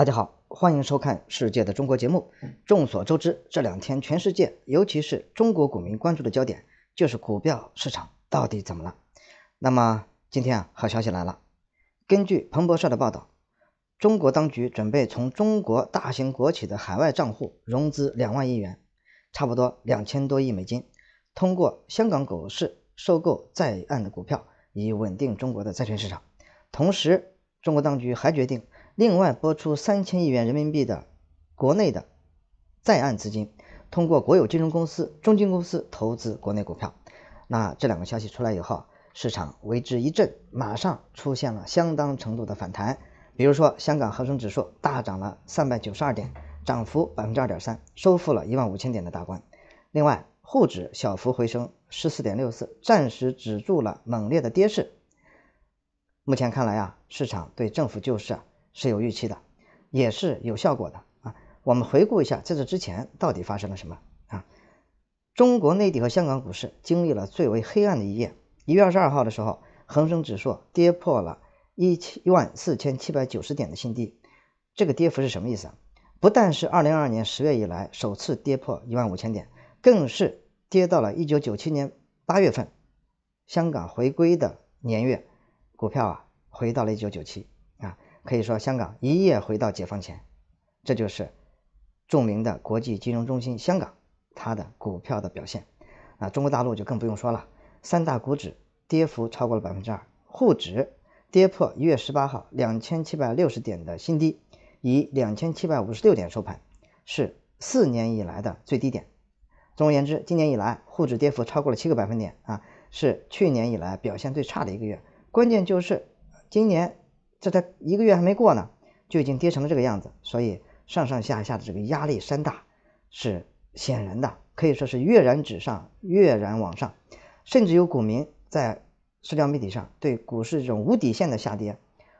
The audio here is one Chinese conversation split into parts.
大家好，欢迎收看《世界的中国》节目。众所周知，这两天全世界，尤其是中国股民关注的焦点就是股票市场到底怎么了。那么今天啊，好消息来了。根据彭博社的报道，中国当局准备从中国大型国企的海外账户融资两万亿元，差不多两千多亿美金，通过香港股市收购在岸的股票，以稳定中国的债券市场。同时，中国当局还决定。另外拨出三千亿元人民币的国内的在岸资金，通过国有金融公司中金公司投资国内股票。那这两个消息出来以后，市场为之一振，马上出现了相当程度的反弹。比如说，香港恒生指数大涨了三百九十二点，涨幅百分之二点三，收复了一万五千点的大关。另外，沪指小幅回升十四点六四，暂时止住了猛烈的跌势。目前看来啊，市场对政府救市啊。是有预期的，也是有效果的啊！我们回顾一下在这之前到底发生了什么啊？中国内地和香港股市经历了最为黑暗的一夜。一月二十二号的时候，恒生指数跌破了一七一万四千七百九十点的新低，这个跌幅是什么意思啊？不但是二零二二年十月以来首次跌破一万五千点，更是跌到了一九九七年八月份香港回归的年月，股票啊回到了一九九七。可以说，香港一夜回到解放前，这就是著名的国际金融中心香港，它的股票的表现。啊，中国大陆就更不用说了，三大股指跌幅超过了百分之二，沪指跌破一月十八号两千七百六十点的新低，以两千七百五十六点收盘，是四年以来的最低点。总而言之，今年以来沪指跌幅超过了七个百分点，啊，是去年以来表现最差的一个月。关键就是今年。这才一个月还没过呢，就已经跌成了这个样子，所以上上下下的这个压力山大是显然的，可以说是跃然纸上、跃然网上，甚至有股民在社交媒体上对股市这种无底线的下跌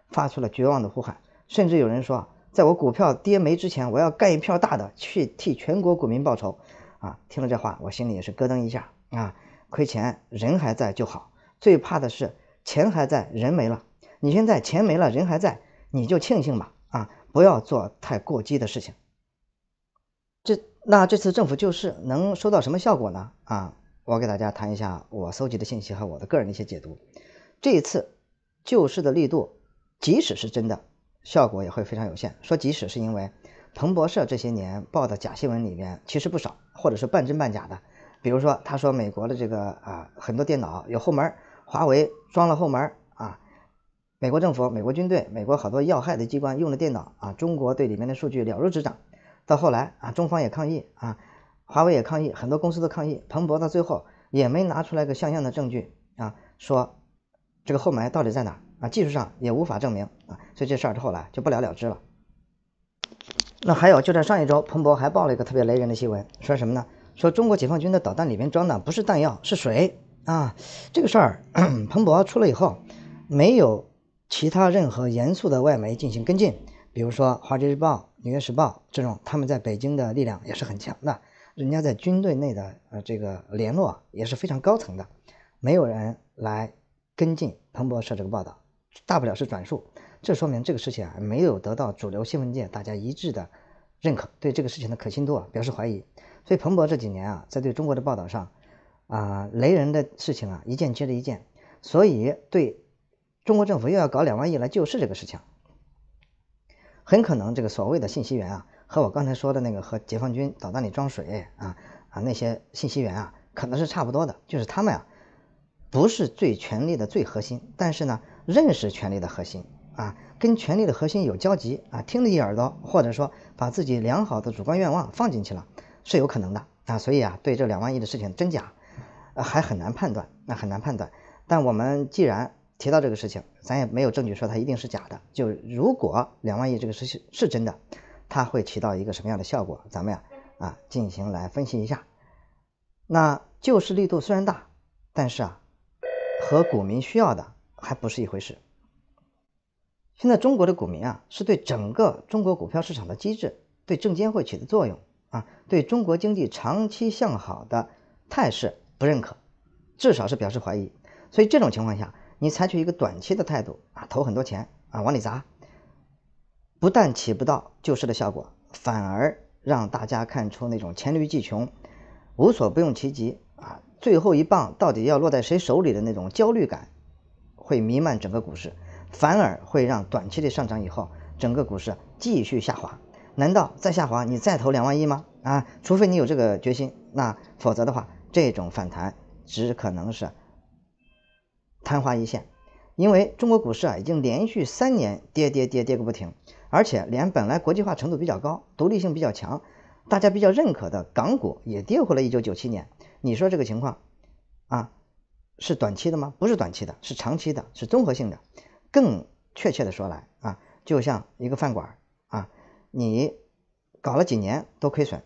发出了绝望的呼喊，甚至有人说啊，在我股票跌没之前，我要干一票大的去替全国股民报仇啊！听了这话，我心里也是咯噔一下啊，亏钱人还在就好，最怕的是钱还在人没了。你现在钱没了，人还在，你就庆幸吧啊！不要做太过激的事情。这那这次政府救市能收到什么效果呢？啊，我给大家谈一下我搜集的信息和我的个人的一些解读。这一次救市的力度，即使是真的，效果也会非常有限。说即使是因为，彭博社这些年报的假新闻里面其实不少，或者是半真半假的。比如说，他说美国的这个啊，很多电脑有后门，华为装了后门。美国政府、美国军队、美国好多要害的机关用的电脑啊，中国对里面的数据了如指掌。到后来啊，中方也抗议啊，华为也抗议，很多公司都抗议。彭博到最后也没拿出来个像样的证据啊，说这个后门到底在哪儿啊？技术上也无法证明啊，所以这事儿后来就不了了之了。那还有，就在上一周，彭博还报了一个特别雷人的新闻，说什么呢？说中国解放军的导弹里面装的不是弹药，是水啊！这个事儿 彭博出了以后没有。其他任何严肃的外媒进行跟进，比如说《华尔街日报》《纽约时报》这种，他们在北京的力量也是很强的，人家在军队内的呃这个联络也是非常高层的，没有人来跟进彭博社这个报道，大不了是转述。这说明这个事情啊没有得到主流新闻界大家一致的认可，对这个事情的可信度啊表示怀疑。所以彭博这几年啊在对中国的报道上，啊雷人的事情啊一件接着一件，所以对。中国政府又要搞两万亿来救市，这个事情很可能这个所谓的信息源啊，和我刚才说的那个和解放军导弹里装水啊啊那些信息源啊，可能是差不多的。就是他们啊，不是最权力的最核心，但是呢，认识权力的核心啊，跟权力的核心有交集啊，听了一耳朵，或者说把自己良好的主观愿望放进去了，是有可能的啊。所以啊，对这两万亿的事情真假，还很难判断，那很难判断。但我们既然提到这个事情，咱也没有证据说它一定是假的。就如果两万亿这个事情是真的，它会起到一个什么样的效果？咱们呀啊，进行来分析一下。那救市力度虽然大，但是啊，和股民需要的还不是一回事。现在中国的股民啊，是对整个中国股票市场的机制、对证监会起的作用啊，对中国经济长期向好的态势不认可，至少是表示怀疑。所以这种情况下。你采取一个短期的态度啊，投很多钱啊，往里砸，不但起不到救市的效果，反而让大家看出那种黔驴技穷、无所不用其极啊，最后一棒到底要落在谁手里的那种焦虑感，会弥漫整个股市，反而会让短期的上涨以后，整个股市继续下滑。难道再下滑你再投两万亿吗？啊，除非你有这个决心，那否则的话，这种反弹只可能是。昙花一现，因为中国股市啊已经连续三年跌跌跌跌个不停，而且连本来国际化程度比较高、独立性比较强、大家比较认可的港股也跌回了一九九七年。你说这个情况啊是短期的吗？不是短期的，是长期的，是综合性的。更确切的说来啊，就像一个饭馆啊，你搞了几年都亏损，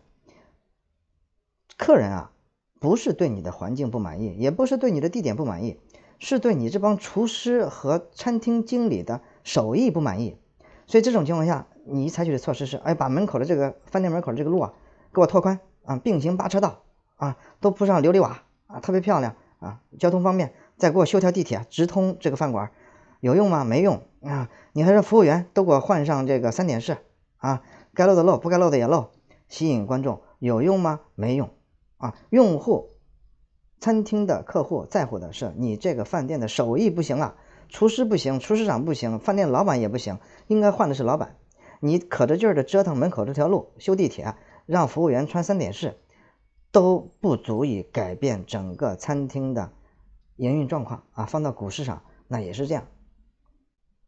客人啊不是对你的环境不满意，也不是对你的地点不满意。是对你这帮厨师和餐厅经理的手艺不满意，所以这种情况下，你采取的措施是：哎，把门口的这个饭店门口的这个路啊，给我拓宽啊，并行八车道啊，都铺上琉璃瓦啊，特别漂亮啊，交通方便。再给我修条地铁直通这个饭馆，有用吗？没用啊。你还是服务员都给我换上这个三点式啊，该漏的漏，不该漏的也漏，吸引观众有用吗？没用啊。用户。餐厅的客户在乎的是你这个饭店的手艺不行啊，厨师不行，厨师长不行，饭店老板也不行，应该换的是老板。你可着劲儿的折腾门口这条路修地铁，让服务员穿三点式，都不足以改变整个餐厅的营运状况啊！放到股市上，那也是这样。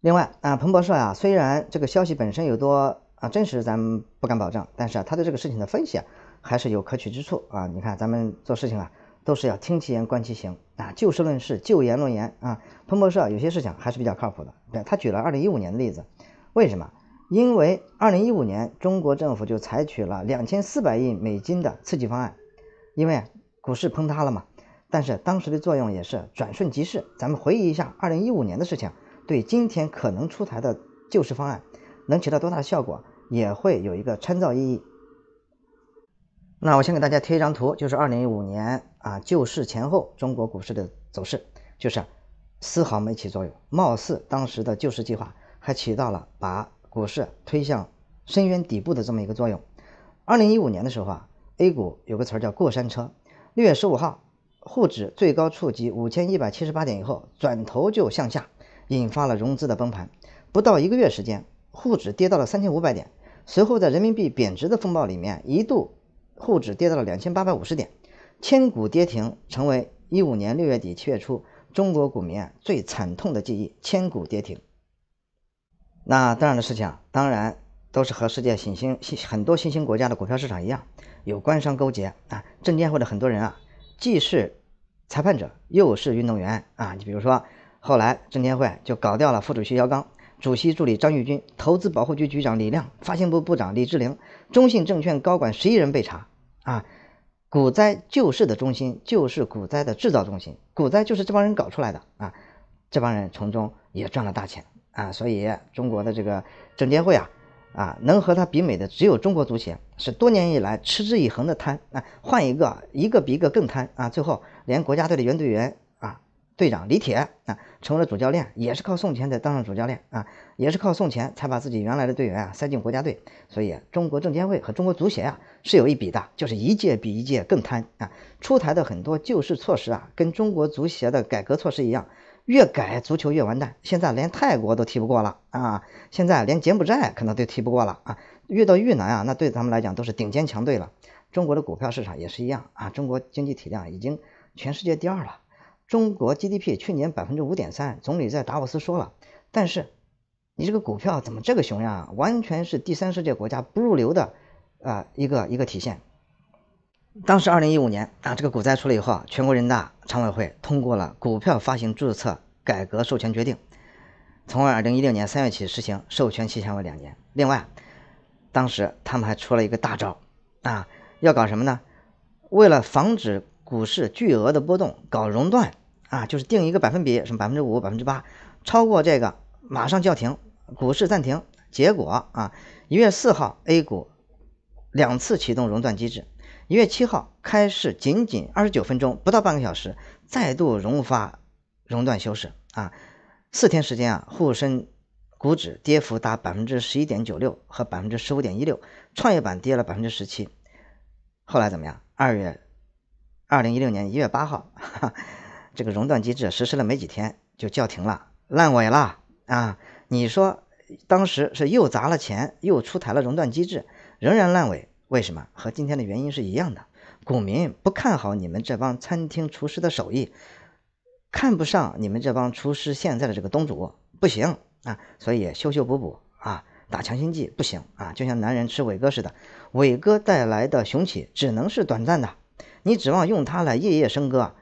另外啊，彭博社啊，虽然这个消息本身有多啊真实，咱不敢保证，但是啊，他对这个事情的分析啊，还是有可取之处啊！你看咱们做事情啊。都是要听其言观其行啊，就事论事，就言论言啊。彭博社有些事情还是比较靠谱的，对，他举了二零一五年的例子，为什么？因为二零一五年中国政府就采取了两千四百亿美金的刺激方案，因为股市崩塌了嘛。但是当时的作用也是转瞬即逝。咱们回忆一下二零一五年的事情，对今天可能出台的救市方案能起到多大的效果，也会有一个参照意义。那我先给大家贴一张图，就是二零一五年。啊，救市前后中国股市的走势就是丝毫没起作用，貌似当时的救市计划还起到了把股市推向深渊底部的这么一个作用。二零一五年的时候啊，A 股有个词儿叫过山车。六月十五号，沪指最高触及五千一百七十八点以后，转头就向下，引发了融资的崩盘。不到一个月时间，沪指跌到了三千五百点，随后在人民币贬值的风暴里面，一度沪指跌到了两千八百五十点。千股跌停成为一五年六月底七月初中国股民最惨痛的记忆。千股跌停，那当然的事情啊，当然都是和世界新兴、很多新兴国家的股票市场一样，有官商勾结啊。证监会的很多人啊，既是裁判者又是运动员啊。你比如说，后来证监会就搞掉了副主席姚钢、主席助理张育军、投资保护局局长李亮、发行部部长李志玲、中信证券高管十一人被查啊。股灾救市的中心，就是股灾的制造中心。股灾就是这帮人搞出来的啊，这帮人从中也赚了大钱啊，所以中国的这个证监会啊，啊，能和他比美的只有中国足协，是多年以来持之以恒的贪啊，换一个一个比一个更贪啊，最后连国家队的原队员。队长李铁啊，成为了主教练，也是靠送钱才当上主教练啊，也是靠送钱才把自己原来的队员啊塞进国家队。所以，中国证监会和中国足协啊是有一比的，就是一届比一届更贪啊。出台的很多救市措施啊，跟中国足协的改革措施一样，越改足球越完蛋。现在连泰国都踢不过了啊，现在连柬埔寨可能都踢不过了啊。越到越南啊，那对咱们来讲都是顶尖强队了。中国的股票市场也是一样啊，中国经济体量已经全世界第二了。中国 GDP 去年百分之五点三，总理在达沃斯说了，但是你这个股票怎么这个熊样？完全是第三世界国家不入流的啊一个一个体现。当时二零一五年啊，这个股灾出来以后啊，全国人大常委会通过了股票发行注册改革授权决定，从二零一六年三月起实行，授权期限为两年。另外，当时他们还出了一个大招啊，要搞什么呢？为了防止。股市巨额的波动，搞熔断啊，就是定一个百分比，什么百分之五、百分之八，超过这个马上叫停，股市暂停。结果啊，一月四号 A 股两次启动熔断机制，一月七号开市仅仅二十九分钟，不到半个小时，再度熔发熔断休市啊。四天时间啊，沪深股指跌幅达百分之十一点九六和百分之十五点一六，创业板跌了百分之十七。后来怎么样？二月。二零一六年一月八号，这个熔断机制实施了没几天就叫停了，烂尾了啊！你说当时是又砸了钱，又出台了熔断机制，仍然烂尾，为什么？和今天的原因是一样的，股民不看好你们这帮餐厅厨师的手艺，看不上你们这帮厨师现在的这个东主，不行啊！所以修修补补啊，打强心剂不行啊，就像男人吃伟哥似的，伟哥带来的雄起只能是短暂的。你指望用它来夜夜笙歌，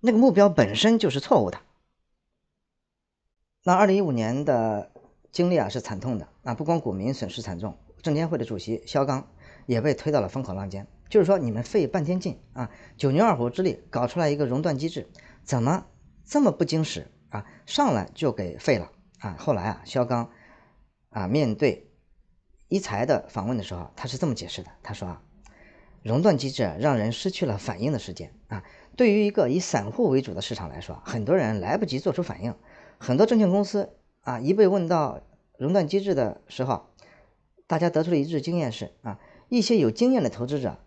那个目标本身就是错误的。那二零一五年的经历啊是惨痛的啊，不光股民损失惨重，证监会的主席肖钢也被推到了风口浪尖。就是说，你们费半天劲啊，九牛二虎之力搞出来一个熔断机制，怎么这么不经使啊？上来就给废了啊！后来啊，肖钢啊面对一财的访问的时候，他是这么解释的，他说啊。熔断机制让人失去了反应的时间啊！对于一个以散户为主的市场来说，很多人来不及做出反应。很多证券公司啊，一被问到熔断机制的时候，大家得出的一致经验是啊，一些有经验的投资者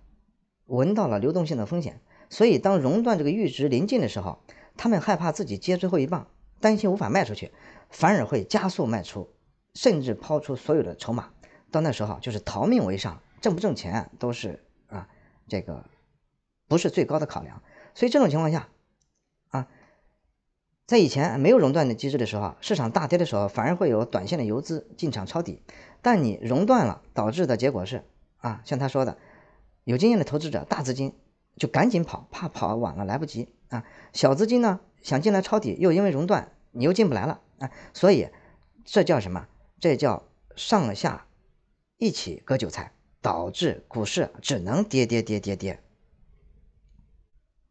闻到了流动性的风险，所以当熔断这个阈值临近的时候，他们害怕自己接最后一棒，担心无法卖出去，反而会加速卖出，甚至抛出所有的筹码。到那时候就是逃命为上，挣不挣钱都是。这个不是最高的考量，所以这种情况下，啊，在以前没有熔断的机制的时候，市场大跌的时候，反而会有短线的游资进场抄底。但你熔断了，导致的结果是，啊，像他说的，有经验的投资者、大资金就赶紧跑，怕跑晚了来不及啊。小资金呢，想进来抄底，又因为熔断，你又进不来了啊。所以这叫什么？这叫上下一起割韭菜。导致股市只能跌跌跌跌跌。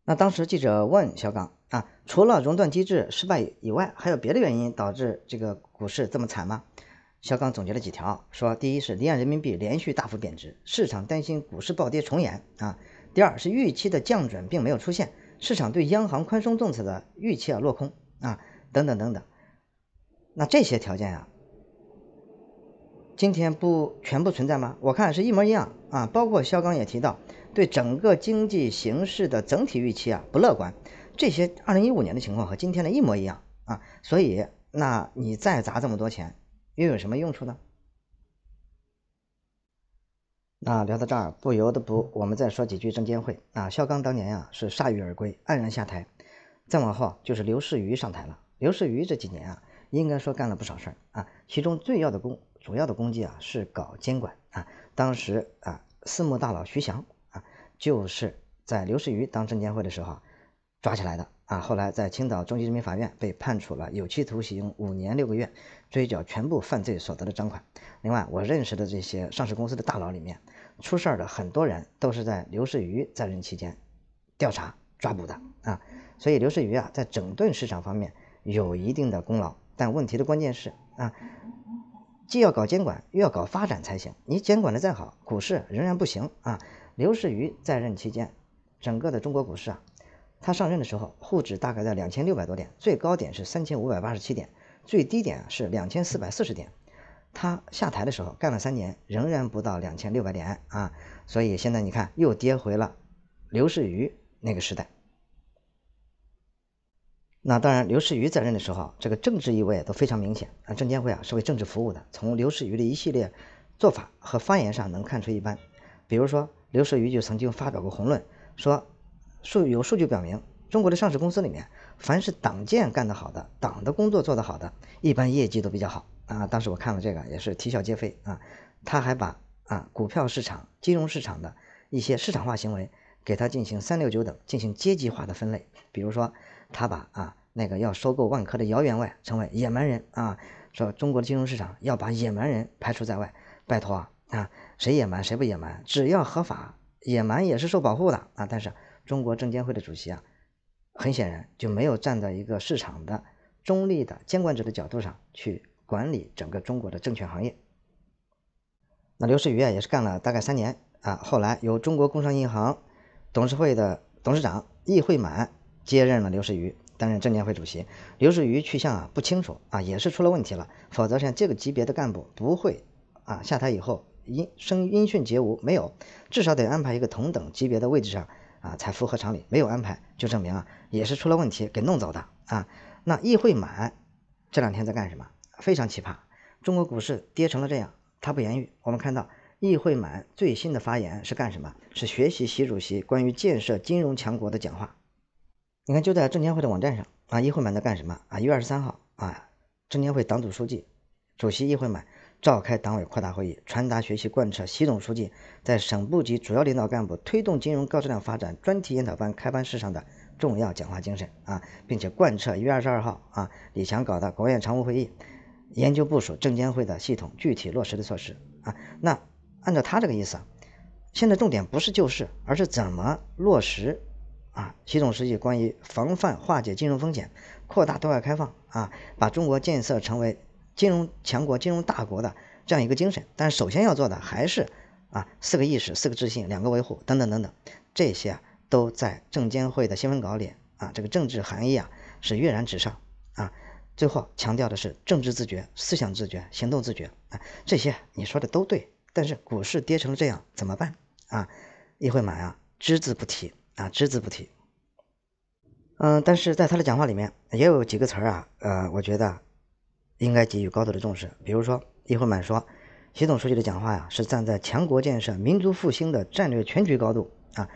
那当时记者问小刚啊，除了熔断机制失败以外，还有别的原因导致这个股市这么惨吗？小刚总结了几条，说第一是离岸人民币连续大幅贬值，市场担心股市暴跌重演啊；第二是预期的降准并没有出现，市场对央行宽松政策的预期啊落空啊，等等等等。那这些条件啊。今天不全部存在吗？我看是一模一样啊，包括肖钢也提到，对整个经济形势的整体预期啊不乐观，这些二零一五年的情况和今天的一模一样啊，所以那你再砸这么多钱又有什么用处呢？那聊到这儿不由得不，我们再说几句证监会啊，肖钢当年呀是铩羽而归，黯然下台，再往后就是刘士余上台了，刘士余这几年啊应该说干了不少事儿啊，其中最要的功。主要的功绩啊是搞监管啊，当时啊私募大佬徐翔啊就是在刘士余当证监会的时候抓起来的啊，后来在青岛中级人民法院被判处了有期徒刑五年六个月，追缴全部犯罪所得的赃款。另外，我认识的这些上市公司的大佬里面出事儿的很多人都是在刘士余在任期间调查抓捕的啊，所以刘士余啊在整顿市场方面有一定的功劳，但问题的关键是啊。既要搞监管，又要搞发展才行。你监管的再好，股市仍然不行啊。刘士余在任期间，整个的中国股市啊，他上任的时候，沪指大概在两千六百多点，最高点是三千五百八十七点，最低点是两千四百四十点。他下台的时候，干了三年，仍然不到两千六百点啊。所以现在你看，又跌回了刘士余那个时代。那当然，刘士余在任的时候，这个政治意味都非常明显。那证监会啊是为政治服务的。从刘士余的一系列做法和发言上能看出一般。比如说，刘士余就曾经发表过红论，说数有数据表明，中国的上市公司里面，凡是党建干得好的，党的工作做得好的，一般业绩都比较好。啊，当时我看了这个也是啼笑皆非啊。他还把啊股票市场、金融市场的一些市场化行为，给他进行三六九等，进行阶级化的分类。比如说。他把啊那个要收购万科的姚员外称为野蛮人啊，说中国的金融市场要把野蛮人排除在外，拜托啊，啊谁野蛮谁不野蛮，只要合法，野蛮也是受保护的啊。但是中国证监会的主席啊，很显然就没有站在一个市场的中立的监管者的角度上去管理整个中国的证券行业。那刘士余啊也是干了大概三年啊，后来由中国工商银行董事会的董事长易会满。接任了刘士余，担任证监会主席，刘士余去向啊不清楚啊，也是出了问题了。否则像这个级别的干部不会啊下台以后音声音讯皆无，没有至少得安排一个同等级别的位置上啊才符合常理。没有安排就证明啊也是出了问题给弄走的啊。那议会满这两天在干什么？非常奇葩，中国股市跌成了这样，他不言语。我们看到议会满最新的发言是干什么？是学习习主席关于建设金融强国的讲话。你看，就在证监会的网站上啊，易会满在干什么啊？一月二十三号啊，证监会党组书记、主席易会满召开党委扩大会议，传达学习贯彻习总书记在省部级主要领导干部推动金融高质量发展专题研讨班开班式上的重要讲话精神啊，并且贯彻一月二十二号啊李强搞的国务院常务会议研究部署证监会的系统具体落实的措施啊。那按照他这个意思啊，现在重点不是救市，而是怎么落实。啊，习总书记关于防范化解金融风险、扩大对外开放啊，把中国建设成为金融强国、金融大国的这样一个精神，但是首先要做的还是啊，四个意识、四个自信、两个维护等等等等，这些啊都在证监会的新闻稿里啊，这个政治含义啊是跃然纸上啊。最后强调的是政治自觉、思想自觉、行动自觉啊，这些你说的都对，但是股市跌成这样怎么办啊？一会买啊，只字不提。啊，只字不提。嗯，但是在他的讲话里面也有几个词儿啊，呃，我觉得应该给予高度的重视。比如说一会满说，习总书记的讲话呀，是站在强国建设、民族复兴的战略全局高度啊，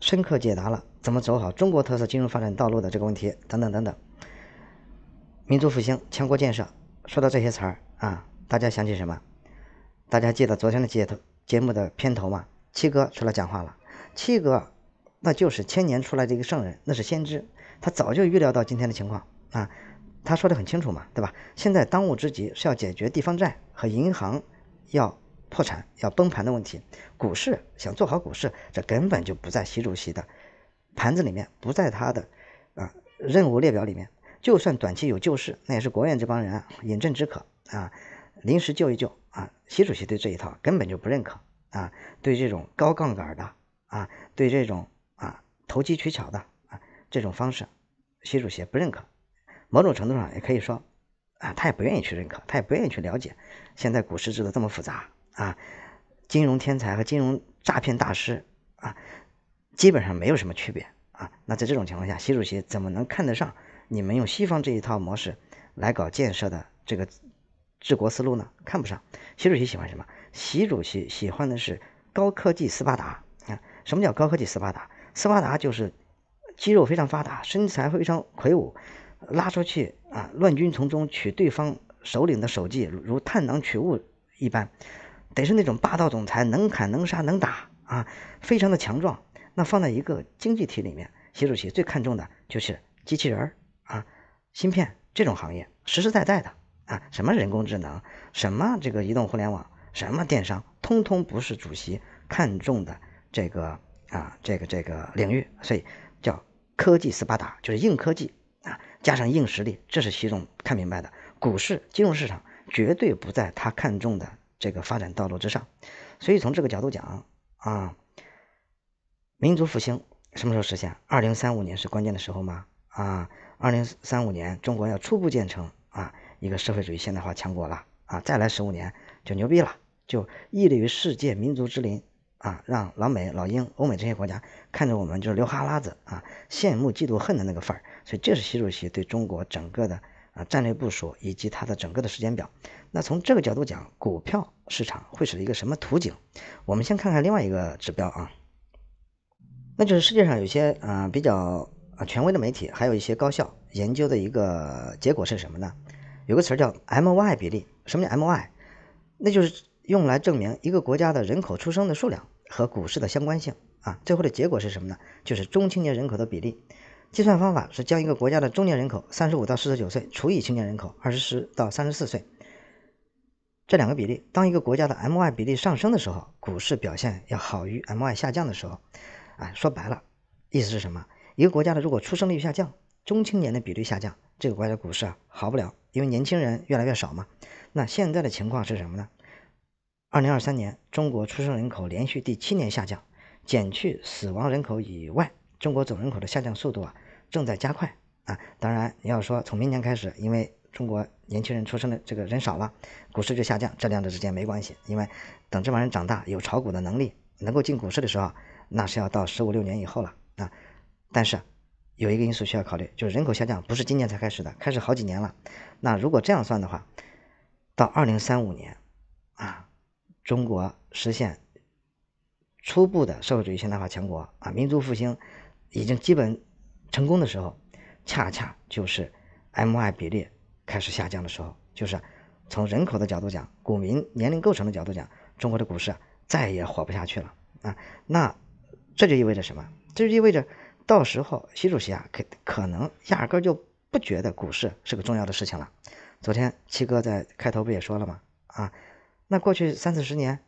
深刻解答了怎么走好中国特色金融发展道路的这个问题等等等等。民族复兴、强国建设，说到这些词儿啊，大家想起什么？大家记得昨天的节头节目的片头吗？七哥出来讲话了。七哥，那就是千年出来的一个圣人，那是先知，他早就预料到今天的情况啊。他说的很清楚嘛，对吧？现在当务之急是要解决地方债和银行要破产、要崩盘的问题。股市想做好股市，这根本就不在习主席的盘子里面，不在他的啊任务列表里面。就算短期有救市，那也是国务院这帮人啊，饮鸩止渴啊，临时救一救啊。习主席对这一套根本就不认可啊，对这种高杠杆的。啊，对这种啊投机取巧的啊这种方式，习主席不认可。某种程度上也可以说，啊他也不愿意去认可，他也不愿意去了解。现在股市制度这么复杂啊，金融天才和金融诈骗大师啊，基本上没有什么区别啊。那在这种情况下，习主席怎么能看得上你们用西方这一套模式来搞建设的这个治国思路呢？看不上。习主席喜欢什么？习主席喜欢的是高科技斯巴达。什么叫高科技斯巴达？斯巴达就是肌肉非常发达，身材非常魁梧，拉出去啊，乱军从中取对方首领的首级，如探囊取物一般，得是那种霸道总裁，能砍能杀能打啊，非常的强壮。那放在一个经济体里面，习主席最看重的就是机器人儿啊、芯片这种行业，实实在在的啊，什么人工智能，什么这个移动互联网，什么电商，通通不是主席看重的。这个啊，这个这个领域，所以叫科技斯巴达，就是硬科技啊，加上硬实力，这是习总看明白的。股市、金融市场绝对不在他看中的这个发展道路之上，所以从这个角度讲啊，民族复兴什么时候实现？二零三五年是关键的时候吗？啊，二零三五年中国要初步建成啊一个社会主义现代化强国了啊，再来十五年就牛逼了，就屹立于世界民族之林。啊，让老美、老英、欧美这些国家看着我们就是流哈喇子啊，羡慕、嫉妒、恨的那个范儿。所以这是习主席对中国整个的啊战略部署以及他的整个的时间表。那从这个角度讲，股票市场会是一个什么图景？我们先看看另外一个指标啊，那就是世界上有些呃比较啊权威的媒体，还有一些高校研究的一个结果是什么呢？有个词叫 MY 比例，什么叫 MY？那就是用来证明一个国家的人口出生的数量。和股市的相关性啊，最后的结果是什么呢？就是中青年人口的比例。计算方法是将一个国家的中年人口（三十五到四十九岁）除以青年人口（二十四到三十四岁）这两个比例。当一个国家的 MI 比例上升的时候，股市表现要好于 MI 下降的时候。啊，说白了，意思是什么？一个国家的如果出生率下降，中青年的比例下降，这个国家的股市啊好不了，因为年轻人越来越少嘛。那现在的情况是什么呢？二零二三年，中国出生人口连续第七年下降，减去死亡人口以外，中国总人口的下降速度啊正在加快啊。当然你要说从明年开始，因为中国年轻人出生的这个人少了，股市就下降，这两者之间没关系。因为等这帮人长大有炒股的能力，能够进股市的时候，那是要到十五六年以后了啊。但是有一个因素需要考虑，就是人口下降不是今年才开始的，开始好几年了。那如果这样算的话，到二零三五年啊。中国实现初步的社会主义现代化强国啊，民族复兴已经基本成功的时候，恰恰就是 M I 比例开始下降的时候，就是从人口的角度讲，股民年龄构成的角度讲，中国的股市再也活不下去了啊！那这就意味着什么？这就意味着到时候习主席啊，可可能压根就不觉得股市是个重要的事情了。昨天七哥在开头不也说了吗？啊！那过去三四十年，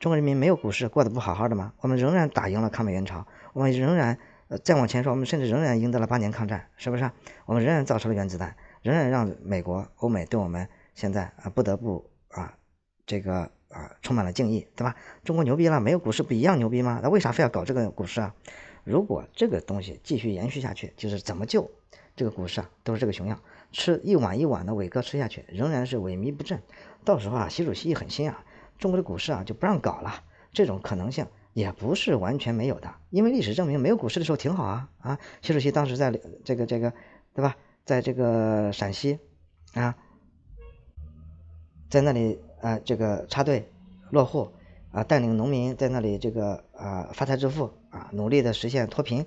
中国人民没有股市过得不好好的吗？我们仍然打赢了抗美援朝，我们仍然，呃，再往前说，我们甚至仍然赢得了八年抗战，是不是？我们仍然造出了原子弹，仍然让美国、欧美对我们现在啊不得不啊这个啊充满了敬意，对吧？中国牛逼了，没有股市不一样牛逼吗？那为啥非要搞这个股市啊？如果这个东西继续延续下去，就是怎么救这个股市啊，都是这个熊样，吃一碗一碗的伟哥吃下去，仍然是萎靡不振。到时候啊，习主席一狠心啊，中国的股市啊就不让搞了，这种可能性也不是完全没有的。因为历史证明，没有股市的时候挺好啊啊！习主席当时在这个这个，对吧？在这个陕西，啊，在那里啊，这个插队落户啊，带领农民在那里这个啊发财致富啊，努力的实现脱贫。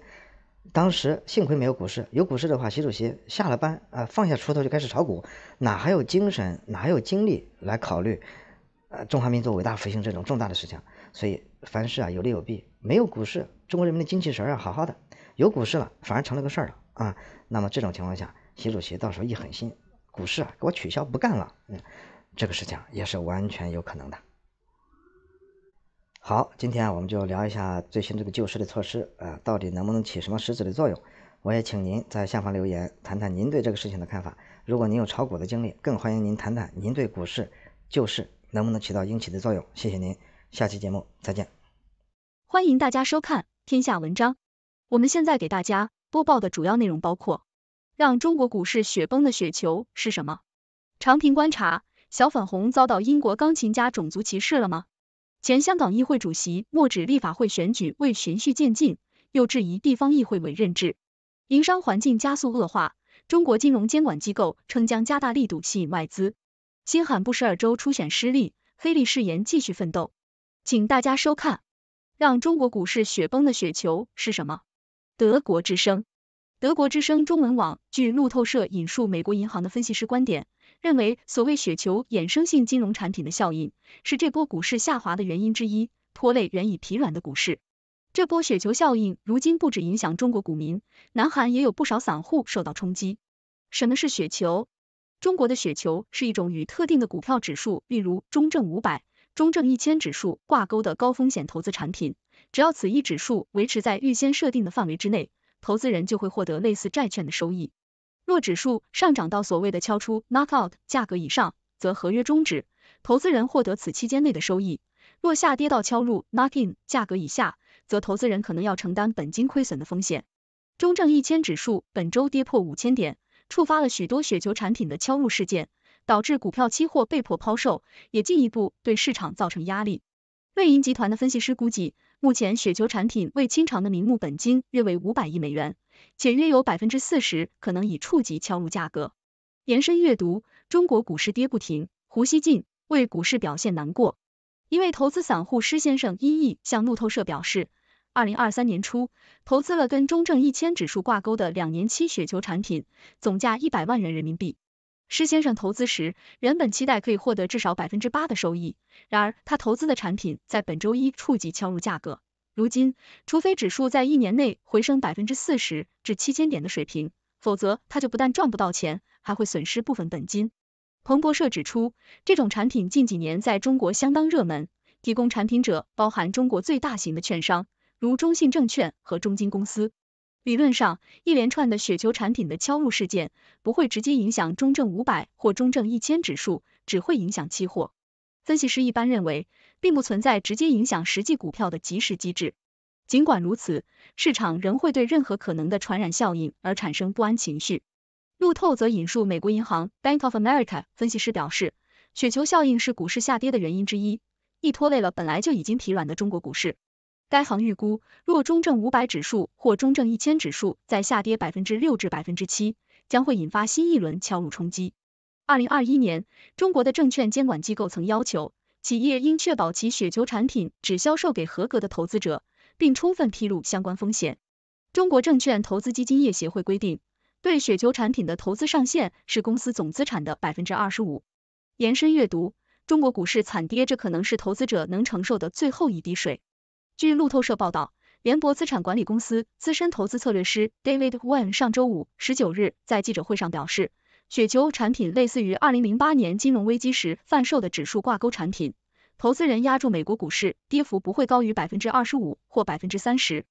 当时幸亏没有股市，有股市的话，习主席下了班啊，放下锄头就开始炒股，哪还有精神，哪还有精力来考虑，呃，中华民族伟大复兴这种重大的事情？所以凡事啊有利有弊，没有股市，中国人民的精气神啊好好的，有股市了反而成了个事儿了啊。那么这种情况下，习主席到时候一狠心，股市啊给我取消不干了，嗯，这个事情也是完全有可能的。好，今天啊，我们就聊一下最新这个救市的措施，呃，到底能不能起什么实质的作用？我也请您在下方留言，谈谈您对这个事情的看法。如果您有炒股的经历，更欢迎您谈谈您对股市救市能不能起到应起的作用。谢谢您，下期节目再见。欢迎大家收看天下文章，我们现在给大家播报的主要内容包括：让中国股市雪崩的雪球是什么？长平观察，小粉红遭到英国钢琴家种族歧视了吗？前香港议会主席莫指立法会选举未循序渐进，又质疑地方议会委任制。营商环境加速恶化，中国金融监管机构称将加大力度吸引外资。新罕布什尔州初选失利，黑利誓言继续奋斗。请大家收看。让中国股市雪崩的雪球是什么？德国之声，德国之声中文网，据路透社引述美国银行的分析师观点。认为，所谓雪球衍生性金融产品的效应是这波股市下滑的原因之一，拖累原已疲软的股市。这波雪球效应如今不止影响中国股民，南韩也有不少散户受到冲击。什么是雪球？中国的雪球是一种与特定的股票指数，例如中证五百、中证一千指数挂钩的高风险投资产品。只要此一指数维持在预先设定的范围之内，投资人就会获得类似债券的收益。若指数上涨到所谓的敲出 knock out 价格以上，则合约终止，投资人获得此期间内的收益；若下跌到敲入 knock in 价格以下，则投资人可能要承担本金亏损的风险。中证一千指数本周跌破五千点，触发了许多雪球产品的敲入事件，导致股票期货被迫抛售，也进一步对市场造成压力。瑞银集团的分析师估计。目前雪球产品未清偿的名目本金约为五百亿美元，且约有百分之四十可能已触及敲入价格。延伸阅读：中国股市跌不停，胡锡进为股市表现难过。一位投资散户施先生一亿向路透社表示，二零二三年初投资了跟中证一千指数挂钩的两年期雪球产品，总价一百万元人民币。施先生投资时，原本期待可以获得至少百分之八的收益，然而他投资的产品在本周一触及敲入价格。如今，除非指数在一年内回升百分之四十至七千点的水平，否则他就不但赚不到钱，还会损失部分本金。彭博社指出，这种产品近几年在中国相当热门，提供产品者包含中国最大型的券商，如中信证券和中金公司。理论上，一连串的雪球产品的敲入事件不会直接影响中证五百或中证一千指数，只会影响期货。分析师一般认为，并不存在直接影响实际股票的即时机制。尽管如此，市场仍会对任何可能的传染效应而产生不安情绪。路透则引述美国银行 Bank of America 分析师表示，雪球效应是股市下跌的原因之一，亦拖累了本来就已经疲软的中国股市。该行预估，若中证五百指数或中证一千指数再下跌百分之六至百分之七，将会引发新一轮敲入冲击。二零二一年，中国的证券监管机构曾要求企业应确保其雪球产品只销售给合格的投资者，并充分披露相关风险。中国证券投资基金业协会规定，对雪球产品的投资上限是公司总资产的百分之二十五。延伸阅读：中国股市惨跌，这可能是投资者能承受的最后一滴水。据路透社报道，联博资产管理公司资深投资策略师 David w a n g 上周五十九日在记者会上表示，雪球产品类似于二零零八年金融危机时贩售的指数挂钩产品，投资人押注美国股市跌幅不会高于百分之二十五或百分之三十。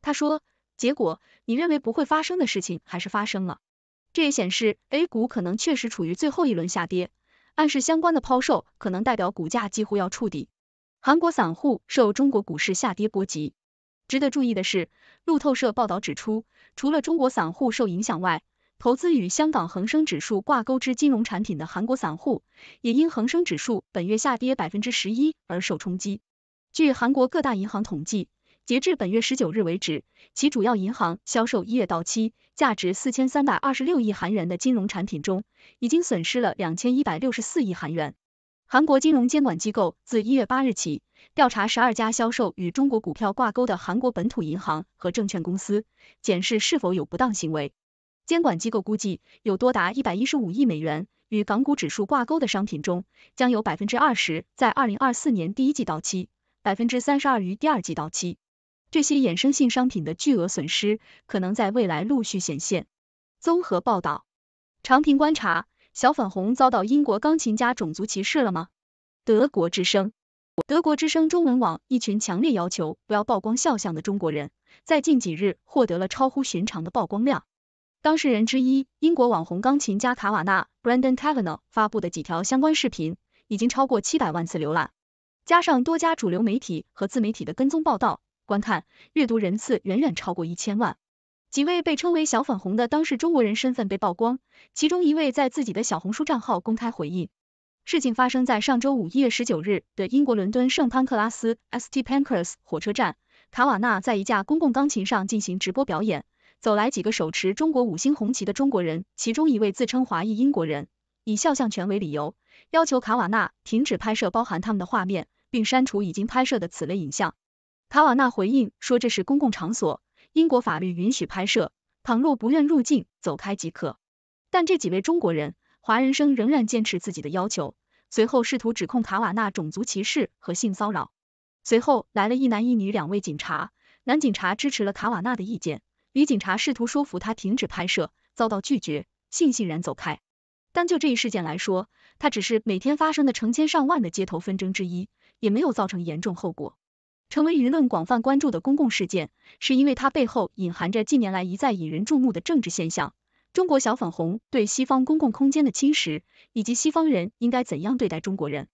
他说，结果你认为不会发生的事情还是发生了，这也显示 A 股可能确实处于最后一轮下跌，暗示相关的抛售可能代表股价几乎要触底。韩国散户受中国股市下跌波及。值得注意的是，路透社报道指出，除了中国散户受影响外，投资与香港恒生指数挂钩之金融产品的韩国散户也因恒生指数本月下跌百分之十一而受冲击。据韩国各大银行统计，截至本月十九日为止，其主要银行销售一月到期、价值四千三百二十六亿韩元的金融产品中，已经损失了两千一百六十四亿韩元。韩国金融监管机构自一月八日起调查十二家销售与中国股票挂钩的韩国本土银行和证券公司，检视是否有不当行为。监管机构估计，有多达一百一十五亿美元与港股指数挂钩的商品中，将有百分之二十在二零二四年第一季到期，百分之三十二于第二季到期。这些衍生性商品的巨额损失可能在未来陆续显现。综合报道，长平观察。小粉红遭到英国钢琴家种族歧视了吗？德国之声，德国之声中文网。一群强烈要求不要曝光肖像的中国人，在近几日获得了超乎寻常的曝光量。当事人之一，英国网红钢琴家卡瓦纳 （Brandon Kavanaugh） 发布的几条相关视频，已经超过七百万次浏览。加上多家主流媒体和自媒体的跟踪报道、观看、阅读人次，远远超过一千万。几位被称为“小粉红”的当事中国人身份被曝光，其中一位在自己的小红书账号公开回应。事情发生在上周五一月十九日的英国伦敦圣潘克拉斯 （St. Pancras） 火车站，卡瓦纳在一架公共钢琴上进行直播表演，走来几个手持中国五星红旗的中国人，其中一位自称华裔英国人，以肖像权为理由，要求卡瓦纳停止拍摄包含他们的画面，并删除已经拍摄的此类影像。卡瓦纳回应说这是公共场所。英国法律允许拍摄，倘若不愿入境，走开即可。但这几位中国人，华人生仍然坚持自己的要求，随后试图指控卡瓦纳种族歧视和性骚扰。随后来了一男一女两位警察，男警察支持了卡瓦纳的意见，女警察试图说服他停止拍摄，遭到拒绝，悻悻然走开。单就这一事件来说，他只是每天发生的成千上万的街头纷争之一，也没有造成严重后果。成为舆论广泛关注的公共事件，是因为它背后隐含着近年来一再引人注目的政治现象：中国小粉红对西方公共空间的侵蚀，以及西方人应该怎样对待中国人。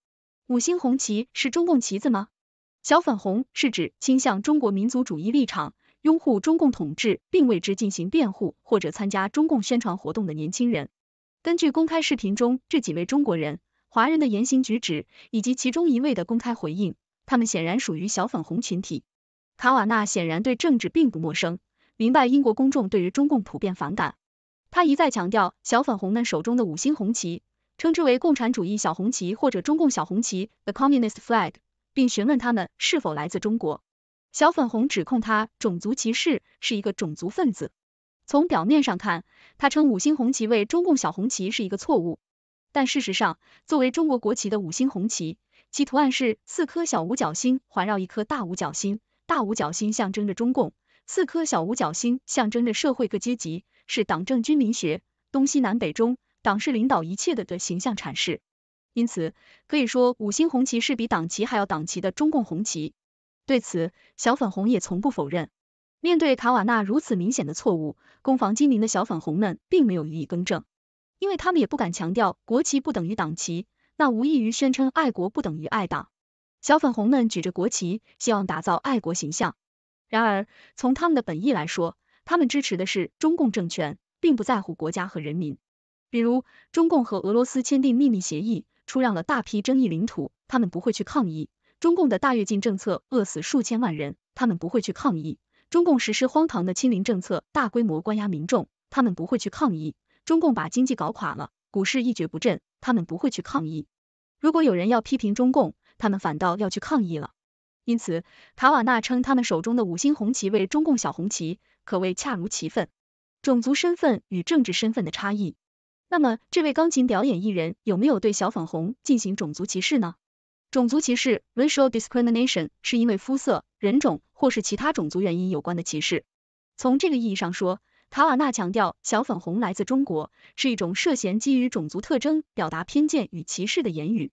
五星红旗是中共旗子吗？小粉红是指倾向中国民族主义立场、拥护中共统治，并为之进行辩护或者参加中共宣传活动的年轻人。根据公开视频中这几位中国人、华人的言行举止，以及其中一位的公开回应。他们显然属于小粉红群体。卡瓦纳显然对政治并不陌生，明白英国公众对于中共普遍反感。他一再强调小粉红们手中的五星红旗，称之为共产主义小红旗或者中共小红旗，the communist flag，并询问他们是否来自中国。小粉红指控他种族歧视，是一个种族分子。从表面上看，他称五星红旗为中共小红旗是一个错误，但事实上，作为中国国旗的五星红旗。其图案是四颗小五角星环绕一颗大五角星，大五角星象征着中共，四颗小五角星象征着社会各阶级，是党政军民学东西南北中党是领导一切的的形象阐释。因此，可以说五星红旗是比党旗还要党旗的中共红旗。对此，小粉红也从不否认。面对卡瓦纳如此明显的错误，攻防精明的小粉红们并没有予以更正，因为他们也不敢强调国旗不等于党旗。那无异于宣称爱国不等于爱党。小粉红们举着国旗，希望打造爱国形象。然而，从他们的本意来说，他们支持的是中共政权，并不在乎国家和人民。比如，中共和俄罗斯签订秘密协议，出让了大批争议领土，他们不会去抗议；中共的大跃进政策饿死数千万人，他们不会去抗议；中共实施荒唐的清零政策，大规模关押民众，他们不会去抗议；中共把经济搞垮了。股市一蹶不振，他们不会去抗议。如果有人要批评中共，他们反倒要去抗议了。因此，卡瓦纳称他们手中的五星红旗为中共小红旗，可谓恰如其分。种族身份与政治身份的差异。那么，这位钢琴表演艺人有没有对小粉红进行种族歧视呢？种族歧视 （racial discrimination） 是因为肤色、人种或是其他种族原因有关的歧视。从这个意义上说。卡瓦纳强调，小粉红来自中国，是一种涉嫌基于种族特征表达偏见与歧视的言语。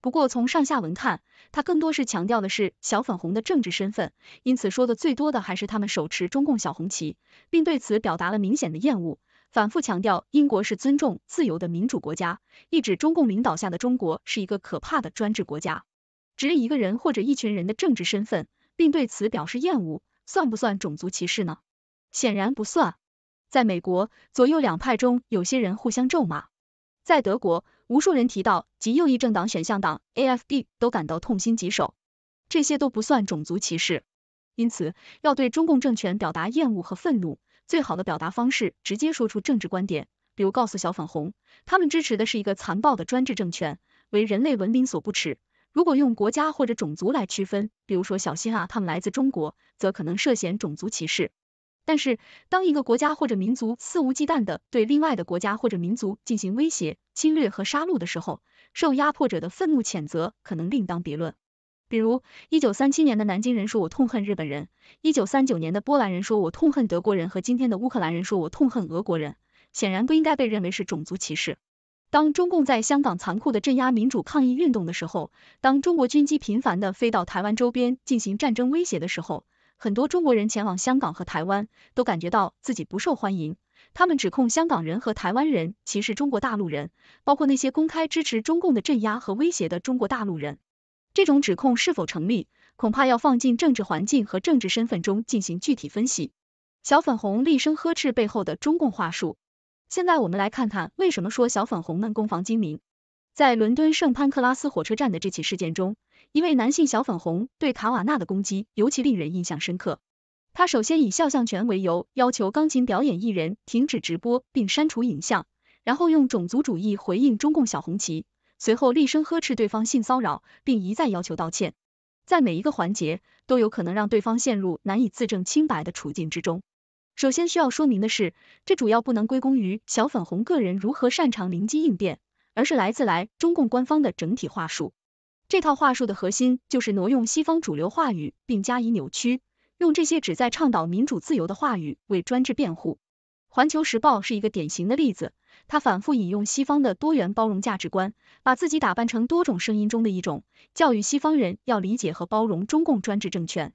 不过，从上下文看，他更多是强调的是小粉红的政治身份，因此说的最多的还是他们手持中共小红旗，并对此表达了明显的厌恶，反复强调英国是尊重自由的民主国家，一指中共领导下的中国是一个可怕的专制国家。指一个人或者一群人的政治身份，并对此表示厌恶，算不算种族歧视呢？显然不算。在美国，左右两派中有些人互相咒骂；在德国，无数人提到极右翼政党选项党 AFD 都感到痛心疾首。这些都不算种族歧视，因此要对中共政权表达厌恶和愤怒，最好的表达方式直接说出政治观点，比如告诉小粉红，他们支持的是一个残暴的专制政权，为人类文明所不耻。如果用国家或者种族来区分，比如说小心啊，他们来自中国，则可能涉嫌种族歧视。但是，当一个国家或者民族肆无忌惮的对另外的国家或者民族进行威胁、侵略和杀戮的时候，受压迫者的愤怒谴责可能另当别论。比如，一九三七年的南京人说“我痛恨日本人”，一九三九年的波兰人说“我痛恨德国人”和今天的乌克兰人说“我痛恨俄国人”，显然不应该被认为是种族歧视。当中共在香港残酷的镇压民主抗议运动的时候，当中国军机频繁地飞到台湾周边进行战争威胁的时候，很多中国人前往香港和台湾，都感觉到自己不受欢迎。他们指控香港人和台湾人歧视中国大陆人，包括那些公开支持中共的镇压和威胁的中国大陆人。这种指控是否成立，恐怕要放进政治环境和政治身份中进行具体分析。小粉红厉声呵斥背后的中共话术。现在我们来看看为什么说小粉红们攻防精明。在伦敦圣潘克拉斯火车站的这起事件中。一位男性小粉红对卡瓦纳的攻击尤其令人印象深刻。他首先以肖像权为由要求钢琴表演艺人停止直播并删除影像，然后用种族主义回应中共小红旗，随后厉声呵斥对方性骚扰，并一再要求道歉。在每一个环节都有可能让对方陷入难以自证清白的处境之中。首先需要说明的是，这主要不能归功于小粉红个人如何擅长灵机应变，而是来自来中共官方的整体话术。这套话术的核心就是挪用西方主流话语，并加以扭曲，用这些旨在倡导民主自由的话语为专制辩护。《环球时报》是一个典型的例子，他反复引用西方的多元包容价值观，把自己打扮成多种声音中的一种，教育西方人要理解和包容中共专制政权。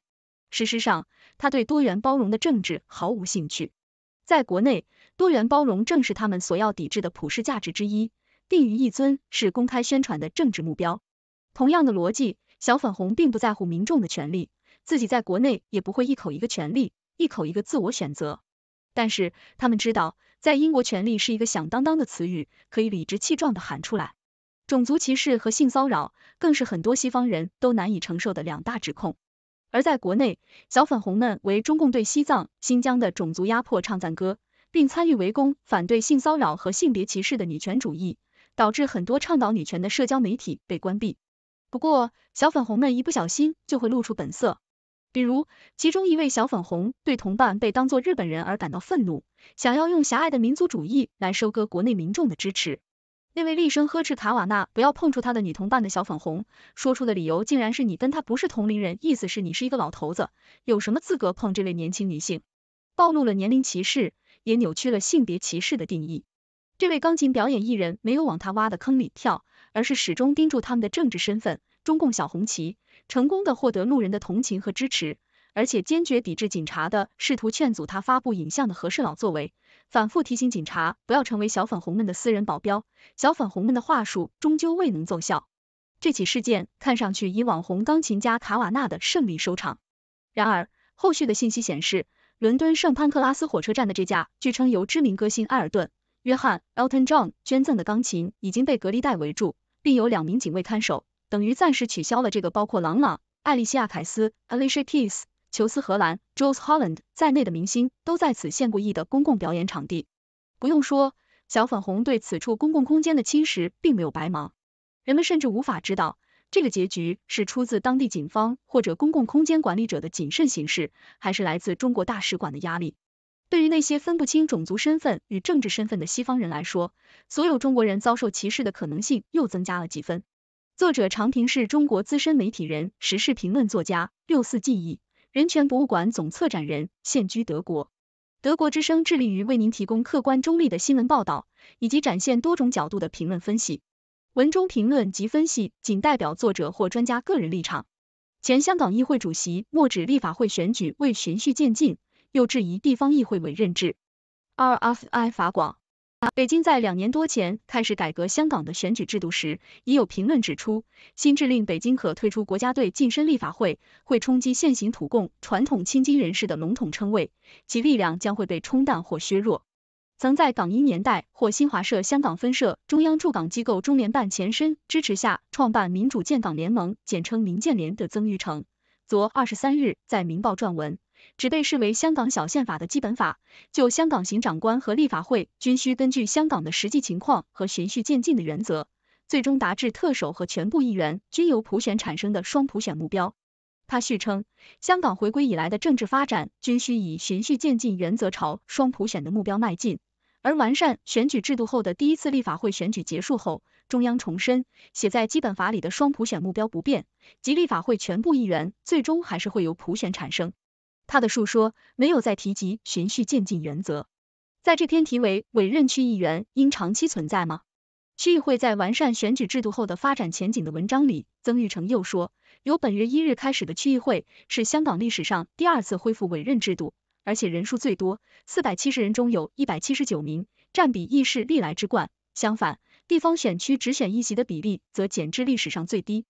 事实上，他对多元包容的政治毫无兴趣。在国内，多元包容正是他们所要抵制的普世价值之一，定于一尊是公开宣传的政治目标。同样的逻辑，小粉红并不在乎民众的权利，自己在国内也不会一口一个权利，一口一个自我选择。但是他们知道，在英国权利是一个响当当的词语，可以理直气壮的喊出来。种族歧视和性骚扰更是很多西方人都难以承受的两大指控。而在国内，小粉红们为中共对西藏、新疆的种族压迫唱赞歌，并参与围攻反对性骚扰和性别歧视的女权主义，导致很多倡导女权的社交媒体被关闭。不过，小粉红们一不小心就会露出本色。比如，其中一位小粉红对同伴被当作日本人而感到愤怒，想要用狭隘的民族主义来收割国内民众的支持。那位厉声呵斥卡瓦纳不要碰触他的女同伴的小粉红，说出的理由竟然是你跟他不是同龄人，意思是你是一个老头子，有什么资格碰这位年轻女性？暴露了年龄歧视，也扭曲了性别歧视的定义。这位钢琴表演艺人没有往他挖的坑里跳。而是始终盯住他们的政治身份，中共小红旗，成功的获得路人的同情和支持，而且坚决抵制警察的试图劝阻他发布影像的和事佬作为，反复提醒警察不要成为小粉红们的私人保镖，小粉红们的话术终究未能奏效。这起事件看上去以网红钢琴家卡瓦纳的胜利收场，然而后续的信息显示，伦敦圣潘克拉斯火车站的这架据称由知名歌星埃尔顿·约翰 （Elton John） 捐赠的钢琴已经被隔离带围住。并有两名警卫看守，等于暂时取消了这个包括朗朗、艾丽西亚·凯斯 （Alicia Keys）、裘斯·荷兰 j o e Holland） 在内的明星都在此献过艺的公共表演场地。不用说，小粉红对此处公共空间的侵蚀并没有白忙，人们甚至无法知道这个结局是出自当地警方或者公共空间管理者的谨慎行事，还是来自中国大使馆的压力。对于那些分不清种族身份与政治身份的西方人来说，所有中国人遭受歧视的可能性又增加了几分。作者常平是中国资深媒体人、时事评论作家、六四记忆人权博物馆总策展人，现居德国。德国之声致力于为您提供客观中立的新闻报道，以及展现多种角度的评论分析。文中评论及分析仅代表作者或专家个人立场。前香港议会主席莫指立法会选举未循序渐进。又质疑地方议会委任制。RFI 法广，北京在两年多前开始改革香港的选举制度时，已有评论指出，新制令北京可退出国家队晋升立法会，会冲击现行土共传统亲京人士的笼统称谓，其力量将会被冲淡或削弱。曾在港英年代或新华社香港分社、中央驻港机构中联办前身支持下创办民主建港联盟（简称民建联）的曾玉成，昨二十三日在《明报》撰文。只被视为香港小宪法的基本法，就香港行长官和立法会均需根据香港的实际情况和循序渐进的原则，最终达至特首和全部议员均由普选产生的双普选目标。他续称，香港回归以来的政治发展均需以循序渐进原则朝双普选的目标迈进。而完善选举制度后的第一次立法会选举结束后，中央重申写在基本法里的双普选目标不变，即立法会全部议员最终还是会由普选产生。他的述说没有再提及循序渐进原则。在这篇题为“委任区议员应长期存在吗？区议会，在完善选举制度后的发展前景”的文章里，曾玉成又说，由本月一日开始的区议会是香港历史上第二次恢复委任制度，而且人数最多，四百七十人中有一百七十九名，占比议是历来之冠。相反，地方选区直选议席的比例则减至历史上最低。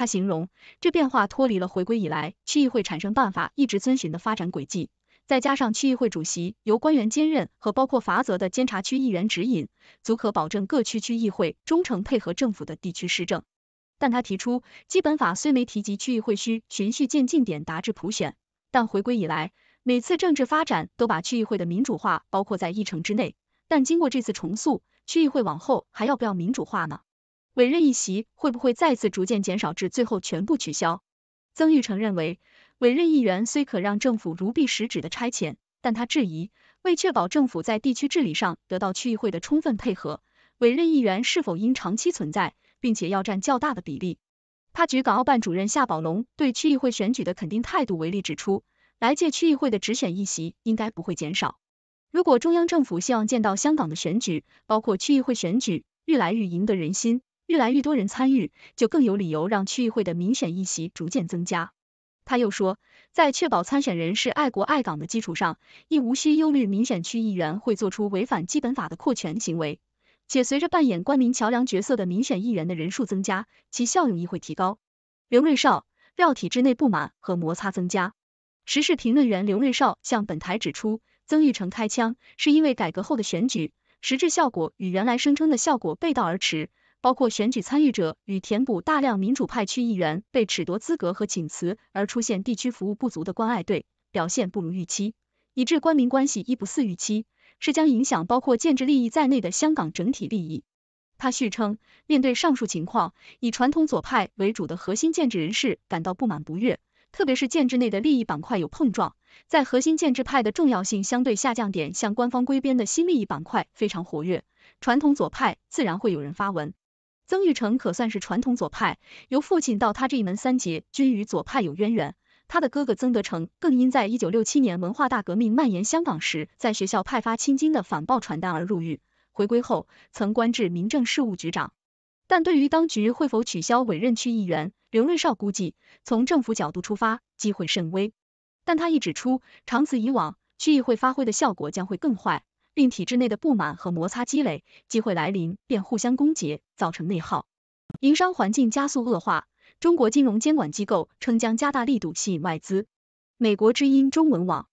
他形容，这变化脱离了回归以来区议会产生办法一直遵循的发展轨迹，再加上区议会主席由官员兼任和包括法则的监察区议员指引，足可保证各区区议会忠诚配合政府的地区施政。但他提出，基本法虽没提及区议会需循序渐进点达至普选，但回归以来每次政治发展都把区议会的民主化包括在议程之内。但经过这次重塑，区议会往后还要不要民主化呢？委任议席会不会再次逐渐减少至最后全部取消？曾玉成认为，委任议员虽可让政府如臂使指的差遣，但他质疑，为确保政府在地区治理上得到区议会的充分配合，委任议员是否应长期存在，并且要占较大的比例？他举港澳办主任夏宝龙对区议会选举的肯定态度为例，指出，来届区议会的直选议席应该不会减少。如果中央政府希望见到香港的选举，包括区议会选举，愈来愈赢得人心。愈来愈多人参与，就更有理由让区议会的民选议席逐渐增加。他又说，在确保参选人是爱国爱港的基础上，亦无需忧虑民选区议员会做出违反基本法的扩权行为。且随着扮演官民桥梁角色的民选议员的人数增加，其效用亦会提高。刘瑞绍料体制内不满和摩擦增加。时事评论员刘瑞绍向本台指出，曾玉成开枪是因为改革后的选举实质效果与原来声称的效果背道而驰。包括选举参与者与填补大量民主派区议员被褫夺资格和请辞而出现地区服务不足的关爱队表现不如预期，以致官民关系亦不似预期，是将影响包括建制利益在内的香港整体利益。他续称，面对上述情况，以传统左派为主的核心建制人士感到不满不悦，特别是建制内的利益板块有碰撞，在核心建制派的重要性相对下降点，向官方规编的新利益板块非常活跃，传统左派自然会有人发文。曾玉成可算是传统左派，由父亲到他这一门三杰均与左派有渊源。他的哥哥曾德成更因在1967年文化大革命蔓延香港时，在学校派发青金的反报传单而入狱。回归后曾官至民政事务局长。但对于当局会否取消委任区议员，刘瑞绍估计从政府角度出发机会甚微。但他亦指出，长此以往，区议会发挥的效果将会更坏。令体制内的不满和摩擦积累，机会来临便互相攻讦，造成内耗，营商环境加速恶化。中国金融监管机构称将加大力度吸引外资。美国之音中文网，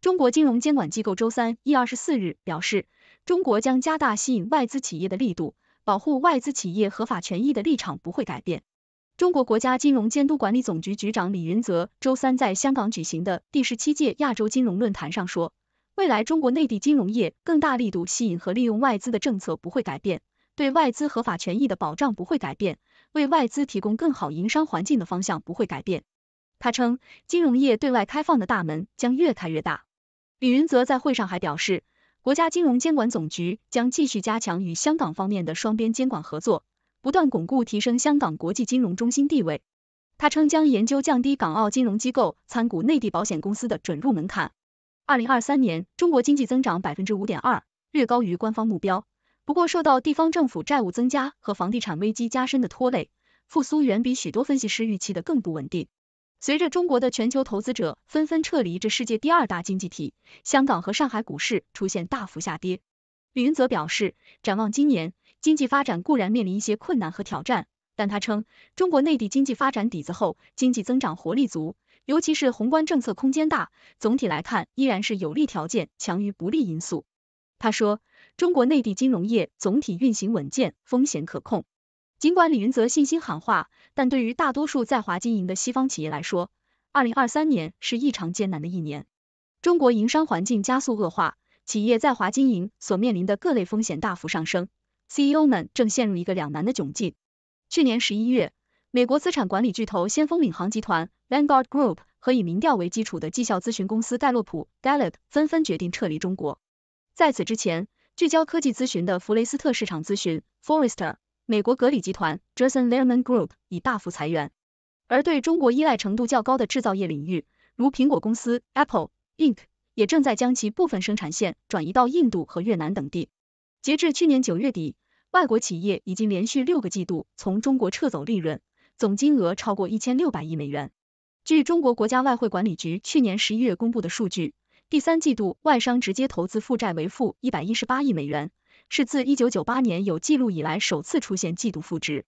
中国金融监管机构周三一二十四日表示，中国将加大吸引外资企业的力度，保护外资企业合法权益的立场不会改变。中国国家金融监督管理总局局长李云泽周三在香港举行的第十七届亚洲金融论坛上说。未来中国内地金融业更大力度吸引和利用外资的政策不会改变，对外资合法权益的保障不会改变，为外资提供更好营商环境的方向不会改变。他称，金融业对外开放的大门将越开越大。李云泽在会上还表示，国家金融监管总局将继续加强与香港方面的双边监管合作，不断巩固提升香港国际金融中心地位。他称将研究降低港澳金融机构参股内地保险公司的准入门槛。二零二三年，中国经济增长百分之五点二，略高于官方目标。不过，受到地方政府债务增加和房地产危机加深的拖累，复苏远比许多分析师预期的更不稳定。随着中国的全球投资者纷纷撤离这世界第二大经济体，香港和上海股市出现大幅下跌。李云泽表示，展望今年，经济发展固然面临一些困难和挑战，但他称，中国内地经济发展底子厚，经济增长活力足。尤其是宏观政策空间大，总体来看依然是有利条件强于不利因素。他说，中国内地金融业总体运行稳健，风险可控。尽管李云泽信心喊话，但对于大多数在华经营的西方企业来说，二零二三年是异常艰难的一年。中国营商环境加速恶化，企业在华经营所面临的各类风险大幅上升，CEO 们正陷入一个两难的窘境。去年十一月。美国资产管理巨头先锋领航集团 Vanguard Group 和以民调为基础的绩效咨询公司盖洛普 Gallup 纷纷决定撤离中国。在此之前，聚焦科技咨询的弗雷斯特市场咨询 Forrester，美国格里集团 Jason Lehman Group 已大幅裁员。而对中国依赖程度较高的制造业领域，如苹果公司 Apple Inc，也正在将其部分生产线转移到印度和越南等地。截至去年九月底，外国企业已经连续六个季度从中国撤走利润。总金额超过一千六百亿美元。据中国国家外汇管理局去年十一月公布的数据，第三季度外商直接投资负债为负一百一十八亿美元，是自一九九八年有记录以来首次出现季度负值。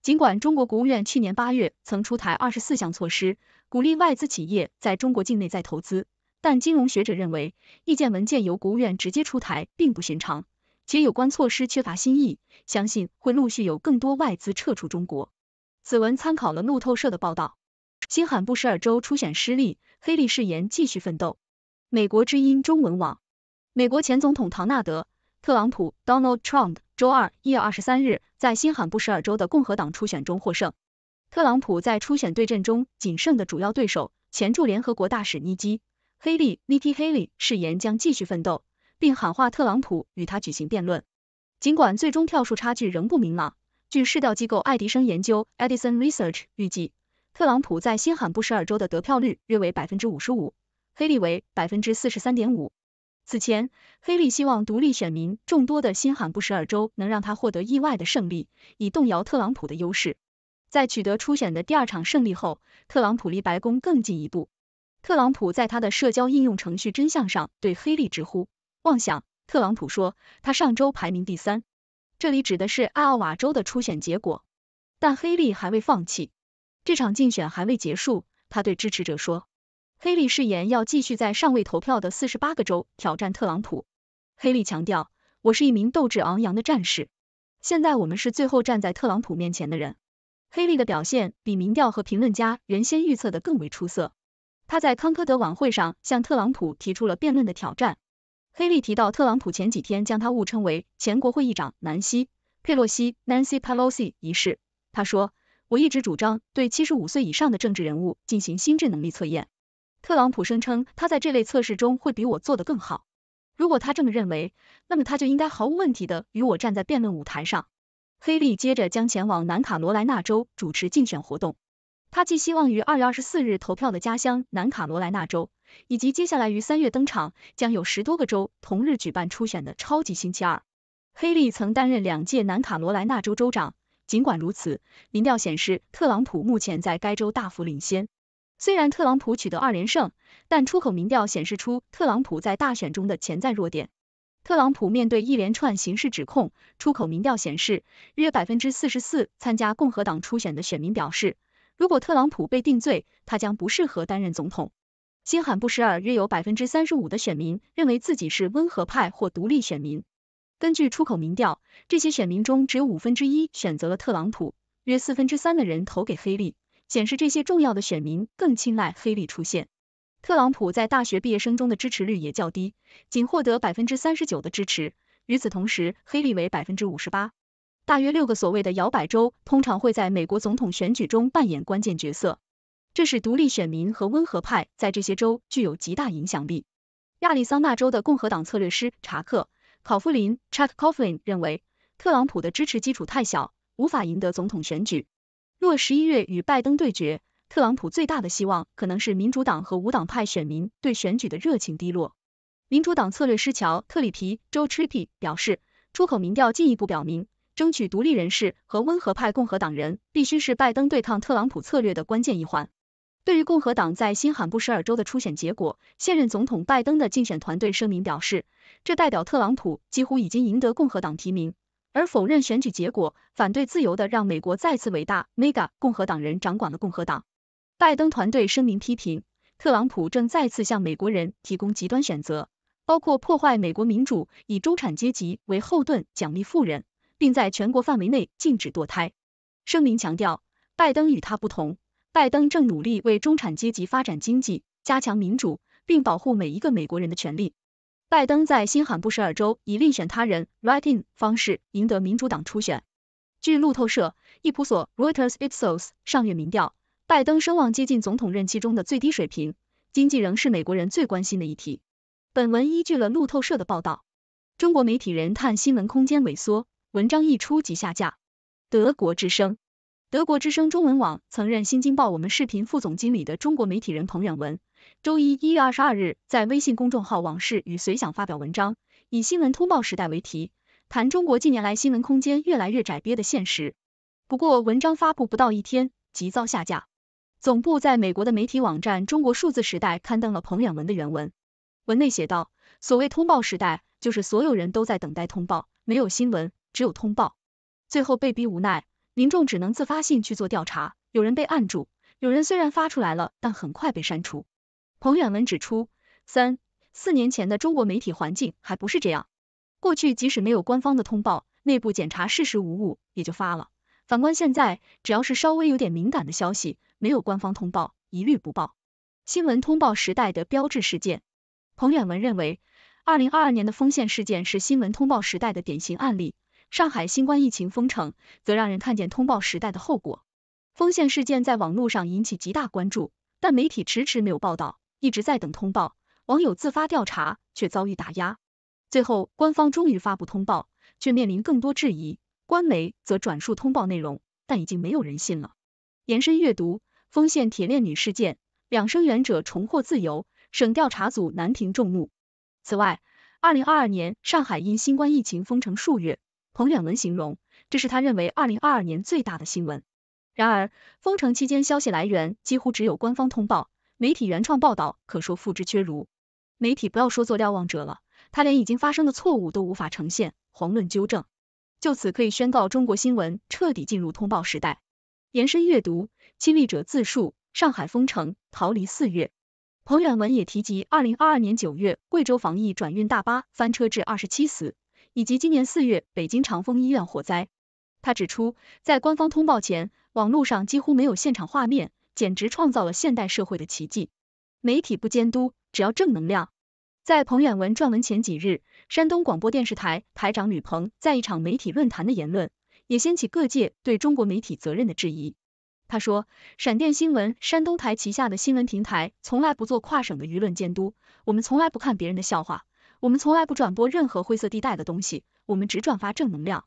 尽管中国国务院去年八月曾出台二十四项措施，鼓励外资企业在中国境内再投资，但金融学者认为，意见文件由国务院直接出台并不寻常，且有关措施缺乏新意，相信会陆续有更多外资撤出中国。此文参考了路透社的报道。新罕布什尔州初选失利，黑利誓言继续奋斗。美国之音中文网：美国前总统唐纳德·特朗普 （Donald Trump） 周二（一月二十三日）在新罕布什尔州的共和党初选中获胜。特朗普在初选对阵中仅剩的主要对手前驻联合国大使尼基·黑利 （Nikki Haley） 誓言将继续奋斗，并喊话特朗普与他举行辩论。尽管最终票数差距仍不明朗。据市调机构爱迪生研究 （Edison Research） 预计，特朗普在新罕布什尔州的得票率约为百分之五十五，黑利为百分之四十三点五。此前，黑利希望独立选民众多的新罕布什尔州能让他获得意外的胜利，以动摇特朗普的优势。在取得初选的第二场胜利后，特朗普离白宫更进一步。特朗普在他的社交应用程序“真相”上对黑利直呼妄想。特朗普说，他上周排名第三。这里指的是爱奥瓦州的初选结果，但黑利还未放弃，这场竞选还未结束。他对支持者说：“黑利誓言要继续在尚未投票的四十八个州挑战特朗普。”黑利强调：“我是一名斗志昂扬的战士，现在我们是最后站在特朗普面前的人。”黑利的表现比民调和评论家原先预测的更为出色。他在康科德晚会上向特朗普提出了辩论的挑战。黑利提到，特朗普前几天将他误称为前国会议长南希·佩洛西 （Nancy Pelosi） 一事。他说：“我一直主张对七十五岁以上的政治人物进行心智能力测验。”特朗普声称，他在这类测试中会比我做得更好。如果他这么认为，那么他就应该毫无问题的与我站在辩论舞台上。黑利接着将前往南卡罗来纳州主持竞选活动。他寄希望于二月二十四日投票的家乡南卡罗来纳州，以及接下来于三月登场将有十多个州同日举办初选的超级星期二。黑利曾担任两届南卡罗来纳州州长，尽管如此，民调显示特朗普目前在该州大幅领先。虽然特朗普取得二连胜，但出口民调显示出特朗普在大选中的潜在弱点。特朗普面对一连串刑事指控，出口民调显示约百分之四十四参加共和党初选的选民表示。如果特朗普被定罪，他将不适合担任总统。新罕布什尔约有百分之三十五的选民认为自己是温和派或独立选民。根据出口民调，这些选民中只有五分之一选择了特朗普，约四分之三的人投给黑利，显示这些重要的选民更青睐黑利出现。特朗普在大学毕业生中的支持率也较低，仅获得百分之三十九的支持，与此同时，黑利为百分之五十八。大约六个所谓的摇摆州通常会在美国总统选举中扮演关键角色，这使独立选民和温和派在这些州具有极大影响力。亚利桑那州的共和党策略师查克·考夫林 （Chuck Coughlin） 认为，特朗普的支持基础太小，无法赢得总统选举。若十一月与拜登对决，特朗普最大的希望可能是民主党和无党派选民对选举的热情低落。民主党策略师乔·特里皮 （Joe Trippi） 表示，出口民调进一步表明。争取独立人士和温和派共和党人必须是拜登对抗特朗普策略的关键一环。对于共和党在新罕布什尔州的初选结果，现任总统拜登的竞选团队声明表示，这代表特朗普几乎已经赢得共和党提名，而否认选举结果、反对自由的让美国再次伟大 （mega） 共和党人掌管了共和党。拜登团队声明批评，特朗普正再次向美国人提供极端选择，包括破坏美国民主，以中产阶级为后盾，奖励富人。并在全国范围内禁止堕胎。声明强调，拜登与他不同，拜登正努力为中产阶级发展经济，加强民主，并保护每一个美国人的权利。拜登在新罕布什尔州以另选他人 （write-in） 方式赢得民主党初选。据路透社 （Reuters Ipsos） 上月民调，拜登声望接近总统任期中的最低水平，经济仍是美国人最关心的议题。本文依据了路透社的报道。中国媒体人探新闻空间萎缩。文章一出即下架。德国之声、德国之声中文网曾任《新京报》我们视频副总经理的中国媒体人彭远文，周一（一月二十二日）在微信公众号《往事与随想》发表文章，以“新闻通报时代”为题，谈中国近年来新闻空间越来越窄憋的现实。不过，文章发布不到一天，即遭下架。总部在美国的媒体网站《中国数字时代》刊登了彭远文的原文，文内写道：“所谓通报时代，就是所有人都在等待通报，没有新闻。”只有通报，最后被逼无奈，民众只能自发性去做调查，有人被按住，有人虽然发出来了，但很快被删除。彭远文指出，三四年前的中国媒体环境还不是这样，过去即使没有官方的通报，内部检查事实无误也就发了。反观现在，只要是稍微有点敏感的消息，没有官方通报一律不报。新闻通报时代的标志事件，彭远文认为，二零二二年的封线事件是新闻通报时代的典型案例。上海新冠疫情封城，则让人看见通报时代的后果。丰县事件在网络上引起极大关注，但媒体迟迟没有报道，一直在等通报。网友自发调查却遭遇打压，最后官方终于发布通报，却面临更多质疑。官媒则转述通报内容，但已经没有人信了。延伸阅读：丰县铁链女事件，两生缘者重获自由，省调查组难平众怒。此外，二零二二年上海因新冠疫情封城数月。彭远文形容，这是他认为二零二二年最大的新闻。然而，封城期间，消息来源几乎只有官方通报，媒体原创报道可说付之阙如。媒体不要说做瞭望者了，他连已经发生的错误都无法呈现，遑论纠正。就此可以宣告，中国新闻彻底进入通报时代。延伸阅读：亲历者自述：上海封城，逃离四月。彭远文也提及，二零二二年九月，贵州防疫转运大巴翻车致二十七死。以及今年四月北京长峰医院火灾，他指出，在官方通报前，网络上几乎没有现场画面，简直创造了现代社会的奇迹。媒体不监督，只要正能量。在彭远文撰文前几日，山东广播电视台台长吕鹏在一场媒体论坛的言论，也掀起各界对中国媒体责任的质疑。他说，闪电新闻山东台旗下的新闻平台，从来不做跨省的舆论监督，我们从来不看别人的笑话。我们从来不转播任何灰色地带的东西，我们只转发正能量。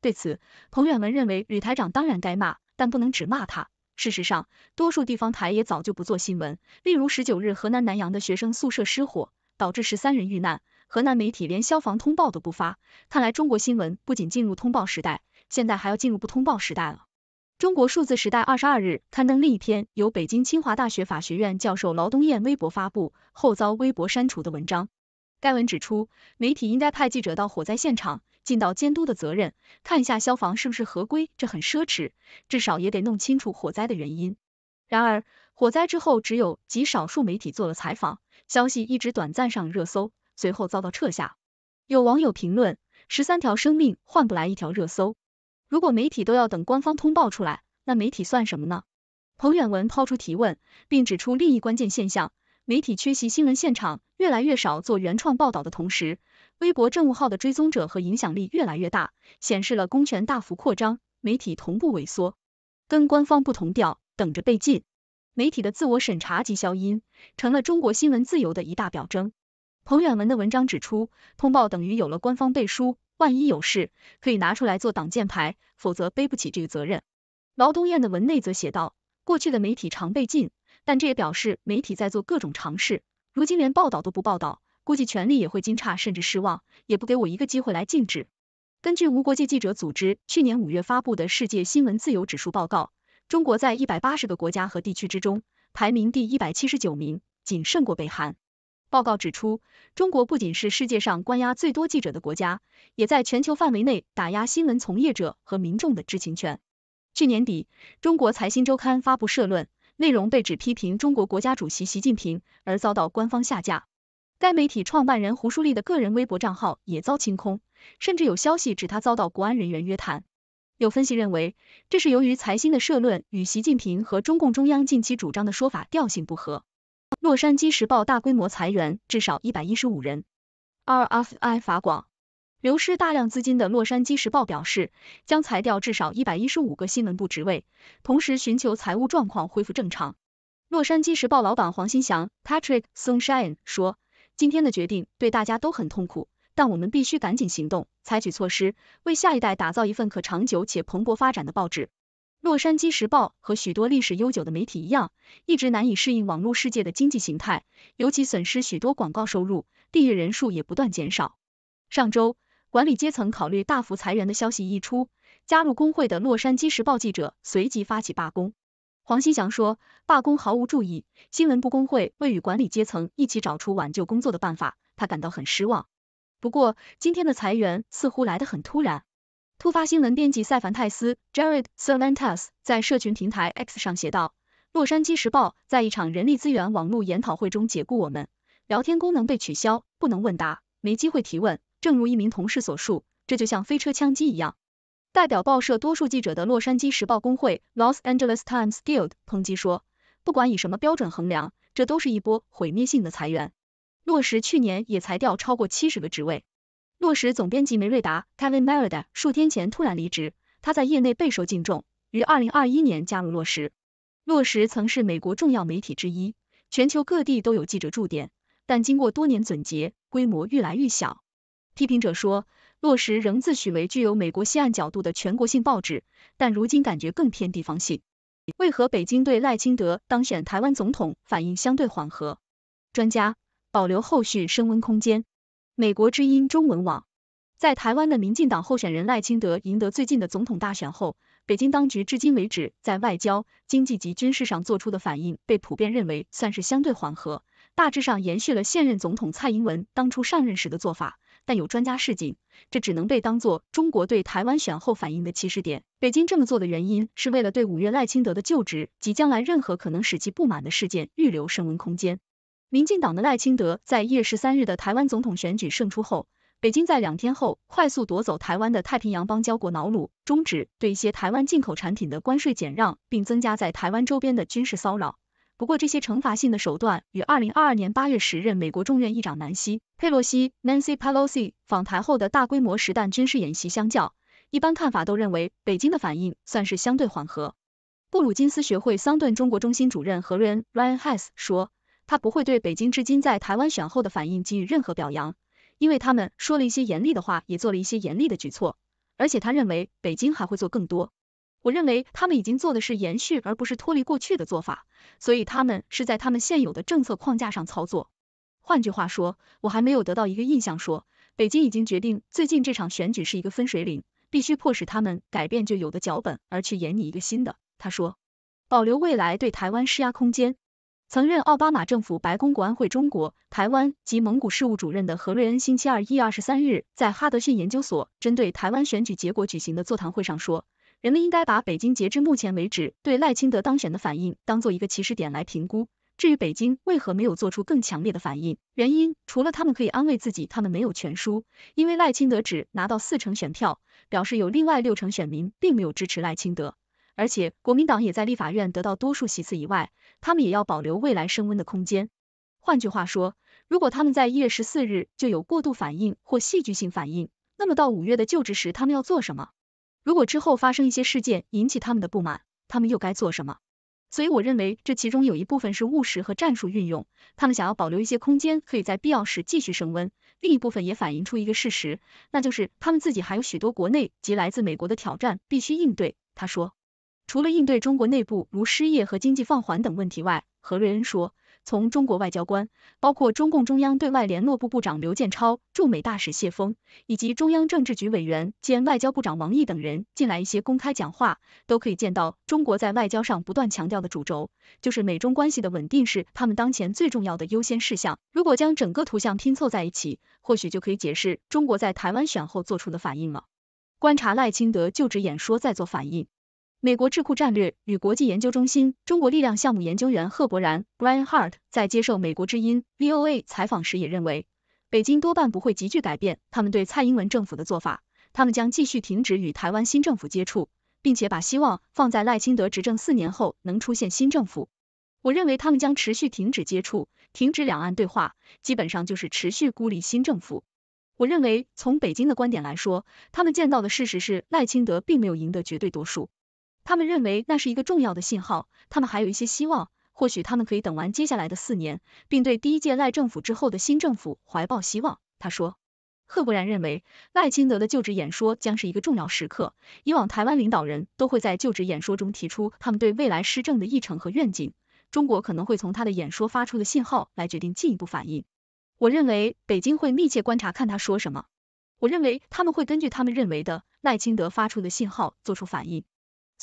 对此，彭远文认为，吕台长当然该骂，但不能只骂他。事实上，多数地方台也早就不做新闻。例如十九日，河南南阳的学生宿舍失火，导致十三人遇难，河南媒体连消防通报都不发。看来中国新闻不仅进入通报时代，现在还要进入不通报时代了。中国数字时代二十二日刊登另一篇由北京清华大学法学院教授劳东燕微博发布后遭微博删除的文章。该文指出，媒体应该派记者到火灾现场，尽到监督的责任，看一下消防是不是合规，这很奢侈，至少也得弄清楚火灾的原因。然而，火灾之后只有极少数媒体做了采访，消息一直短暂上热搜，随后遭到撤下。有网友评论，十三条生命换不来一条热搜，如果媒体都要等官方通报出来，那媒体算什么呢？彭远文抛出提问，并指出另一关键现象。媒体缺席新闻现场，越来越少做原创报道的同时，微博政务号的追踪者和影响力越来越大，显示了公权大幅扩张，媒体同步萎缩。跟官方不同调，等着被禁。媒体的自我审查及消音，成了中国新闻自由的一大表征。彭远文的文章指出，通报等于有了官方背书，万一有事，可以拿出来做挡箭牌，否则背不起这个责任。劳东燕的文内则写道，过去的媒体常被禁。但这也表示媒体在做各种尝试，如今连报道都不报道，估计权力也会惊诧甚至失望，也不给我一个机会来禁止。根据无国界记者组织去年五月发布的《世界新闻自由指数报告》，中国在一百八十个国家和地区之中排名第一百七十九名，仅胜过北韩。报告指出，中国不仅是世界上关押最多记者的国家，也在全球范围内打压新闻从业者和民众的知情权。去年底，中国财新周刊发布社论。内容被指批评中国国家主席习近平，而遭到官方下架。该媒体创办人胡舒立的个人微博账号也遭清空，甚至有消息指他遭到国安人员约谈。有分析认为，这是由于财新的社论与习近平和中共中央近期主张的说法调性不合。《洛杉矶时报》大规模裁员，至少一百一十五人。RFI 法广。流失大量资金的《洛杉矶时报》表示，将裁掉至少一百一十五个新闻部职位，同时寻求财务状况恢复正常。《洛杉矶时报》老板黄新祥 （Patrick Sunshine） 说：“今天的决定对大家都很痛苦，但我们必须赶紧行动，采取措施，为下一代打造一份可长久且蓬勃发展的报纸。”《洛杉矶时报》和许多历史悠久的媒体一样，一直难以适应网络世界的经济形态，尤其损失许多广告收入，订阅人数也不断减少。上周。管理阶层考虑大幅裁员的消息一出，加入工会的《洛杉矶时报》记者随即发起罢工。黄新祥说：“罢工毫无注意新闻部工会未与管理阶层一起找出挽救工作的办法，他感到很失望。不过，今天的裁员似乎来得很突然。”突发新闻编辑塞凡泰斯 （Jared s e r v a n t a s 在社群平台 X 上写道：“《洛杉矶时报》在一场人力资源网络研讨会中解雇我们，聊天功能被取消，不能问答，没机会提问。”正如一名同事所述，这就像飞车枪击一样。代表报社多数记者的洛杉矶时报工会 （Los Angeles Times Guild） 抨击说，不管以什么标准衡量，这都是一波毁灭性的裁员。《洛石》去年也裁掉超过七十个职位。《洛石》总编辑梅瑞达 （Kevin Merida） 数天前突然离职，他在业内备受敬重，于二零二一年加入《洛石》。《洛石》曾是美国重要媒体之一，全球各地都有记者驻点，但经过多年总结，规模愈来愈小。批评者说，落实》仍自诩为具有美国西岸角度的全国性报纸，但如今感觉更偏地方性。为何北京对赖清德当选台湾总统反应相对缓和？专家保留后续升温空间。美国之音中文网在台湾的民进党候选人赖清德赢得最近的总统大选后，北京当局至今为止在外交、经济及军事上做出的反应，被普遍认为算是相对缓和，大致上延续了现任总统蔡英文当初上任时的做法。但有专家示警，这只能被当作中国对台湾选后反应的起始点。北京这么做的原因是为了对五月赖清德的就职及将来任何可能使其不满的事件预留升温空间。民进党的赖清德在一月十三日的台湾总统选举胜出后，北京在两天后快速夺走台湾的太平洋邦交国瑙鲁，终止对一些台湾进口产品的关税减让，并增加在台湾周边的军事骚扰。不过，这些惩罚性的手段与二零二二年八月时任美国众议长南希·佩洛西 Nancy Pelosi 访台后的大规模实弹军事演习相较，一般看法都认为北京的反应算是相对缓和。布鲁金斯学会桑顿中国中心主任何瑞恩 Ryan Hess 说，他不会对北京至今在台湾选后的反应给予任何表扬，因为他们说了一些严厉的话，也做了一些严厉的举措，而且他认为北京还会做更多。我认为他们已经做的是延续而不是脱离过去的做法，所以他们是在他们现有的政策框架上操作。换句话说，我还没有得到一个印象说北京已经决定最近这场选举是一个分水岭，必须迫使他们改变就有的脚本而去演拟一个新的。他说，保留未来对台湾施压空间。曾任奥巴马政府白宫国安会中国、台湾及蒙古事务主任的何瑞恩，星期二一月二十三日在哈德逊研究所针对台湾选举结果举行的座谈会上说。人们应该把北京截至目前为止对赖清德当选的反应当做一个起始点来评估。至于北京为何没有做出更强烈的反应，原因除了他们可以安慰自己他们没有全输，因为赖清德只拿到四成选票，表示有另外六成选民并没有支持赖清德，而且国民党也在立法院得到多数席次以外，他们也要保留未来升温的空间。换句话说，如果他们在一月十四日就有过度反应或戏剧性反应，那么到五月的就职时他们要做什么？如果之后发生一些事件引起他们的不满，他们又该做什么？所以我认为这其中有一部分是务实和战术运用，他们想要保留一些空间，可以在必要时继续升温。另一部分也反映出一个事实，那就是他们自己还有许多国内及来自美国的挑战必须应对。他说，除了应对中国内部如失业和经济放缓等问题外，何瑞恩说。从中国外交官，包括中共中央对外联络部部长刘建超、驻美大使谢峰，以及中央政治局委员兼外交部长王毅等人进来一些公开讲话，都可以见到中国在外交上不断强调的主轴，就是美中关系的稳定是他们当前最重要的优先事项。如果将整个图像拼凑在一起，或许就可以解释中国在台湾选后做出的反应了。观察赖清德就职演说再做反应。美国智库战略与国际研究中心中国力量项目研究员贺博然 （Brian Hart） 在接受美国之音 （VOA） 采访时也认为，北京多半不会急剧改变他们对蔡英文政府的做法，他们将继续停止与台湾新政府接触，并且把希望放在赖清德执政四年后能出现新政府。我认为他们将持续停止接触，停止两岸对话，基本上就是持续孤立新政府。我认为从北京的观点来说，他们见到的事实是赖清德并没有赢得绝对多数。他们认为那是一个重要的信号，他们还有一些希望，或许他们可以等完接下来的四年，并对第一届赖政府之后的新政府怀抱希望。他说，赫国然认为赖清德的就职演说将是一个重要时刻，以往台湾领导人都会在就职演说中提出他们对未来施政的议程和愿景，中国可能会从他的演说发出的信号来决定进一步反应。我认为北京会密切观察看他说什么，我认为他们会根据他们认为的赖清德发出的信号做出反应。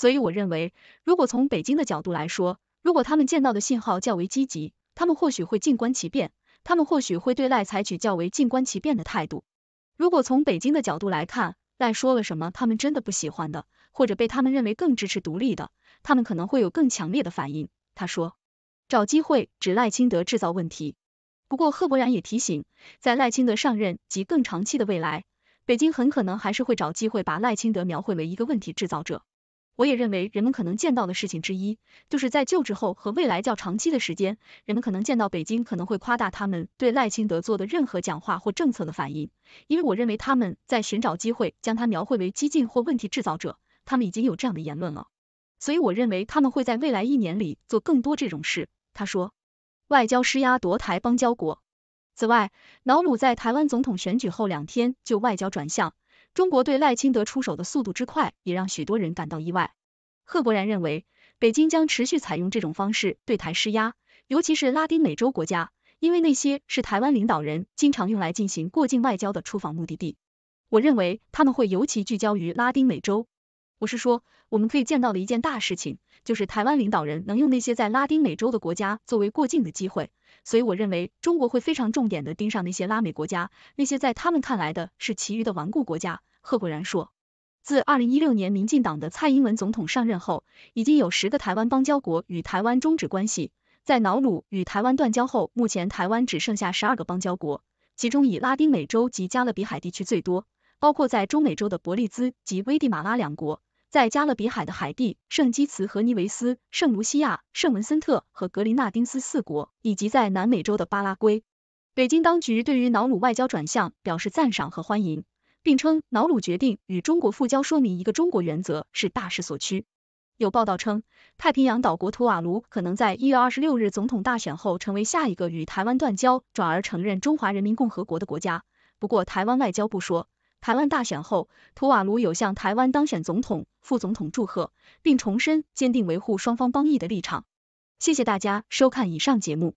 所以我认为，如果从北京的角度来说，如果他们见到的信号较为积极，他们或许会静观其变，他们或许会对赖采取较为静观其变的态度。如果从北京的角度来看，赖说了什么他们真的不喜欢的，或者被他们认为更支持独立的，他们可能会有更强烈的反应。他说，找机会指赖清德制造问题。不过贺博然也提醒，在赖清德上任及更长期的未来，北京很可能还是会找机会把赖清德描绘为一个问题制造者。我也认为，人们可能见到的事情之一，就是在救治后和未来较长期的时间，人们可能见到北京可能会夸大他们对赖清德做的任何讲话或政策的反应，因为我认为他们在寻找机会将他描绘为激进或问题制造者，他们已经有这样的言论了，所以我认为他们会在未来一年里做更多这种事。他说，外交施压夺台邦交国。此外，瑙鲁在台湾总统选举后两天就外交转向。中国对赖清德出手的速度之快，也让许多人感到意外。贺国然认为，北京将持续采用这种方式对台施压，尤其是拉丁美洲国家，因为那些是台湾领导人经常用来进行过境外交的出访目的地。我认为他们会尤其聚焦于拉丁美洲。我是说，我们可以见到的一件大事情，就是台湾领导人能用那些在拉丁美洲的国家作为过境的机会。所以我认为中国会非常重点的盯上那些拉美国家，那些在他们看来的是其余的顽固国家。贺果然说，自二零一六年民进党的蔡英文总统上任后，已经有十个台湾邦交国与台湾终止关系。在瑙鲁与台湾断交后，目前台湾只剩下十二个邦交国，其中以拉丁美洲及加勒比海地区最多，包括在中美洲的伯利兹及危地马拉两国。在加勒比海的海地、圣基茨和尼维斯、圣卢西亚、圣文森特和格林纳丁斯四国，以及在南美洲的巴拉圭，北京当局对于瑙鲁外交转向表示赞赏和欢迎，并称瑙鲁决定与中国复交，说明一个中国原则是大势所趋。有报道称，太平洋岛国图瓦卢可能在一月二十六日总统大选后成为下一个与台湾断交，转而承认中华人民共和国的国家。不过，台湾外交部说。台湾大选后，图瓦卢有向台湾当选总统、副总统祝贺，并重申坚定维护双方邦谊的立场。谢谢大家收看以上节目，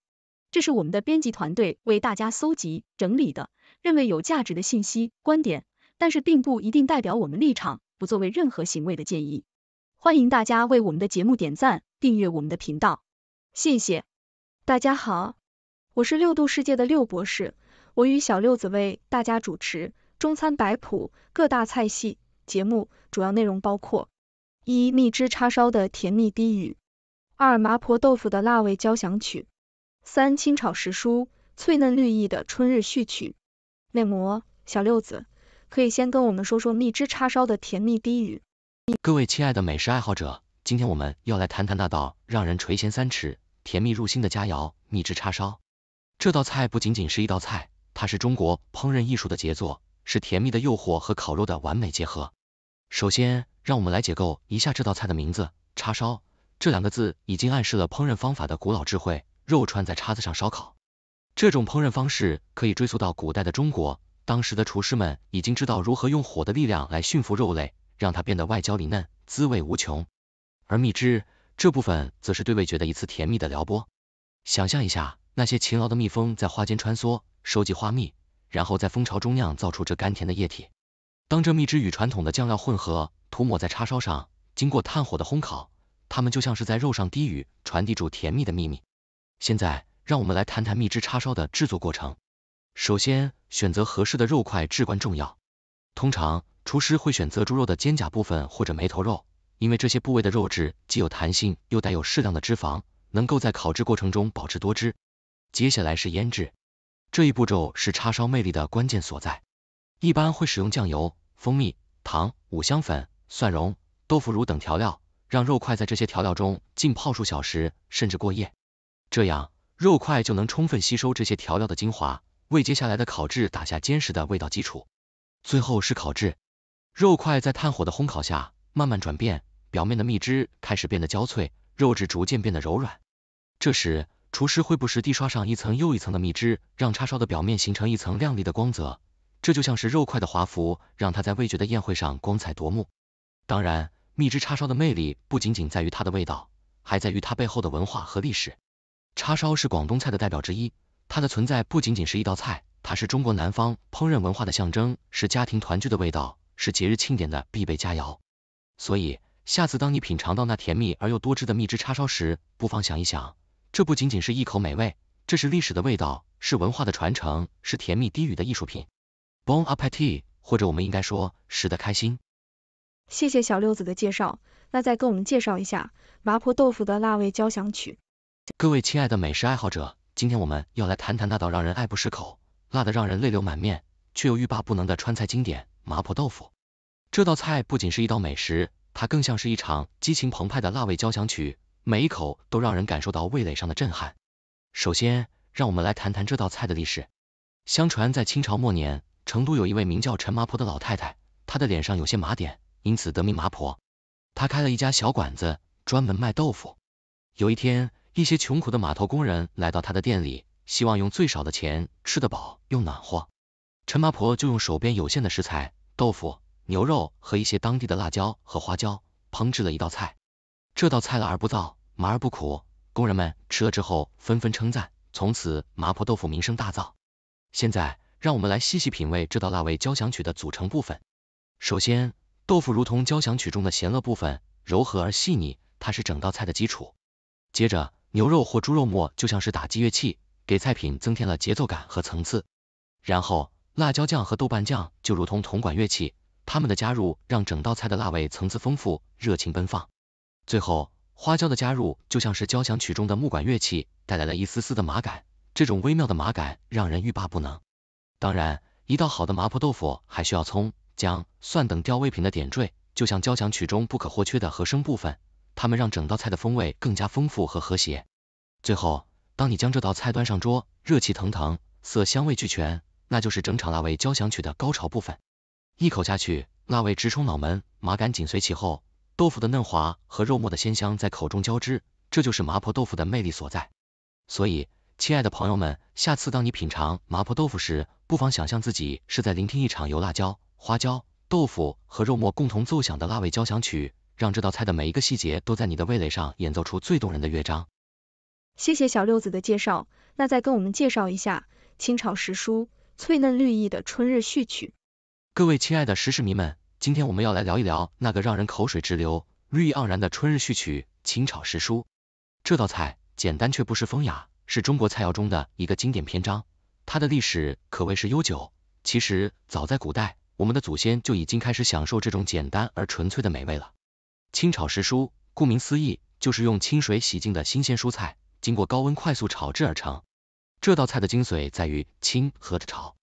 这是我们的编辑团队为大家搜集整理的，认为有价值的信息、观点，但是并不一定代表我们立场，不作为任何行为的建议。欢迎大家为我们的节目点赞、订阅我们的频道，谢谢大家好，我是六度世界的六博士，我与小六子为大家主持。中餐摆谱，各大菜系节目主要内容包括：一、蜜汁叉烧的甜蜜低语；二、麻婆豆腐的辣味交响曲；三、清炒时蔬脆嫩绿意的春日序曲。内膜小六子，可以先跟我们说说蜜汁叉烧的甜蜜低语。各位亲爱的美食爱好者，今天我们要来谈谈那道让人垂涎三尺、甜蜜入心的佳肴蜜汁叉烧。这道菜不仅仅是一道菜，它是中国烹饪艺术的杰作。是甜蜜的诱惑和烤肉的完美结合。首先，让我们来解构一下这道菜的名字“叉烧”。这两个字已经暗示了烹饪方法的古老智慧，肉串在叉子上烧烤。这种烹饪方式可以追溯到古代的中国，当时的厨师们已经知道如何用火的力量来驯服肉类，让它变得外焦里嫩，滋味无穷。而蜜汁这部分，则是对味觉的一次甜蜜的撩拨。想象一下，那些勤劳的蜜蜂在花间穿梭，收集花蜜。然后在蜂巢中酿造出这甘甜的液体。当这蜜汁与传统的酱料混合，涂抹在叉烧上，经过炭火的烘烤，它们就像是在肉上低语，传递出甜蜜的秘密。现在，让我们来谈谈蜜汁叉烧的制作过程。首先，选择合适的肉块至关重要。通常，厨师会选择猪肉的肩胛部分或者眉头肉，因为这些部位的肉质既有弹性，又带有适当的脂肪，能够在烤制过程中保持多汁。接下来是腌制。这一步骤是叉烧魅力的关键所在。一般会使用酱油、蜂蜜、糖、五香粉、蒜蓉、豆腐乳等调料，让肉块在这些调料中浸泡数小时，甚至过夜。这样，肉块就能充分吸收这些调料的精华，为接下来的烤制打下坚实的味道基础。最后是烤制，肉块在炭火的烘烤下慢慢转变，表面的蜜汁开始变得焦脆，肉质逐渐变得柔软。这时，厨师会不时地刷上一层又一层的蜜汁，让叉烧的表面形成一层亮丽的光泽，这就像是肉块的华服，让它在味觉的宴会上光彩夺目。当然，蜜汁叉烧的魅力不仅仅在于它的味道，还在于它背后的文化和历史。叉烧是广东菜的代表之一，它的存在不仅仅是一道菜，它是中国南方烹饪文化的象征，是家庭团聚的味道，是节日庆典的必备佳肴。所以，下次当你品尝到那甜蜜而又多汁的蜜汁叉烧时，不妨想一想。这不仅仅是一口美味，这是历史的味道，是文化的传承，是甜蜜低语的艺术品。Bon appetit，或者我们应该说，食得开心。谢谢小六子的介绍，那再跟我们介绍一下麻婆豆腐的辣味交响曲。各位亲爱的美食爱好者，今天我们要来谈谈那道让人爱不释口、辣得让人泪流满面却又欲罢不能的川菜经典——麻婆豆腐。这道菜不仅是一道美食，它更像是一场激情澎湃的辣味交响曲。每一口都让人感受到味蕾上的震撼。首先，让我们来谈谈这道菜的历史。相传在清朝末年，成都有一位名叫陈麻婆的老太太，她的脸上有些麻点，因此得名麻婆。她开了一家小馆子，专门卖豆腐。有一天，一些穷苦的码头工人来到她的店里，希望用最少的钱吃得饱又暖和。陈麻婆就用手边有限的食材，豆腐、牛肉和一些当地的辣椒和花椒，烹制了一道菜。这道菜辣而不燥，麻而不苦，工人们吃了之后纷纷称赞。从此麻婆豆腐名声大噪。现在让我们来细细品味这道辣味交响曲的组成部分。首先，豆腐如同交响曲中的弦乐部分，柔和而细腻，它是整道菜的基础。接着，牛肉或猪肉末就像是打击乐器，给菜品增添了节奏感和层次。然后，辣椒酱和豆瓣酱就如同铜管乐器，它们的加入让整道菜的辣味层次丰富，热情奔放。最后，花椒的加入就像是交响曲中的木管乐器，带来了一丝丝的麻感。这种微妙的麻感让人欲罢不能。当然，一道好的麻婆豆腐还需要葱、姜、蒜等调味品的点缀，就像交响曲中不可或缺的和声部分，它们让整道菜的风味更加丰富和和谐。最后，当你将这道菜端上桌，热气腾腾，色香味俱全，那就是整场辣味交响曲的高潮部分。一口下去，辣味直冲脑门，麻感紧随其后。豆腐的嫩滑和肉末的鲜香在口中交织，这就是麻婆豆腐的魅力所在。所以，亲爱的朋友们，下次当你品尝麻婆豆腐时，不妨想象自己是在聆听一场由辣椒、花椒、豆腐和肉末共同奏响的辣味交响曲，让这道菜的每一个细节都在你的味蕾上演奏出最动人的乐章。谢谢小六子的介绍，那再跟我们介绍一下清炒时蔬，脆嫩绿意的春日序曲。各位亲爱的食事迷们。今天我们要来聊一聊那个让人口水直流、绿意盎然的春日序曲——清炒时蔬。这道菜简单却不失风雅，是中国菜肴中的一个经典篇章。它的历史可谓是悠久。其实早在古代，我们的祖先就已经开始享受这种简单而纯粹的美味了。清炒时蔬，顾名思义，就是用清水洗净的新鲜蔬菜，经过高温快速炒制而成。这道菜的精髓在于清和炒。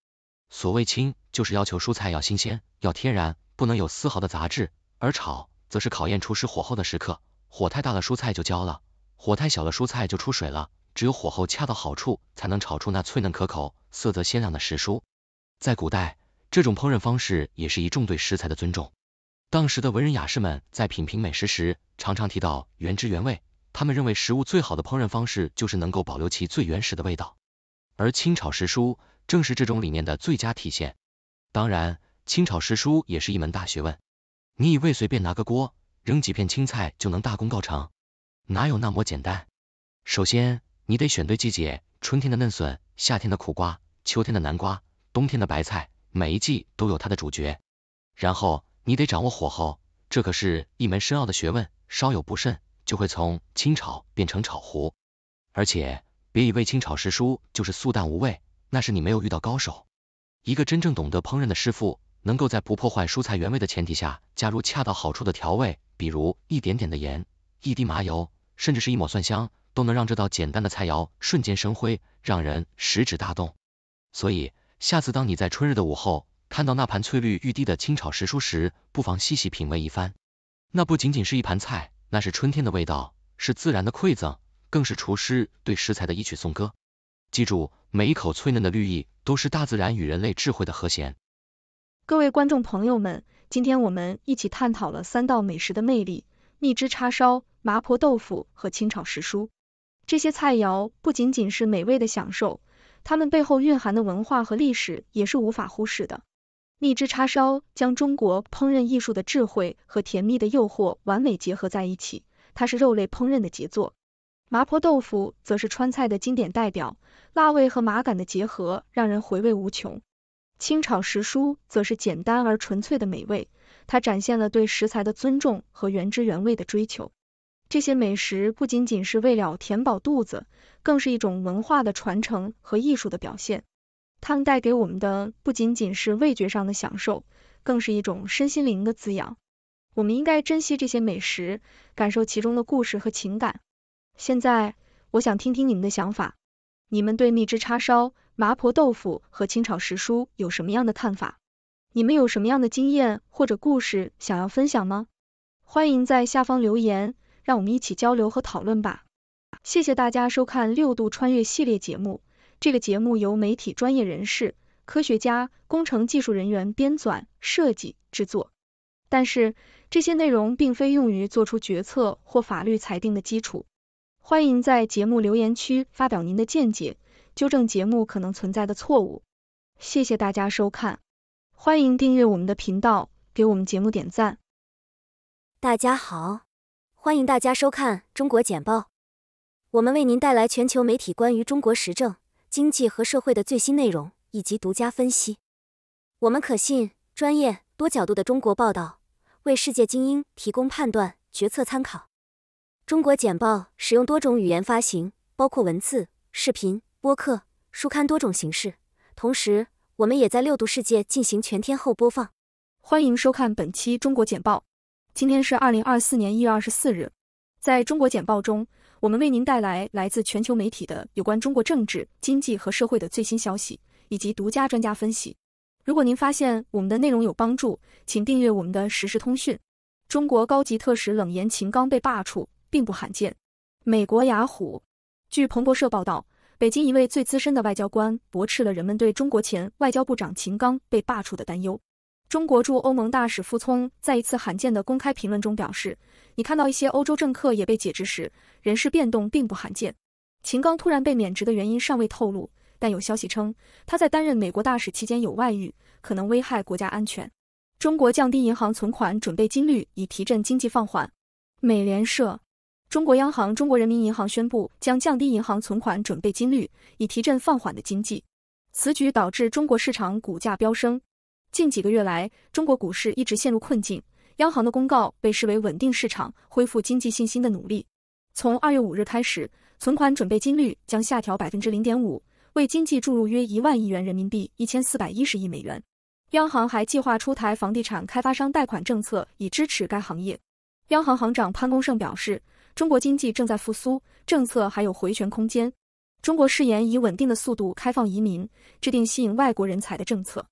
所谓清，就是要求蔬菜要新鲜，要天然。不能有丝毫的杂质，而炒则是考验厨师火候的时刻。火太大了，蔬菜就焦了；火太小了，蔬菜就出水了。只有火候恰到好处，才能炒出那脆嫩可口、色泽鲜亮的时蔬。在古代，这种烹饪方式也是一众对食材的尊重。当时的文人雅士们在品评美食时，常常提到原汁原味。他们认为食物最好的烹饪方式就是能够保留其最原始的味道，而清炒时蔬正是这种理念的最佳体现。当然。清炒时蔬也是一门大学问，你以为随便拿个锅，扔几片青菜就能大功告成？哪有那么简单？首先，你得选对季节，春天的嫩笋，夏天的苦瓜，秋天的南瓜，冬天的白菜，每一季都有它的主角。然后，你得掌握火候，这可是一门深奥的学问，稍有不慎就会从清炒变成炒糊。而且，别以为清炒时蔬就是素淡无味，那是你没有遇到高手，一个真正懂得烹饪的师傅。能够在不破坏蔬菜原味的前提下，加入恰到好处的调味，比如一点点的盐，一滴麻油，甚至是一抹蒜香，都能让这道简单的菜肴瞬间生辉，让人食指大动。所以，下次当你在春日的午后看到那盘翠绿欲滴的清炒时蔬时，不妨细细品味一番。那不仅仅是一盘菜，那是春天的味道，是自然的馈赠，更是厨师对食材的一曲颂歌。记住，每一口脆嫩的绿意，都是大自然与人类智慧的和弦。各位观众朋友们，今天我们一起探讨了三道美食的魅力：蜜汁叉烧、麻婆豆腐和清炒时蔬。这些菜肴不仅仅是美味的享受，它们背后蕴含的文化和历史也是无法忽视的。蜜汁叉烧将中国烹饪艺术的智慧和甜蜜的诱惑完美结合在一起，它是肉类烹饪的杰作。麻婆豆腐则是川菜的经典代表，辣味和麻感的结合让人回味无穷。清炒时蔬则是简单而纯粹的美味，它展现了对食材的尊重和原汁原味的追求。这些美食不仅仅是为了填饱肚子，更是一种文化的传承和艺术的表现。它们带给我们的不仅仅是味觉上的享受，更是一种身心灵的滋养。我们应该珍惜这些美食，感受其中的故事和情感。现在，我想听听你们的想法，你们对蜜汁叉烧。麻婆豆腐和清炒时蔬有什么样的看法？你们有什么样的经验或者故事想要分享吗？欢迎在下方留言，让我们一起交流和讨论吧。谢谢大家收看六度穿越系列节目。这个节目由媒体专业人士、科学家、工程技术人员编纂、设计、制作，但是这些内容并非用于做出决策或法律裁定的基础。欢迎在节目留言区发表您的见解。纠正节目可能存在的错误。谢谢大家收看，欢迎订阅我们的频道，给我们节目点赞。大家好，欢迎大家收看《中国简报》，我们为您带来全球媒体关于中国时政、经济和社会的最新内容以及独家分析。我们可信、专业、多角度的中国报道，为世界精英提供判断、决策参考。《中国简报》使用多种语言发行，包括文字、视频。播客、书刊多种形式，同时我们也在六度世界进行全天候播放。欢迎收看本期中国简报。今天是二零二四年一月二十四日。在中国简报中，我们为您带来来自全球媒体的有关中国政治、经济和社会的最新消息以及独家专家分析。如果您发现我们的内容有帮助，请订阅我们的实时通讯。中国高级特使冷言秦刚被罢黜，并不罕见。美国雅虎，据彭博社报道。北京一位最资深的外交官驳斥了人们对中国前外交部长秦刚被罢黜的担忧。中国驻欧盟大使傅聪在一次罕见的公开评论中表示：“你看到一些欧洲政客也被解职时，人事变动并不罕见。”秦刚突然被免职的原因尚未透露，但有消息称他在担任美国大使期间有外遇，可能危害国家安全。中国降低银行存款准备金率以提振经济放缓。美联社。中国央行中国人民银行宣布将降低银行存款准备金率，以提振放缓的经济。此举导致中国市场股价飙升。近几个月来，中国股市一直陷入困境，央行的公告被视为稳定市场、恢复经济信心的努力。从二月五日开始，存款准备金率将下调百分之零点五，为经济注入约一万亿元人民币（一千四百一十亿美元）。央行还计划出台房地产开发商贷款政策，以支持该行业。央行行长潘功胜表示。中国经济正在复苏，政策还有回旋空间。中国誓言以稳定的速度开放移民，制定吸引外国人才的政策。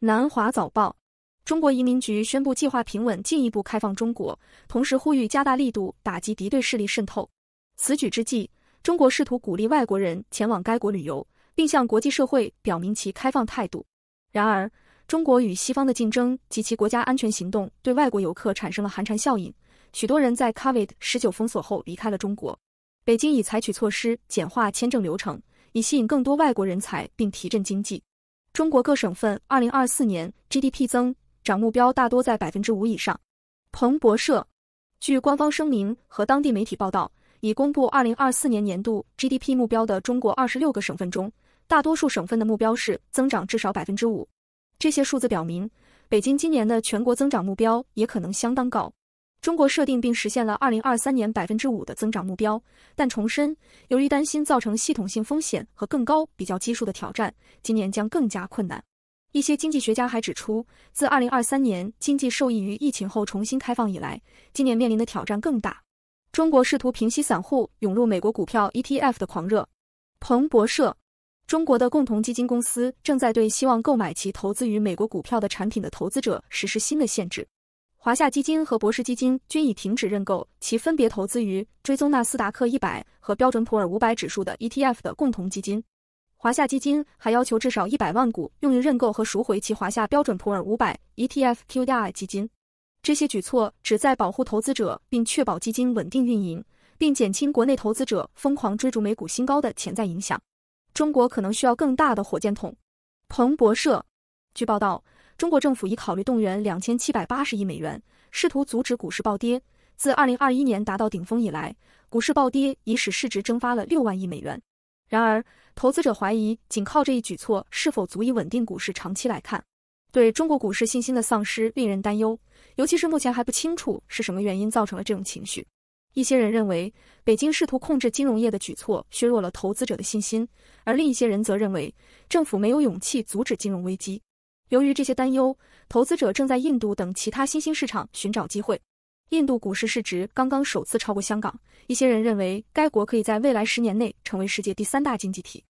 南华早报：中国移民局宣布计划平稳进一步开放中国，同时呼吁加大力度打击敌对势力渗透。此举之际，中国试图鼓励外国人前往该国旅游，并向国际社会表明其开放态度。然而，中国与西方的竞争及其国家安全行动对外国游客产生了寒蝉效应。许多人在 Covid 十九封锁后离开了中国。北京已采取措施简化签证流程，以吸引更多外国人才并提振经济。中国各省份2024年 GDP 增长目标大多在百分之五以上。彭博社，据官方声明和当地媒体报道，已公布2024年年度 GDP 目标的中国二十六个省份中，大多数省份的目标是增长至少百分之五。这些数字表明，北京今年的全国增长目标也可能相当高。中国设定并实现了2023年5%的增长目标，但重申，由于担心造成系统性风险和更高比较基数的挑战，今年将更加困难。一些经济学家还指出，自2023年经济受益于疫情后重新开放以来，今年面临的挑战更大。中国试图平息散户涌入美国股票 ETF 的狂热。彭博社，中国的共同基金公司正在对希望购买其投资于美国股票的产品的投资者实施新的限制。华夏基金和博时基金均已停止认购其分别投资于追踪纳斯达克一百和标准普尔五百指数的 ETF 的共同基金。华夏基金还要求至少一百万股用于认购和赎回其华夏标准普尔五百 ETF q d i 基金。这些举措旨在保护投资者，并确保基金稳定运营，并减轻国内投资者疯狂追逐美股新高的潜在影响。中国可能需要更大的“火箭筒”。彭博社据报道。中国政府已考虑动员两千七百八十亿美元，试图阻止股市暴跌。自二零二一年达到顶峰以来，股市暴跌已使市值蒸发了六万亿美元。然而，投资者怀疑仅靠这一举措是否足以稳定股市。长期来看，对中国股市信心的丧失令人担忧，尤其是目前还不清楚是什么原因造成了这种情绪。一些人认为，北京试图控制金融业的举措削弱了投资者的信心，而另一些人则认为政府没有勇气阻止金融危机。由于这些担忧，投资者正在印度等其他新兴市场寻找机会。印度股市市值刚刚首次超过香港，一些人认为该国可以在未来十年内成为世界第三大经济体。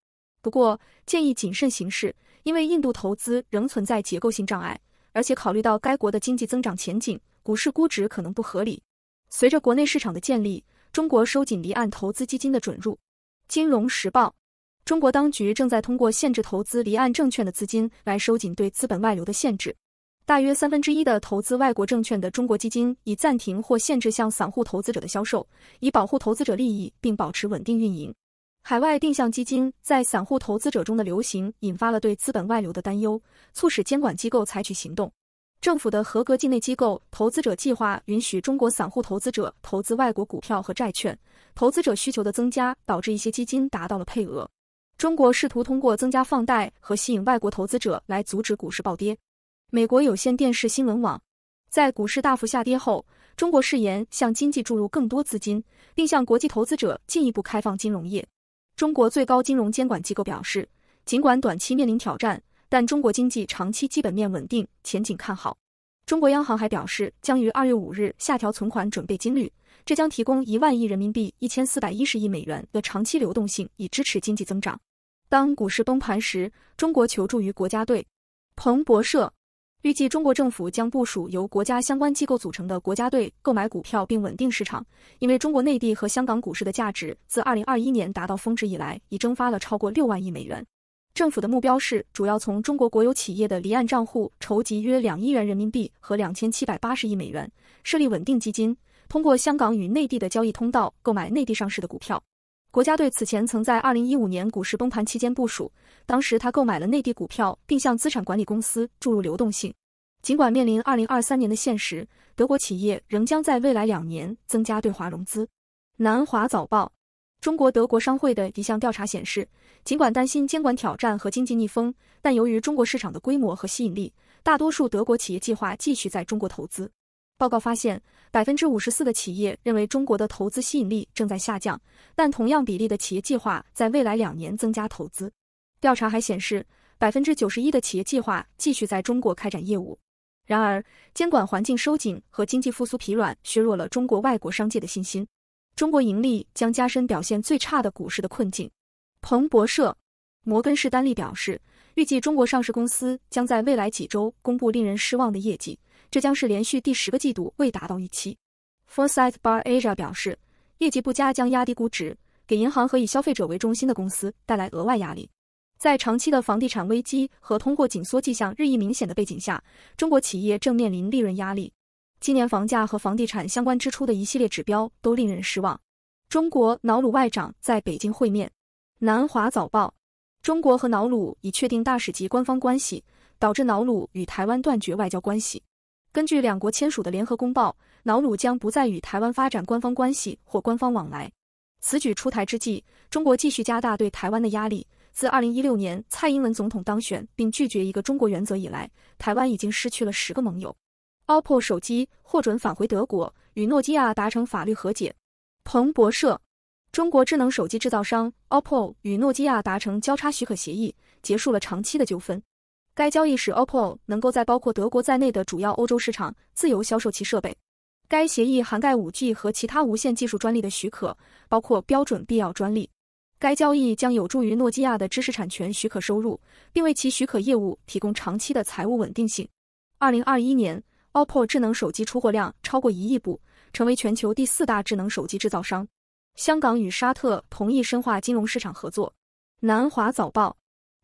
不过，建议谨慎行事，因为印度投资仍存在结构性障碍，而且考虑到该国的经济增长前景，股市估值可能不合理。随着国内市场的建立，中国收紧离岸投资基金的准入。金融时报。中国当局正在通过限制投资离岸证券的资金来收紧对资本外流的限制。大约三分之一的投资外国证券的中国基金已暂停或限制向散户投资者的销售，以保护投资者利益并保持稳定运营。海外定向基金在散户投资者中的流行引发了对资本外流的担忧，促使监管机构采取行动。政府的合格境内机构投资者计划允许中国散户投资者投资外国股票和债券。投资者需求的增加导致一些基金达到了配额。中国试图通过增加放贷和吸引外国投资者来阻止股市暴跌。美国有线电视新闻网在股市大幅下跌后，中国誓言向经济注入更多资金，并向国际投资者进一步开放金融业。中国最高金融监管机构表示，尽管短期面临挑战，但中国经济长期基本面稳定，前景看好。中国央行还表示，将于二月五日下调存款准备金率。这将提供一万亿人民币、一千四百一十亿美元的长期流动性，以支持经济增长。当股市崩盘时，中国求助于国家队。彭博社预计，中国政府将部署由国家相关机构组成的国家队购买股票并稳定市场，因为中国内地和香港股市的价值自2021年达到峰值以来已蒸发了超过六万亿美元。政府的目标是主要从中国国有企业的离岸账户筹集约两亿元人民币和两千七百八十亿美元，设立稳定基金。通过香港与内地的交易通道购买内地上市的股票。国家队此前曾在2015年股市崩盘期间部署，当时他购买了内地股票，并向资产管理公司注入流动性。尽管面临2023年的现实，德国企业仍将在未来两年增加对华融资。南华早报，中国德国商会的一项调查显示，尽管担心监管挑战和经济逆风，但由于中国市场的规模和吸引力，大多数德国企业计划继续在中国投资。报告发现，百分之五十四的企业认为中国的投资吸引力正在下降，但同样比例的企业计划在未来两年增加投资。调查还显示，百分之九十一的企业计划继续在中国开展业务。然而，监管环境收紧和经济复苏疲软削弱了中国外国商界的信心。中国盈利将加深表现最差的股市的困境。彭博社、摩根士丹利表示，预计中国上市公司将在未来几周公布令人失望的业绩。这将是连续第十个季度未达到预期。f o r s t g h e Bar Asia 表示，业绩不佳将压低估值，给银行和以消费者为中心的公司带来额外压力。在长期的房地产危机和通过紧缩迹象日益明显的背景下，中国企业正面临利润压力。今年房价和房地产相关支出的一系列指标都令人失望。中国瑙鲁外长在北京会面。南华早报：中国和瑙鲁已确定大使级官方关系，导致瑙鲁与台湾断绝外交关系。根据两国签署的联合公报，瑙鲁将不再与台湾发展官方关系或官方往来。此举出台之际，中国继续加大对台湾的压力。自二零一六年蔡英文总统当选并拒绝“一个中国”原则以来，台湾已经失去了十个盟友。OPPO 手机获准返回德国，与诺基亚达成法律和解。彭博社，中国智能手机制造商 OPPO 与诺基亚达成交叉许可协议，结束了长期的纠纷。该交易使 OPPO 能够在包括德国在内的主要欧洲市场自由销售其设备。该协议涵盖 5G 和其他无线技术专利的许可，包括标准必要专利。该交易将有助于诺基亚的知识产权许可收入，并为其许可业务提供长期的财务稳定性。二零二一年，OPPO 智能手机出货量超过一亿部，成为全球第四大智能手机制造商。香港与沙特同意深化金融市场合作。南华早报。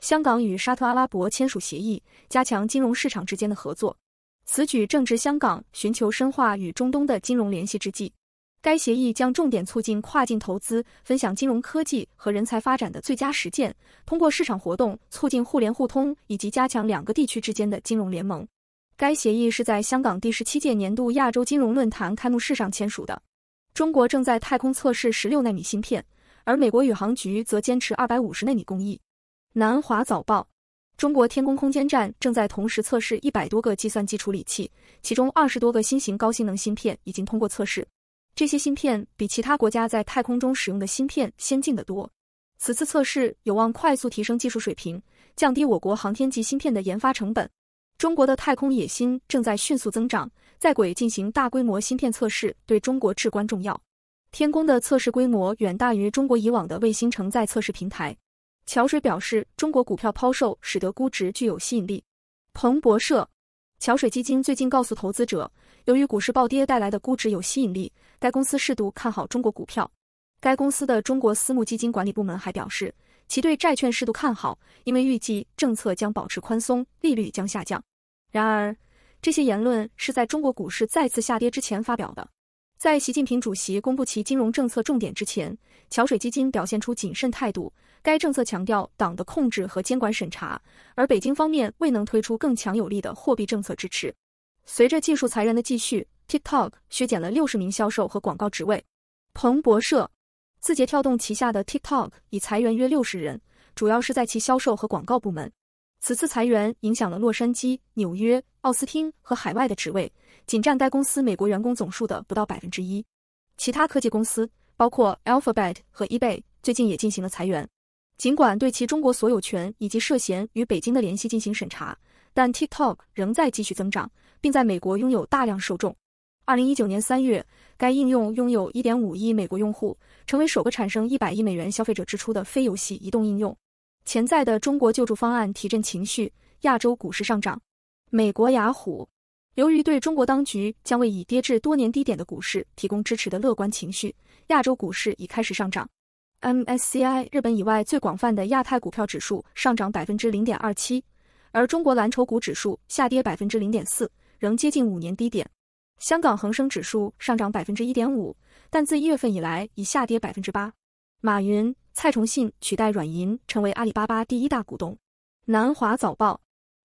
香港与沙特阿拉伯签署协议，加强金融市场之间的合作。此举正值香港寻求深化与中东的金融联系之际。该协议将重点促进跨境投资，分享金融科技和人才发展的最佳实践，通过市场活动促进互联互通，以及加强两个地区之间的金融联盟。该协议是在香港第十七届年度亚洲金融论坛开幕式上签署的。中国正在太空测试十六纳米芯片，而美国宇航局则坚持二百五十纳米工艺。南华早报：中国天宫空间站正在同时测试一百多个计算机处理器，其中二十多个新型高性能芯片已经通过测试。这些芯片比其他国家在太空中使用的芯片先进的多。此次测试有望快速提升技术水平，降低我国航天级芯片的研发成本。中国的太空野心正在迅速增长，在轨进行大规模芯片测试对中国至关重要。天宫的测试规模远大于中国以往的卫星承载测试平台。桥水表示，中国股票抛售使得估值具有吸引力。彭博社，桥水基金最近告诉投资者，由于股市暴跌带来的估值有吸引力，该公司适度看好中国股票。该公司的中国私募基金管理部门还表示，其对债券适度看好，因为预计政策将保持宽松，利率将下降。然而，这些言论是在中国股市再次下跌之前发表的。在习近平主席公布其金融政策重点之前，桥水基金表现出谨慎态度。该政策强调党的控制和监管审查，而北京方面未能推出更强有力的货币政策支持。随着技术裁员的继续，TikTok 削减了六十名销售和广告职位。彭博社，字节跳动旗下的 TikTok 已裁员约六十人，主要是在其销售和广告部门。此次裁员影响了洛杉矶、纽约、奥斯汀和海外的职位。仅占该公司美国员工总数的不到百分之一。其他科技公司，包括 Alphabet 和 eBay，最近也进行了裁员。尽管对其中国所有权以及涉嫌与北京的联系进行审查，但 TikTok 仍在继续增长，并在美国拥有大量受众。二零一九年三月，该应用拥有一点五亿美国用户，成为首个产生一百亿美元消费者支出的非游戏移动应用。潜在的中国救助方案提振情绪，亚洲股市上涨。美国雅虎。由于对中国当局将为已跌至多年低点的股市提供支持的乐观情绪，亚洲股市已开始上涨。MSCI 日本以外最广泛的亚太股票指数上涨百分之零点二七，而中国蓝筹股指数下跌百分之零点四，仍接近五年低点。香港恒生指数上涨百分之一点五，但自一月份以来已下跌百分之八。马云、蔡崇信取代软银成为阿里巴巴第一大股东。南华早报。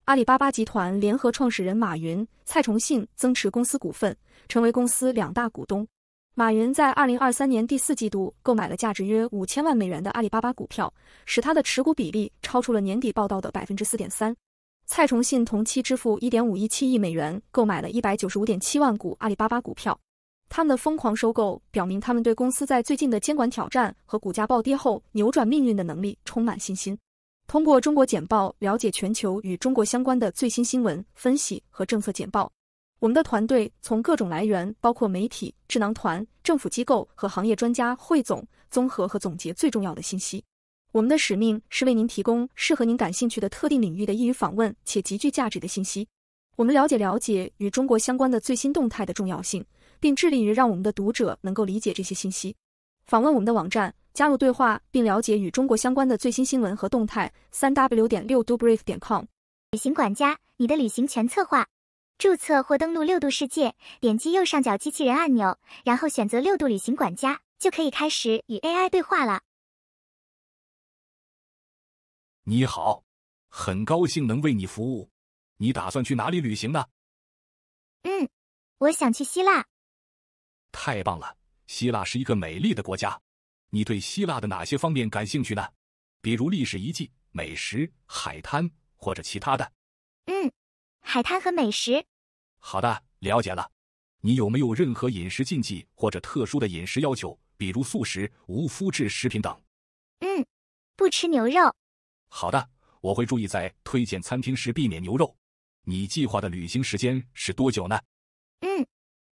阿里巴巴集团联合创始人马云、蔡崇信增持公司股份，成为公司两大股东。马云在2023年第四季度购买了价值约5000万美元的阿里巴巴股票，使他的持股比例超出了年底报道的4.3%。蔡崇信同期支付1.5 1 7亿美元购买了195.7万股阿里巴巴股票。他们的疯狂收购表明，他们对公司在最近的监管挑战和股价暴跌后扭转命运的能力充满信心。通过中国简报了解全球与中国相关的最新新闻分析和政策简报。我们的团队从各种来源，包括媒体、智囊团、政府机构和行业专家，汇总、综合和总结最重要的信息。我们的使命是为您提供适合您感兴趣的特定领域的易于访问且极具价值的信息。我们了解了解与中国相关的最新动态的重要性，并致力于让我们的读者能够理解这些信息。访问我们的网站。加入对话，并了解与中国相关的最新新闻和动态。三 w 点六度 brief 点 com，旅行管家，你的旅行全策划。注册或登录六度世界，点击右上角机器人按钮，然后选择六度旅行管家，就可以开始与 AI 对话了。你好，很高兴能为你服务。你打算去哪里旅行呢？嗯，我想去希腊。太棒了，希腊是一个美丽的国家。你对希腊的哪些方面感兴趣呢？比如历史遗迹、美食、海滩，或者其他的？嗯，海滩和美食。好的，了解了。你有没有任何饮食禁忌或者特殊的饮食要求？比如素食、无麸质食品等？嗯，不吃牛肉。好的，我会注意在推荐餐厅时避免牛肉。你计划的旅行时间是多久呢？嗯，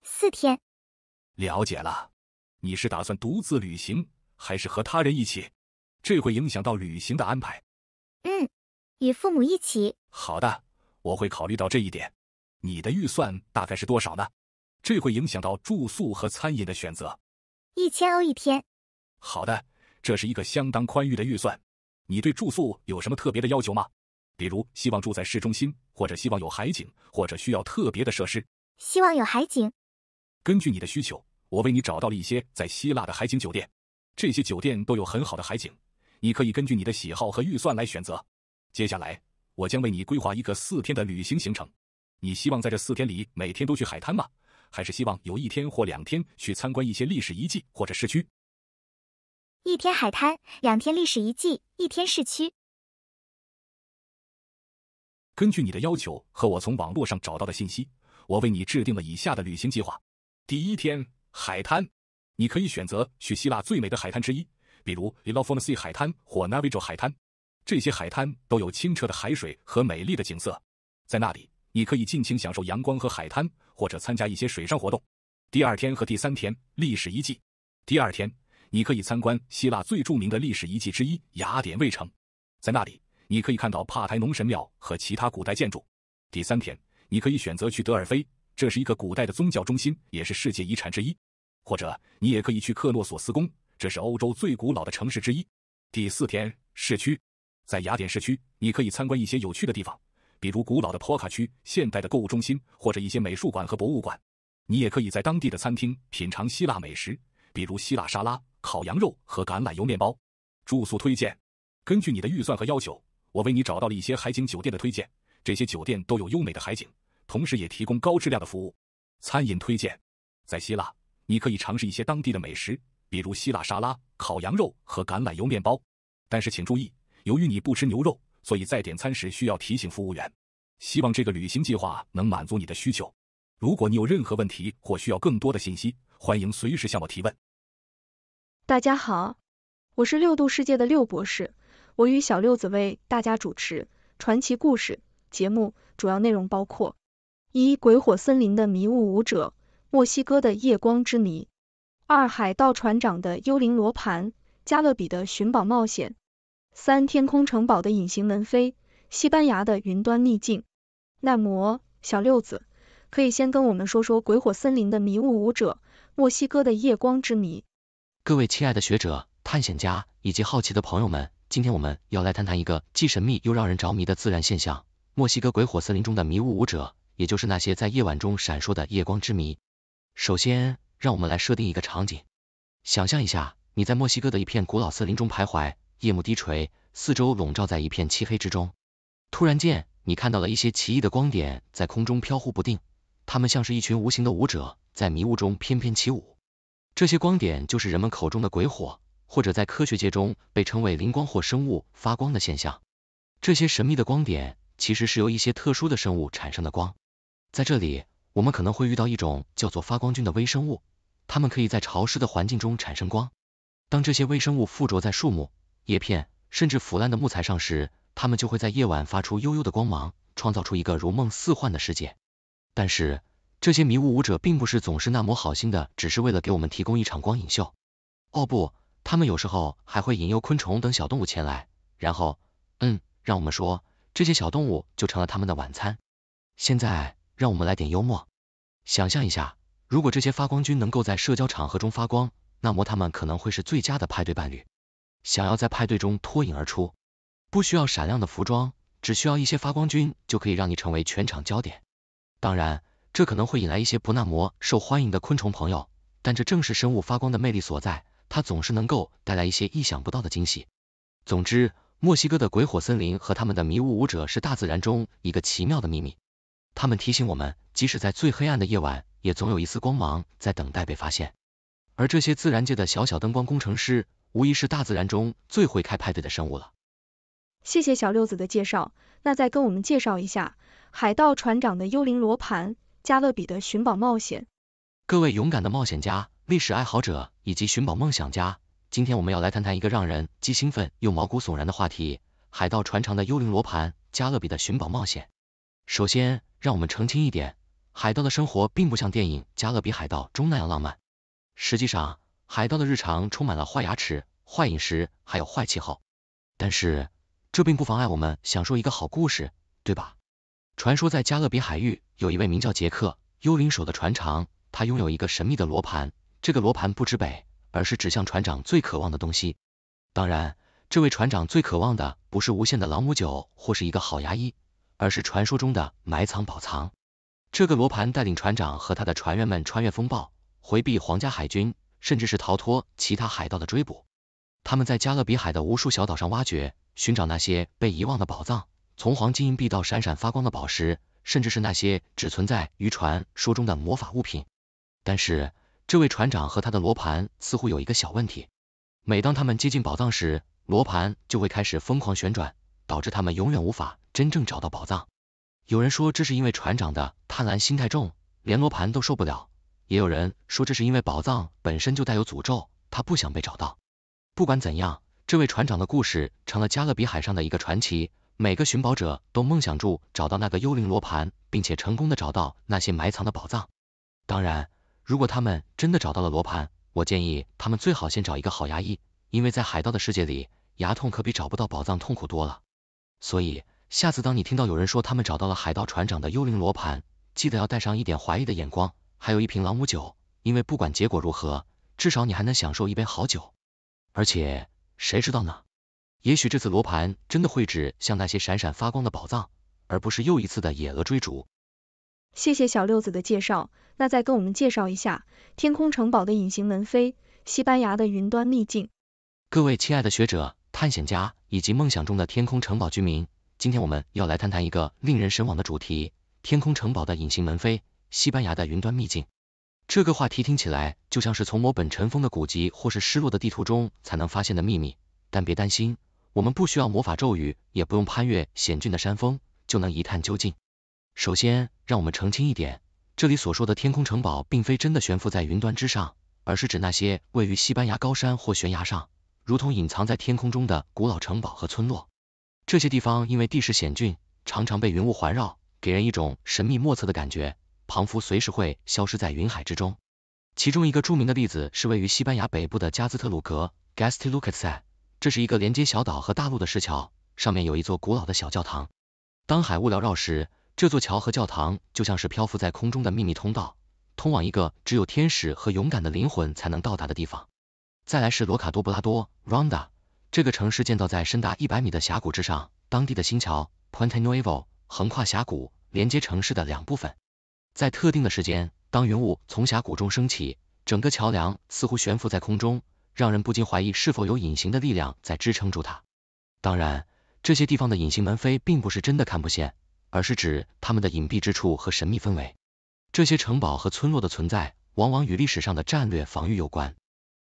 四天。了解了。你是打算独自旅行？还是和他人一起，这会影响到旅行的安排。嗯，与父母一起。好的，我会考虑到这一点。你的预算大概是多少呢？这会影响到住宿和餐饮的选择。一千欧一天。好的，这是一个相当宽裕的预算。你对住宿有什么特别的要求吗？比如希望住在市中心，或者希望有海景，或者需要特别的设施？希望有海景。根据你的需求，我为你找到了一些在希腊的海景酒店。这些酒店都有很好的海景，你可以根据你的喜好和预算来选择。接下来，我将为你规划一个四天的旅行行程。你希望在这四天里每天都去海滩吗？还是希望有一天或两天去参观一些历史遗迹或者市区？一天海滩，两天历史遗迹，一天市区。根据你的要求和我从网络上找到的信息，我为你制定了以下的旅行计划：第一天，海滩。你可以选择去希腊最美的海滩之一，比如 e l o f o n i s i 海滩或 Navijo 海滩。这些海滩都有清澈的海水和美丽的景色。在那里，你可以尽情享受阳光和海滩，或者参加一些水上活动。第二天和第三天，历史遗迹。第二天，你可以参观希腊最著名的历史遗迹之一雅典卫城。在那里，你可以看到帕台农神庙和其他古代建筑。第三天，你可以选择去德尔菲，这是一个古代的宗教中心，也是世界遗产之一。或者你也可以去克诺索斯宫，这是欧洲最古老的城市之一。第四天，市区，在雅典市区，你可以参观一些有趣的地方，比如古老的坡卡区、现代的购物中心或者一些美术馆和博物馆。你也可以在当地的餐厅品尝希腊美食，比如希腊沙拉、烤羊肉和橄榄油面包。住宿推荐：根据你的预算和要求，我为你找到了一些海景酒店的推荐，这些酒店都有优美的海景，同时也提供高质量的服务。餐饮推荐：在希腊。你可以尝试一些当地的美食，比如希腊沙拉、烤羊肉和橄榄油面包。但是请注意，由于你不吃牛肉，所以在点餐时需要提醒服务员。希望这个旅行计划能满足你的需求。如果你有任何问题或需要更多的信息，欢迎随时向我提问。大家好，我是六度世界的六博士，我与小六子为大家主持传奇故事节目。主要内容包括：一、鬼火森林的迷雾舞者。墨西哥的夜光之谜，二海盗船长的幽灵罗盘，加勒比的寻宝冒险，三天空城堡的隐形门扉，西班牙的云端秘境。那么，小六子，可以先跟我们说说鬼火森林的迷雾舞者，墨西哥的夜光之谜。各位亲爱的学者、探险家以及好奇的朋友们，今天我们要来谈谈一个既神秘又让人着迷的自然现象——墨西哥鬼火森林中的迷雾舞者，也就是那些在夜晚中闪烁的夜光之谜。首先，让我们来设定一个场景，想象一下你在墨西哥的一片古老森林中徘徊，夜幕低垂，四周笼罩在一片漆黑之中。突然间，你看到了一些奇异的光点在空中飘忽不定，它们像是一群无形的舞者，在迷雾中翩翩起舞。这些光点就是人们口中的鬼火，或者在科学界中被称为灵光或生物发光的现象。这些神秘的光点其实是由一些特殊的生物产生的光，在这里。我们可能会遇到一种叫做发光菌的微生物，它们可以在潮湿的环境中产生光。当这些微生物附着在树木、叶片，甚至腐烂的木材上时，它们就会在夜晚发出幽幽的光芒，创造出一个如梦似幻的世界。但是，这些迷雾舞者并不是总是那么好心的，只是为了给我们提供一场光影秀。哦不，他们有时候还会引诱昆虫等小动物前来，然后，嗯，让我们说，这些小动物就成了他们的晚餐。现在。让我们来点幽默，想象一下，如果这些发光菌能够在社交场合中发光，那么它们可能会是最佳的派对伴侣。想要在派对中脱颖而出，不需要闪亮的服装，只需要一些发光菌就可以让你成为全场焦点。当然，这可能会引来一些不那么受欢迎的昆虫朋友，但这正是生物发光的魅力所在，它总是能够带来一些意想不到的惊喜。总之，墨西哥的鬼火森林和他们的迷雾舞者是大自然中一个奇妙的秘密。他们提醒我们，即使在最黑暗的夜晚，也总有一丝光芒在等待被发现。而这些自然界的小小灯光工程师，无疑是大自然中最会开派对的生物了。谢谢小六子的介绍，那再跟我们介绍一下《海盗船长的幽灵罗盘》《加勒比的寻宝冒险》。各位勇敢的冒险家、历史爱好者以及寻宝梦想家，今天我们要来谈谈一个让人既兴奋又毛骨悚然的话题——《海盗船长的幽灵罗盘》《加勒比的寻宝冒险》。首先，让我们澄清一点，海盗的生活并不像电影《加勒比海盗》中那样浪漫。实际上，海盗的日常充满了坏牙齿、坏饮食，还有坏气候。但是，这并不妨碍我们享受一个好故事，对吧？传说在加勒比海域有一位名叫杰克幽灵手的船长，他拥有一个神秘的罗盘，这个罗盘不知北，而是指向船长最渴望的东西。当然，这位船长最渴望的不是无限的朗姆酒，或是一个好牙医。而是传说中的埋藏宝藏。这个罗盘带领船长和他的船员们穿越风暴，回避皇家海军，甚至是逃脱其他海盗的追捕。他们在加勒比海的无数小岛上挖掘，寻找那些被遗忘的宝藏，从黄金硬币到闪闪发光的宝石，甚至是那些只存在于传说中的魔法物品。但是，这位船长和他的罗盘似乎有一个小问题：每当他们接近宝藏时，罗盘就会开始疯狂旋转，导致他们永远无法。真正找到宝藏，有人说这是因为船长的贪婪心太重，连罗盘都受不了；也有人说这是因为宝藏本身就带有诅咒，他不想被找到。不管怎样，这位船长的故事成了加勒比海上的一个传奇，每个寻宝者都梦想住找到那个幽灵罗盘，并且成功的找到那些埋藏的宝藏。当然，如果他们真的找到了罗盘，我建议他们最好先找一个好牙医，因为在海盗的世界里，牙痛可比找不到宝藏痛苦多了。所以。下次当你听到有人说他们找到了海盗船长的幽灵罗盘，记得要带上一点怀疑的眼光，还有一瓶朗姆酒，因为不管结果如何，至少你还能享受一杯好酒。而且谁知道呢？也许这次罗盘真的会指向那些闪闪发光的宝藏，而不是又一次的野鹅追逐。谢谢小六子的介绍，那再跟我们介绍一下天空城堡的隐形门扉，西班牙的云端秘境。各位亲爱的学者、探险家以及梦想中的天空城堡居民。今天我们要来谈谈一个令人神往的主题——天空城堡的隐形门扉，西班牙的云端秘境。这个话题听起来就像是从某本尘封的古籍或是失落的地图中才能发现的秘密，但别担心，我们不需要魔法咒语，也不用攀越险峻的山峰，就能一探究竟。首先，让我们澄清一点，这里所说的天空城堡并非真的悬浮在云端之上，而是指那些位于西班牙高山或悬崖上，如同隐藏在天空中的古老城堡和村落。这些地方因为地势险峻，常常被云雾环绕，给人一种神秘莫测的感觉，仿佛随时会消失在云海之中。其中一个著名的例子是位于西班牙北部的加兹特鲁格 （Gastlucas），这是一个连接小岛和大陆的石桥，上面有一座古老的小教堂。当海雾缭绕时，这座桥和教堂就像是漂浮在空中的秘密通道，通往一个只有天使和勇敢的灵魂才能到达的地方。再来是罗卡多布拉多 （Ronda）。这个城市建造在深达一百米的峡谷之上，当地的新桥 Planta Nuevo 横跨峡谷，连接城市的两部分。在特定的时间，当云雾从峡谷中升起，整个桥梁似乎悬浮在空中，让人不禁怀疑是否有隐形的力量在支撑住它。当然，这些地方的隐形门扉并不是真的看不见，而是指它们的隐蔽之处和神秘氛围。这些城堡和村落的存在，往往与历史上的战略防御有关。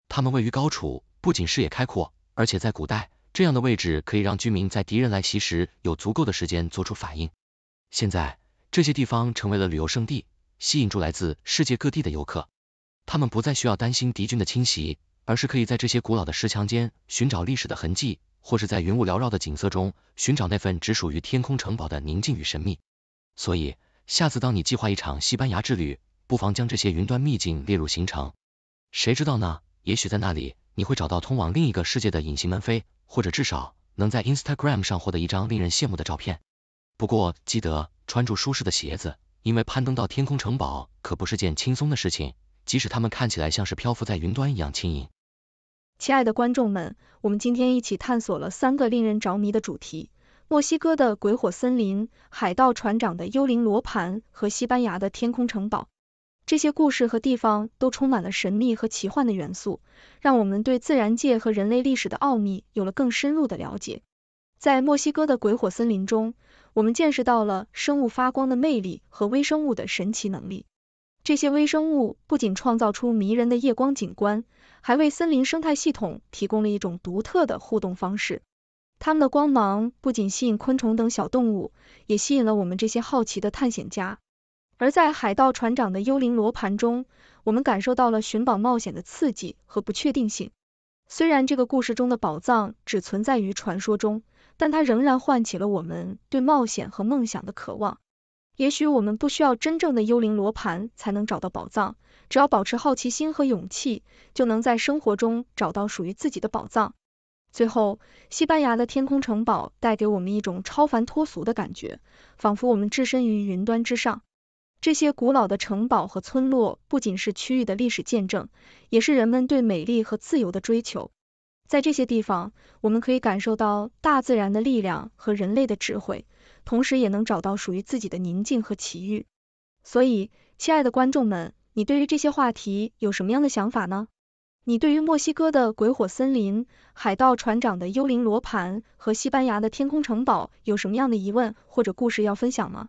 它们位于高处，不仅视野开阔。而且在古代，这样的位置可以让居民在敌人来袭时有足够的时间做出反应。现在，这些地方成为了旅游胜地，吸引住来自世界各地的游客。他们不再需要担心敌军的侵袭，而是可以在这些古老的石墙间寻找历史的痕迹，或是在云雾缭绕的景色中寻找那份只属于天空城堡的宁静与神秘。所以，下次当你计划一场西班牙之旅，不妨将这些云端秘境列入行程。谁知道呢？也许在那里。你会找到通往另一个世界的隐形门扉，或者至少能在 Instagram 上获得一张令人羡慕的照片。不过记得穿住舒适的鞋子，因为攀登到天空城堡可不是件轻松的事情，即使它们看起来像是漂浮在云端一样轻盈。亲爱的观众们，我们今天一起探索了三个令人着迷的主题：墨西哥的鬼火森林、海盗船长的幽灵罗盘和西班牙的天空城堡。这些故事和地方都充满了神秘和奇幻的元素，让我们对自然界和人类历史的奥秘有了更深入的了解。在墨西哥的鬼火森林中，我们见识到了生物发光的魅力和微生物的神奇能力。这些微生物不仅创造出迷人的夜光景观，还为森林生态系统提供了一种独特的互动方式。它们的光芒不仅吸引昆虫等小动物，也吸引了我们这些好奇的探险家。而在海盗船长的幽灵罗盘中，我们感受到了寻宝冒险的刺激和不确定性。虽然这个故事中的宝藏只存在于传说中，但它仍然唤起了我们对冒险和梦想的渴望。也许我们不需要真正的幽灵罗盘才能找到宝藏，只要保持好奇心和勇气，就能在生活中找到属于自己的宝藏。最后，西班牙的天空城堡带给我们一种超凡脱俗的感觉，仿佛我们置身于云端之上。这些古老的城堡和村落不仅是区域的历史见证，也是人们对美丽和自由的追求。在这些地方，我们可以感受到大自然的力量和人类的智慧，同时也能找到属于自己的宁静和奇遇。所以，亲爱的观众们，你对于这些话题有什么样的想法呢？你对于墨西哥的鬼火森林、海盗船长的幽灵罗盘和西班牙的天空城堡有什么样的疑问或者故事要分享吗？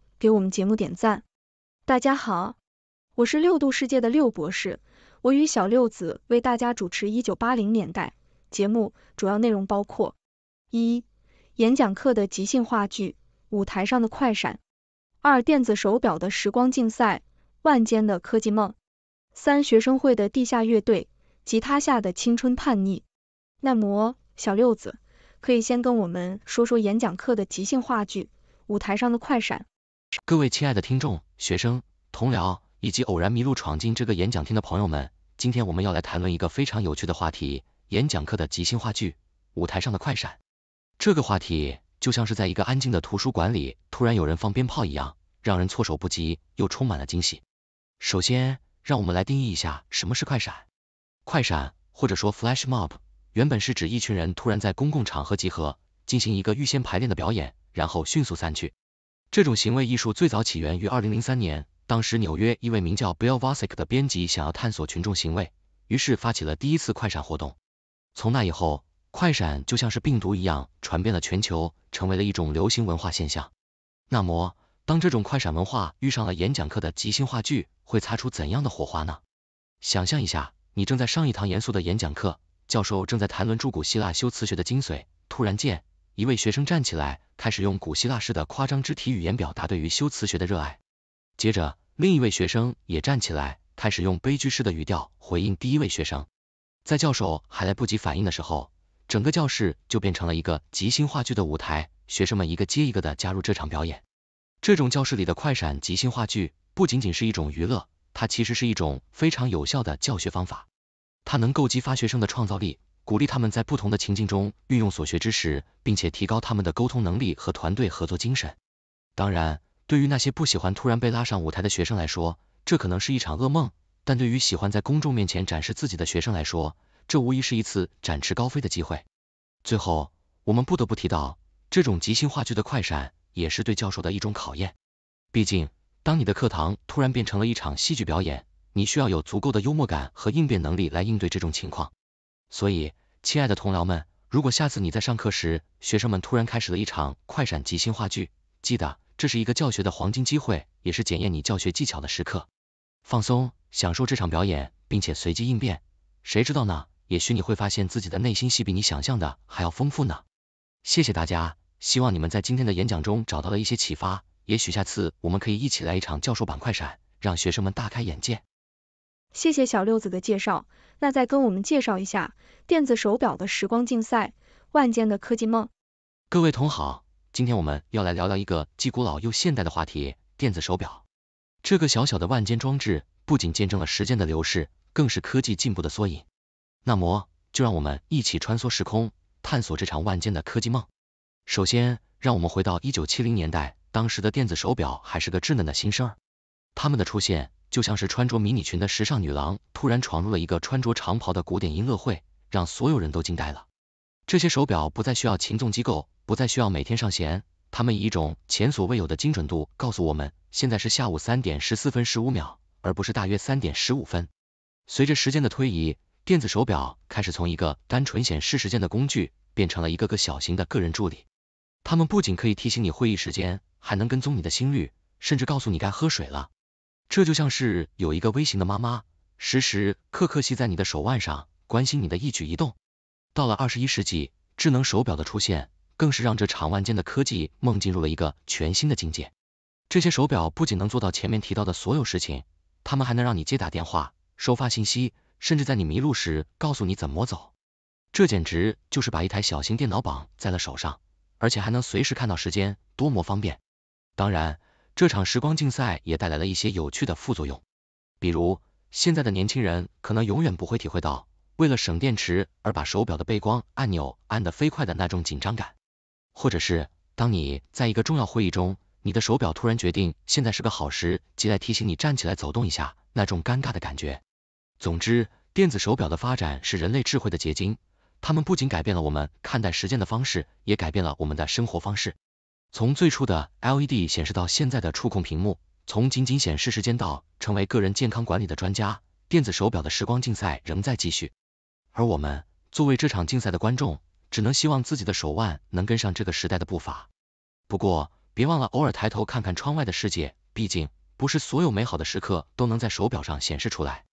给我们节目点赞！大家好，我是六度世界的六博士，我与小六子为大家主持一九八零年代节目，主要内容包括：一、演讲课的即兴话剧，舞台上的快闪；二、电子手表的时光竞赛，万间的科技梦；三、学生会的地下乐队，吉他下的青春叛逆。那么，小六子可以先跟我们说说演讲课的即兴话剧，舞台上的快闪。各位亲爱的听众、学生、同僚，以及偶然迷路闯进这个演讲厅的朋友们，今天我们要来谈论一个非常有趣的话题——演讲课的即兴话剧，舞台上的快闪。这个话题就像是在一个安静的图书馆里突然有人放鞭炮一样，让人措手不及，又充满了惊喜。首先，让我们来定义一下什么是快闪。快闪，或者说 flash mob，原本是指一群人突然在公共场合集合，进行一个预先排练的表演，然后迅速散去。这种行为艺术最早起源于二零零三年，当时纽约一位名叫 Bill Vosick 的编辑想要探索群众行为，于是发起了第一次快闪活动。从那以后，快闪就像是病毒一样，传遍了全球，成为了一种流行文化现象。那么，当这种快闪文化遇上了演讲课的即兴话剧，会擦出怎样的火花呢？想象一下，你正在上一堂严肃的演讲课，教授正在谈论古希腊修辞学的精髓，突然间。一位学生站起来，开始用古希腊式的夸张肢体语言表达对于修辞学的热爱。接着，另一位学生也站起来，开始用悲剧式的语调回应第一位学生。在教授还来不及反应的时候，整个教室就变成了一个即兴话剧的舞台，学生们一个接一个的加入这场表演。这种教室里的快闪即兴话剧不仅仅是一种娱乐，它其实是一种非常有效的教学方法，它能够激发学生的创造力。鼓励他们在不同的情境中运用所学知识，并且提高他们的沟通能力和团队合作精神。当然，对于那些不喜欢突然被拉上舞台的学生来说，这可能是一场噩梦；但对于喜欢在公众面前展示自己的学生来说，这无疑是一次展翅高飞的机会。最后，我们不得不提到，这种即兴话剧的快闪也是对教授的一种考验。毕竟，当你的课堂突然变成了一场戏剧表演，你需要有足够的幽默感和应变能力来应对这种情况。所以，亲爱的同僚们，如果下次你在上课时，学生们突然开始了一场快闪即兴话剧，记得这是一个教学的黄金机会，也是检验你教学技巧的时刻。放松，享受这场表演，并且随机应变。谁知道呢？也许你会发现自己的内心戏比你想象的还要丰富呢。谢谢大家，希望你们在今天的演讲中找到了一些启发。也许下次我们可以一起来一场教授版快闪，让学生们大开眼界。谢谢小六子的介绍，那再跟我们介绍一下电子手表的时光竞赛，万间的科技梦。各位同好，今天我们要来聊聊一个既古老又现代的话题——电子手表。这个小小的万间装置，不仅见证了时间的流逝，更是科技进步的缩影。那么，就让我们一起穿梭时空，探索这场万间的科技梦。首先，让我们回到一九七零年代，当时的电子手表还是个稚嫩的新生儿。他们的出现就像是穿着迷你裙的时尚女郎突然闯入了一个穿着长袍的古典音乐会，让所有人都惊呆了。这些手表不再需要擒纵机构，不再需要每天上弦，它们以一种前所未有的精准度告诉我们，现在是下午三点十四分十五秒，而不是大约三点十五分。随着时间的推移，电子手表开始从一个单纯显示时间的工具，变成了一个个小型的个人助理。它们不仅可以提醒你会议时间，还能跟踪你的心率，甚至告诉你该喝水了。这就像是有一个微型的妈妈，时时刻刻系在你的手腕上，关心你的一举一动。到了二十一世纪，智能手表的出现，更是让这场万间的科技梦进入了一个全新的境界。这些手表不仅能做到前面提到的所有事情，它们还能让你接打电话、收发信息，甚至在你迷路时告诉你怎么走。这简直就是把一台小型电脑绑在了手上，而且还能随时看到时间，多么方便！当然。这场时光竞赛也带来了一些有趣的副作用，比如现在的年轻人可能永远不会体会到，为了省电池而把手表的背光按钮按得飞快的那种紧张感，或者是当你在一个重要会议中，你的手表突然决定现在是个好时机来提醒你站起来走动一下，那种尴尬的感觉。总之，电子手表的发展是人类智慧的结晶，它们不仅改变了我们看待时间的方式，也改变了我们的生活方式。从最初的 LED 显示到现在的触控屏幕，从仅仅显示时间到成为个人健康管理的专家，电子手表的时光竞赛仍在继续。而我们作为这场竞赛的观众，只能希望自己的手腕能跟上这个时代的步伐。不过，别忘了偶尔抬头看看窗外的世界，毕竟不是所有美好的时刻都能在手表上显示出来。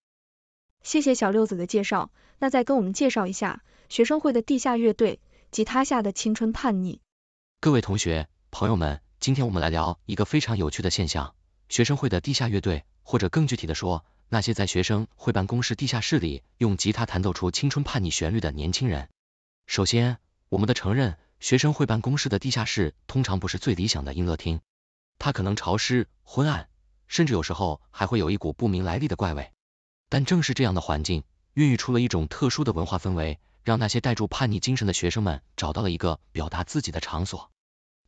谢谢小六子的介绍，那再跟我们介绍一下学生会的地下乐队，吉他下的青春叛逆。各位同学。朋友们，今天我们来聊一个非常有趣的现象：学生会的地下乐队，或者更具体的说，那些在学生会办公室地下室里用吉他弹奏出青春叛逆旋律的年轻人。首先，我们的承认，学生会办公室的地下室通常不是最理想的音乐厅，它可能潮湿、昏暗，甚至有时候还会有一股不明来历的怪味。但正是这样的环境，孕育出了一种特殊的文化氛围，让那些带住叛逆精神的学生们找到了一个表达自己的场所。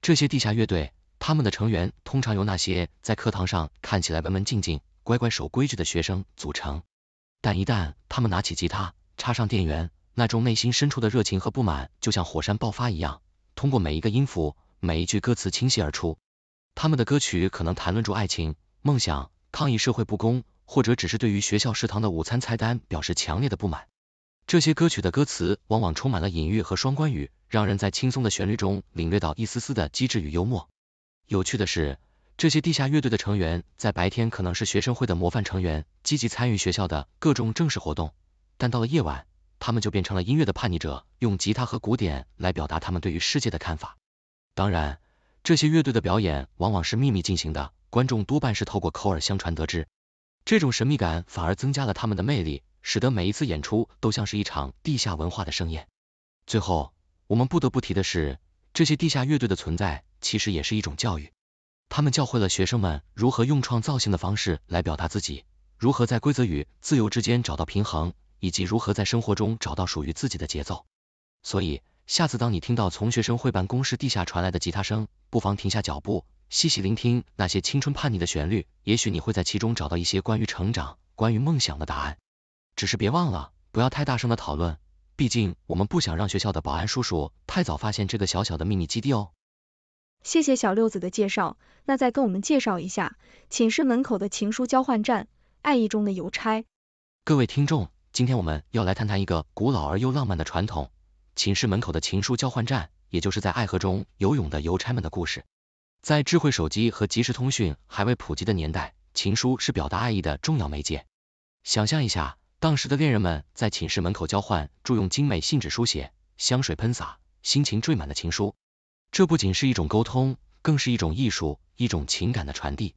这些地下乐队，他们的成员通常由那些在课堂上看起来文文静静、乖乖守规矩的学生组成。但一旦他们拿起吉他，插上电源，那种内心深处的热情和不满，就像火山爆发一样，通过每一个音符、每一句歌词倾泻而出。他们的歌曲可能谈论着爱情、梦想、抗议社会不公，或者只是对于学校食堂的午餐菜单表示强烈的不满。这些歌曲的歌词往往充满了隐喻和双关语，让人在轻松的旋律中领略到一丝丝的机智与幽默。有趣的是，这些地下乐队的成员在白天可能是学生会的模范成员，积极参与学校的各种正式活动，但到了夜晚，他们就变成了音乐的叛逆者，用吉他和鼓点来表达他们对于世界的看法。当然，这些乐队的表演往往是秘密进行的，观众多半是透过口耳相传得知。这种神秘感反而增加了他们的魅力。使得每一次演出都像是一场地下文化的盛宴。最后，我们不得不提的是，这些地下乐队的存在其实也是一种教育。他们教会了学生们如何用创造性的方式来表达自己，如何在规则与自由之间找到平衡，以及如何在生活中找到属于自己的节奏。所以，下次当你听到从学生会办公室地下传来的吉他声，不妨停下脚步，细细聆听那些青春叛逆的旋律。也许你会在其中找到一些关于成长、关于梦想的答案。只是别忘了，不要太大声的讨论，毕竟我们不想让学校的保安叔叔太早发现这个小小的秘密基地哦。谢谢小六子的介绍，那再跟我们介绍一下寝室门口的情书交换站，爱意中的邮差。各位听众，今天我们要来谈谈一个古老而又浪漫的传统——寝室门口的情书交换站，也就是在爱河中游泳的邮差们的故事。在智慧手机和即时通讯还未普及的年代，情书是表达爱意的重要媒介。想象一下。当时的恋人们在寝室门口交换，注用精美信纸书写、香水喷洒、心情缀满的情书。这不仅是一种沟通，更是一种艺术，一种情感的传递。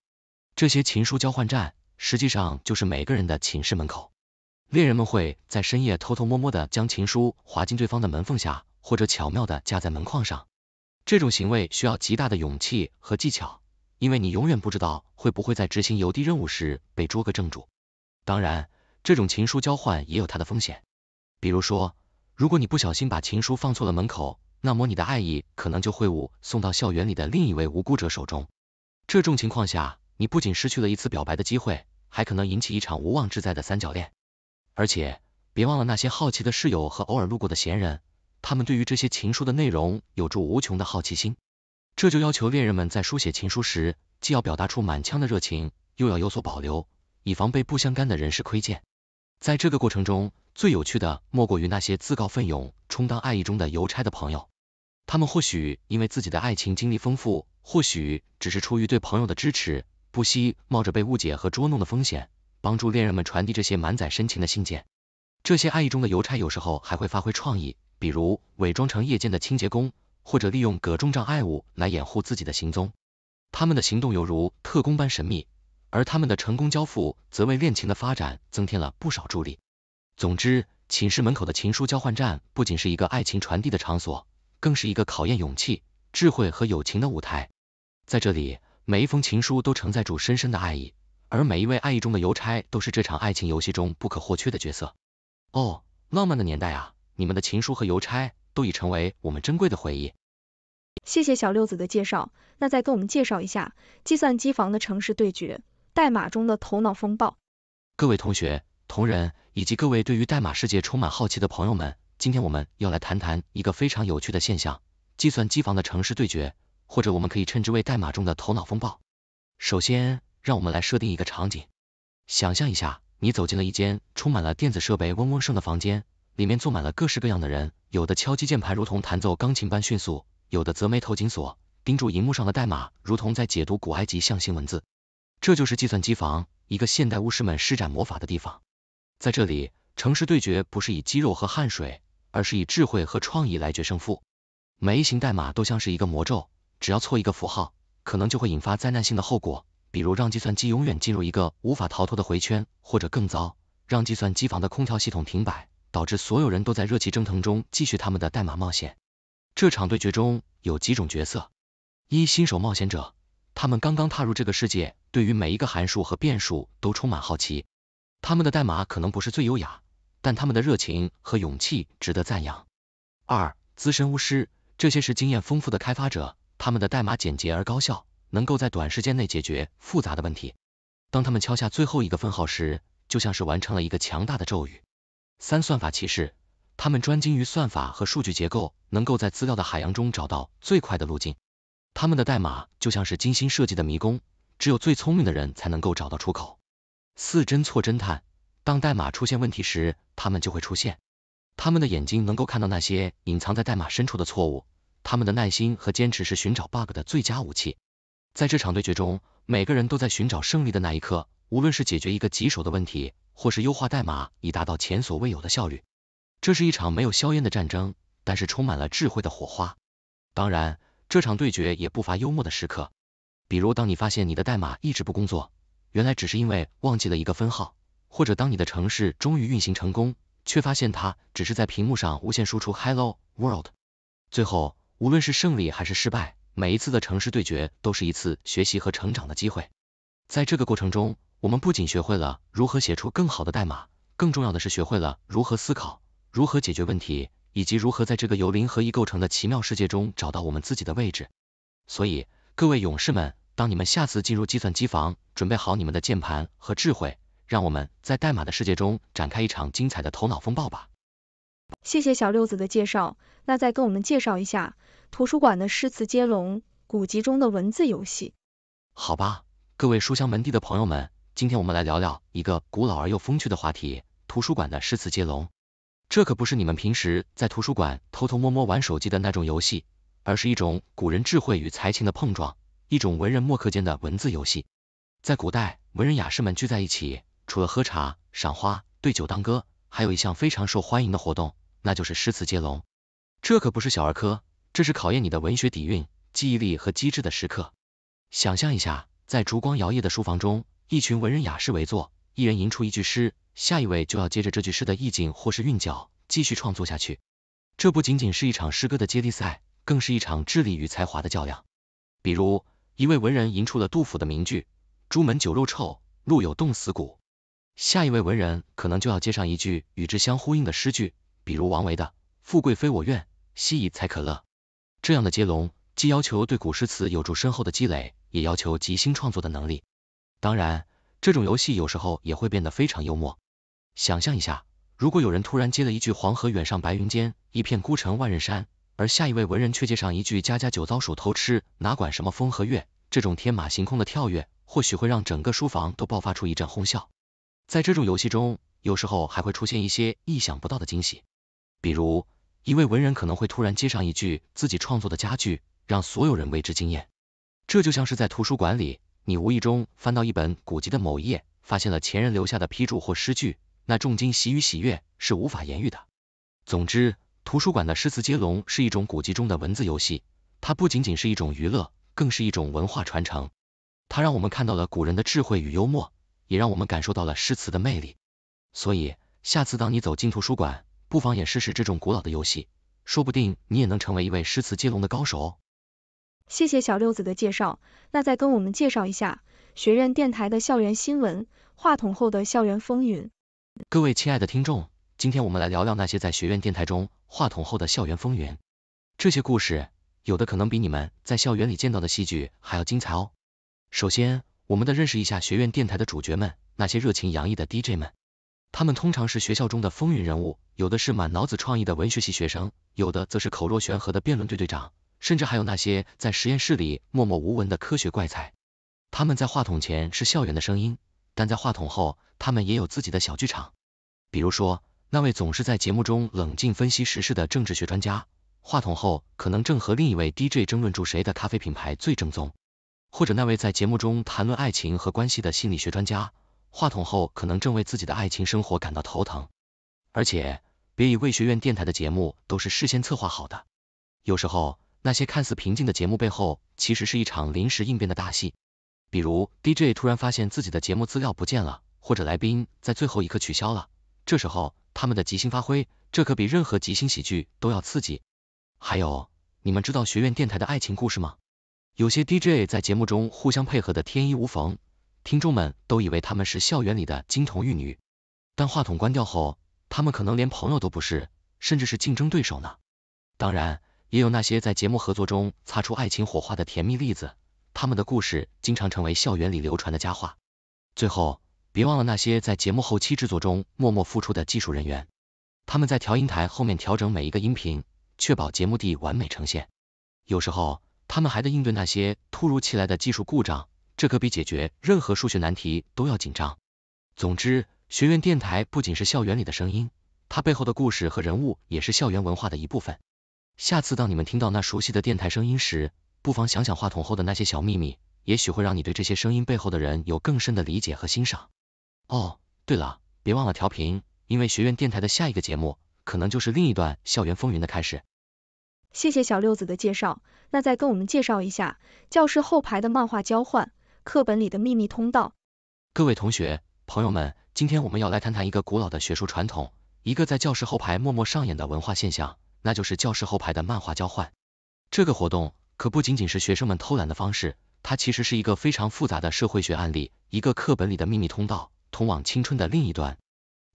这些情书交换站，实际上就是每个人的寝室门口。恋人们会在深夜偷偷摸摸地将情书滑进对方的门缝下，或者巧妙地架在门框上。这种行为需要极大的勇气和技巧，因为你永远不知道会不会在执行邮递任务时被捉个正主。当然。这种情书交换也有它的风险，比如说，如果你不小心把情书放错了门口，那么你的爱意可能就会误送到校园里的另一位无辜者手中。这种情况下，你不仅失去了一次表白的机会，还可能引起一场无妄之灾的三角恋。而且，别忘了那些好奇的室友和偶尔路过的闲人，他们对于这些情书的内容有着无穷的好奇心。这就要求恋人们在书写情书时，既要表达出满腔的热情，又要有所保留，以防被不相干的人士窥见。在这个过程中，最有趣的莫过于那些自告奋勇充当爱意中的邮差的朋友。他们或许因为自己的爱情经历丰富，或许只是出于对朋友的支持，不惜冒着被误解和捉弄的风险，帮助恋人们传递这些满载深情的信件。这些爱意中的邮差有时候还会发挥创意，比如伪装成夜间的清洁工，或者利用葛中障碍物来掩护自己的行踪。他们的行动犹如特工般神秘。而他们的成功交付，则为恋情的发展增添了不少助力。总之，寝室门口的情书交换站不仅是一个爱情传递的场所，更是一个考验勇气、智慧和友情的舞台。在这里，每一封情书都承载住深深的爱意，而每一位爱意中的邮差都是这场爱情游戏中不可或缺的角色。哦，浪漫的年代啊！你们的情书和邮差都已成为我们珍贵的回忆。谢谢小六子的介绍，那再跟我们介绍一下计算机房的城市对决。代码中的头脑风暴。各位同学、同仁以及各位对于代码世界充满好奇的朋友们，今天我们要来谈谈一个非常有趣的现象——计算机房的城市对决，或者我们可以称之为代码中的头脑风暴。首先，让我们来设定一个场景，想象一下，你走进了一间充满了电子设备嗡嗡声的房间，里面坐满了各式各样的人，有的敲击键盘如同弹奏钢琴般迅速，有的则眉头紧锁，盯住荧幕上的代码，如同在解读古埃及象形文字。这就是计算机房，一个现代巫师们施展魔法的地方。在这里，城市对决不是以肌肉和汗水，而是以智慧和创意来决胜负。每一行代码都像是一个魔咒，只要错一个符号，可能就会引发灾难性的后果，比如让计算机永远进入一个无法逃脱的回圈，或者更糟，让计算机房的空调系统停摆，导致所有人都在热气蒸腾中继续他们的代码冒险。这场对决中有几种角色：一，新手冒险者。他们刚刚踏入这个世界，对于每一个函数和变数都充满好奇。他们的代码可能不是最优雅，但他们的热情和勇气值得赞扬。二，资深巫师，这些是经验丰富的开发者，他们的代码简洁而高效，能够在短时间内解决复杂的问题。当他们敲下最后一个分号时，就像是完成了一个强大的咒语。三，算法骑士，他们专精于算法和数据结构，能够在资料的海洋中找到最快的路径。他们的代码就像是精心设计的迷宫，只有最聪明的人才能够找到出口。四针错侦探，当代码出现问题时，他们就会出现。他们的眼睛能够看到那些隐藏在代码深处的错误，他们的耐心和坚持是寻找 bug 的最佳武器。在这场对决中，每个人都在寻找胜利的那一刻，无论是解决一个棘手的问题，或是优化代码以达到前所未有的效率。这是一场没有硝烟的战争，但是充满了智慧的火花。当然。这场对决也不乏幽默的时刻，比如当你发现你的代码一直不工作，原来只是因为忘记了一个分号，或者当你的程市终于运行成功，却发现它只是在屏幕上无限输出 Hello World。最后，无论是胜利还是失败，每一次的程市对决都是一次学习和成长的机会。在这个过程中，我们不仅学会了如何写出更好的代码，更重要的是学会了如何思考，如何解决问题。以及如何在这个由零和一构成的奇妙世界中找到我们自己的位置。所以，各位勇士们，当你们下次进入计算机房，准备好你们的键盘和智慧，让我们在代码的世界中展开一场精彩的头脑风暴吧。谢谢小六子的介绍，那再跟我们介绍一下图书馆的诗词接龙、古籍中的文字游戏。好吧，各位书香门第的朋友们，今天我们来聊聊一个古老而又风趣的话题——图书馆的诗词接龙。这可不是你们平时在图书馆偷偷摸摸玩手机的那种游戏，而是一种古人智慧与才情的碰撞，一种文人墨客间的文字游戏。在古代，文人雅士们聚在一起，除了喝茶、赏花、对酒当歌，还有一项非常受欢迎的活动，那就是诗词接龙。这可不是小儿科，这是考验你的文学底蕴、记忆力和机智的时刻。想象一下，在烛光摇曳的书房中，一群文人雅士围坐，一人吟出一句诗。下一位就要接着这句诗的意境或是韵脚继续创作下去。这不仅仅是一场诗歌的接力赛，更是一场智力与才华的较量。比如一位文人吟出了杜甫的名句“朱门酒肉臭，路有冻死骨”，下一位文人可能就要接上一句与之相呼应的诗句，比如王维的“富贵非我愿，惜以才可乐”。这样的接龙既要求对古诗词有着深厚的积累，也要求即兴创作的能力。当然，这种游戏有时候也会变得非常幽默。想象一下，如果有人突然接了一句“黄河远上白云间，一片孤城万仞山”，而下一位文人却接上一句“家家酒糟手偷吃，哪管什么风和月”，这种天马行空的跳跃，或许会让整个书房都爆发出一阵哄笑。在这种游戏中，有时候还会出现一些意想不到的惊喜，比如一位文人可能会突然接上一句自己创作的佳句，让所有人为之惊艳。这就像是在图书馆里，你无意中翻到一本古籍的某页，发现了前人留下的批注或诗句。那重金喜与喜悦是无法言喻的。总之，图书馆的诗词接龙是一种古籍中的文字游戏，它不仅仅是一种娱乐，更是一种文化传承。它让我们看到了古人的智慧与幽默，也让我们感受到了诗词的魅力。所以，下次当你走进图书馆，不妨也试试这种古老的游戏，说不定你也能成为一位诗词接龙的高手哦。谢谢小六子的介绍，那再跟我们介绍一下学院电台的校园新闻，话筒后的校园风云。各位亲爱的听众，今天我们来聊聊那些在学院电台中话筒后的校园风云。这些故事，有的可能比你们在校园里见到的戏剧还要精彩哦。首先，我们得认识一下学院电台的主角们，那些热情洋溢的 DJ 们。他们通常是学校中的风云人物，有的是满脑子创意的文学系学生，有的则是口若悬河的辩论队队长，甚至还有那些在实验室里默默无闻的科学怪才。他们在话筒前是校园的声音。但在话筒后，他们也有自己的小剧场。比如说，那位总是在节目中冷静分析时事的政治学专家，话筒后可能正和另一位 DJ 争论住谁的咖啡品牌最正宗；或者那位在节目中谈论爱情和关系的心理学专家，话筒后可能正为自己的爱情生活感到头疼。而且，别以为学院电台的节目都是事先策划好的，有时候那些看似平静的节目背后，其实是一场临时应变的大戏。比如 DJ 突然发现自己的节目资料不见了，或者来宾在最后一刻取消了，这时候他们的即兴发挥，这可比任何即兴喜剧都要刺激。还有，你们知道学院电台的爱情故事吗？有些 DJ 在节目中互相配合的天衣无缝，听众们都以为他们是校园里的金童玉女，但话筒关掉后，他们可能连朋友都不是，甚至是竞争对手呢。当然，也有那些在节目合作中擦出爱情火花的甜蜜例子。他们的故事经常成为校园里流传的佳话。最后，别忘了那些在节目后期制作中默默付出的技术人员，他们在调音台后面调整每一个音频，确保节目地完美呈现。有时候，他们还得应对那些突如其来的技术故障，这可比解决任何数学难题都要紧张。总之，学院电台不仅是校园里的声音，它背后的故事和人物也是校园文化的一部分。下次当你们听到那熟悉的电台声音时，不妨想想话筒后的那些小秘密，也许会让你对这些声音背后的人有更深的理解和欣赏。哦，对了，别忘了调频，因为学院电台的下一个节目可能就是另一段校园风云的开始。谢谢小六子的介绍，那再跟我们介绍一下教室后排的漫画交换，课本里的秘密通道。各位同学、朋友们，今天我们要来谈谈一个古老的学术传统，一个在教室后排默默上演的文化现象，那就是教室后排的漫画交换。这个活动。可不仅仅是学生们偷懒的方式，它其实是一个非常复杂的社会学案例，一个课本里的秘密通道，通往青春的另一端。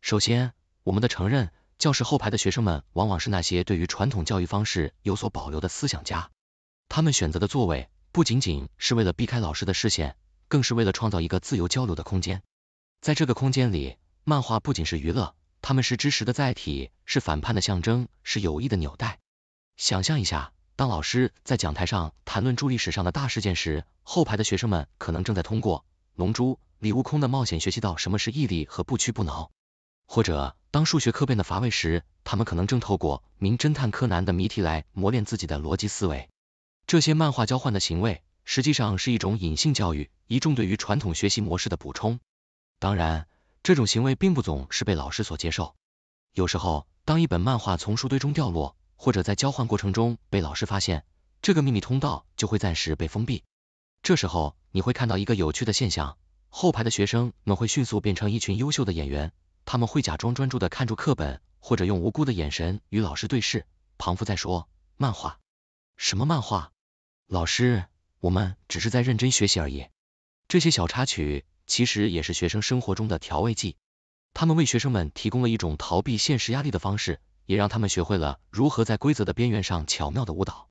首先，我们的承认，教室后排的学生们往往是那些对于传统教育方式有所保留的思想家。他们选择的座位，不仅仅是为了避开老师的视线，更是为了创造一个自由交流的空间。在这个空间里，漫画不仅是娱乐，他们是知识的载体，是反叛的象征，是友谊的纽带。想象一下。当老师在讲台上谈论注历史上的大事件时，后排的学生们可能正在通过《龙珠》里悟空的冒险学习到什么是毅力和不屈不挠；或者当数学课变得乏味时，他们可能正透过《名侦探柯南》的谜题来磨练自己的逻辑思维。这些漫画交换的行为实际上是一种隐性教育，一种对于传统学习模式的补充。当然，这种行为并不总是被老师所接受。有时候，当一本漫画从书堆中掉落，或者在交换过程中被老师发现，这个秘密通道就会暂时被封闭。这时候你会看到一个有趣的现象，后排的学生们会迅速变成一群优秀的演员，他们会假装专注的看住课本，或者用无辜的眼神与老师对视。旁福在说，漫画，什么漫画？老师，我们只是在认真学习而已。这些小插曲其实也是学生生活中的调味剂，他们为学生们提供了一种逃避现实压力的方式。也让他们学会了如何在规则的边缘上巧妙的舞蹈。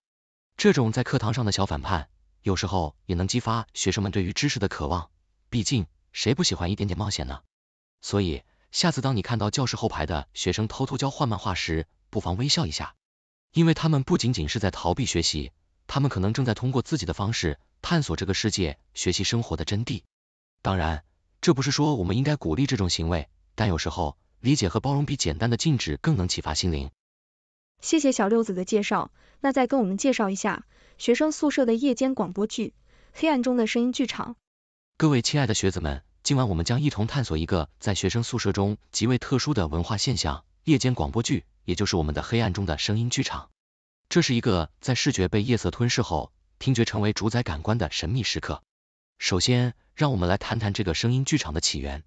这种在课堂上的小反叛，有时候也能激发学生们对于知识的渴望。毕竟，谁不喜欢一点点冒险呢？所以，下次当你看到教室后排的学生偷偷交换漫画时，不妨微笑一下，因为他们不仅仅是在逃避学习，他们可能正在通过自己的方式探索这个世界，学习生活的真谛。当然，这不是说我们应该鼓励这种行为，但有时候。理解和包容比简单的禁止更能启发心灵。谢谢小六子的介绍，那再跟我们介绍一下学生宿舍的夜间广播剧，黑暗中的声音剧场。各位亲爱的学子们，今晚我们将一同探索一个在学生宿舍中极为特殊的文化现象——夜间广播剧，也就是我们的黑暗中的声音剧场。这是一个在视觉被夜色吞噬后，听觉成为主宰感官的神秘时刻。首先，让我们来谈谈这个声音剧场的起源，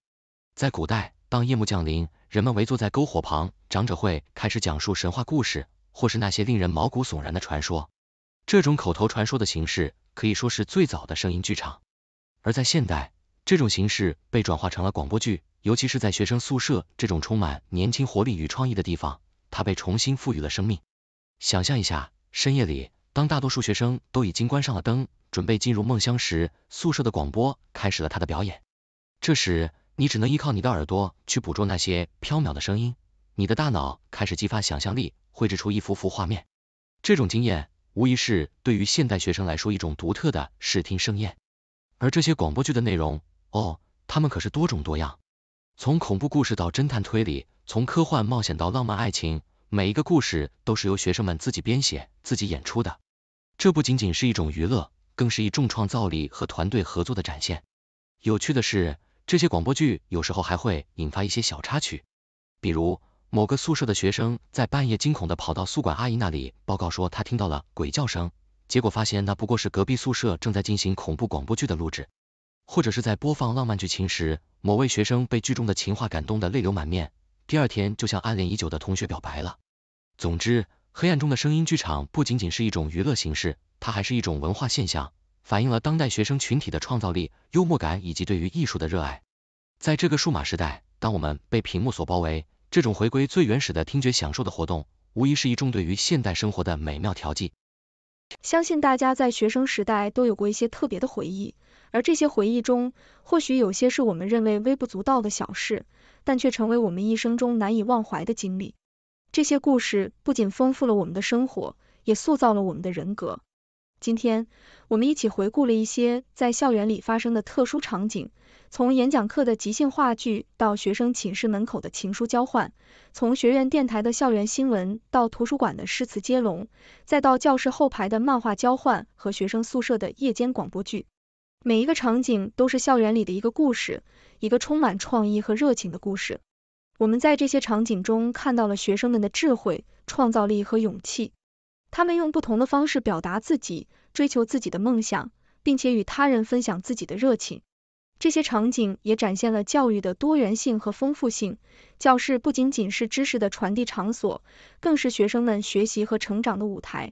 在古代。当夜幕降临，人们围坐在篝火旁，长者会开始讲述神话故事，或是那些令人毛骨悚然的传说。这种口头传说的形式可以说是最早的声音剧场。而在现代，这种形式被转化成了广播剧，尤其是在学生宿舍这种充满年轻活力与创意的地方，它被重新赋予了生命。想象一下，深夜里，当大多数学生都已经关上了灯，准备进入梦乡时，宿舍的广播开始了他的表演。这时，你只能依靠你的耳朵去捕捉那些飘渺的声音，你的大脑开始激发想象力，绘制出一幅幅画面。这种经验无疑是对于现代学生来说一种独特的视听盛宴。而这些广播剧的内容，哦，它们可是多种多样，从恐怖故事到侦探推理，从科幻冒险到浪漫爱情，每一个故事都是由学生们自己编写、自己演出的。这不仅仅是一种娱乐，更是一种创造力和团队合作的展现。有趣的是。这些广播剧有时候还会引发一些小插曲，比如某个宿舍的学生在半夜惊恐的跑到宿管阿姨那里报告说他听到了鬼叫声，结果发现那不过是隔壁宿舍正在进行恐怖广播剧的录制，或者是在播放浪漫剧情时，某位学生被剧中的情话感动的泪流满面，第二天就向暗恋已久的同学表白了。总之，黑暗中的声音剧场不仅仅是一种娱乐形式，它还是一种文化现象。反映了当代学生群体的创造力、幽默感以及对于艺术的热爱。在这个数码时代，当我们被屏幕所包围，这种回归最原始的听觉享受的活动，无疑是一种对于现代生活的美妙调剂。相信大家在学生时代都有过一些特别的回忆，而这些回忆中，或许有些是我们认为微不足道的小事，但却成为我们一生中难以忘怀的经历。这些故事不仅丰富了我们的生活，也塑造了我们的人格。今天，我们一起回顾了一些在校园里发生的特殊场景，从演讲课的即兴话剧，到学生寝室门口的情书交换；从学院电台的校园新闻，到图书馆的诗词接龙；再到教室后排的漫画交换和学生宿舍的夜间广播剧。每一个场景都是校园里的一个故事，一个充满创意和热情的故事。我们在这些场景中看到了学生们的智慧、创造力和勇气。他们用不同的方式表达自己，追求自己的梦想，并且与他人分享自己的热情。这些场景也展现了教育的多元性和丰富性。教室不仅仅是知识的传递场所，更是学生们学习和成长的舞台。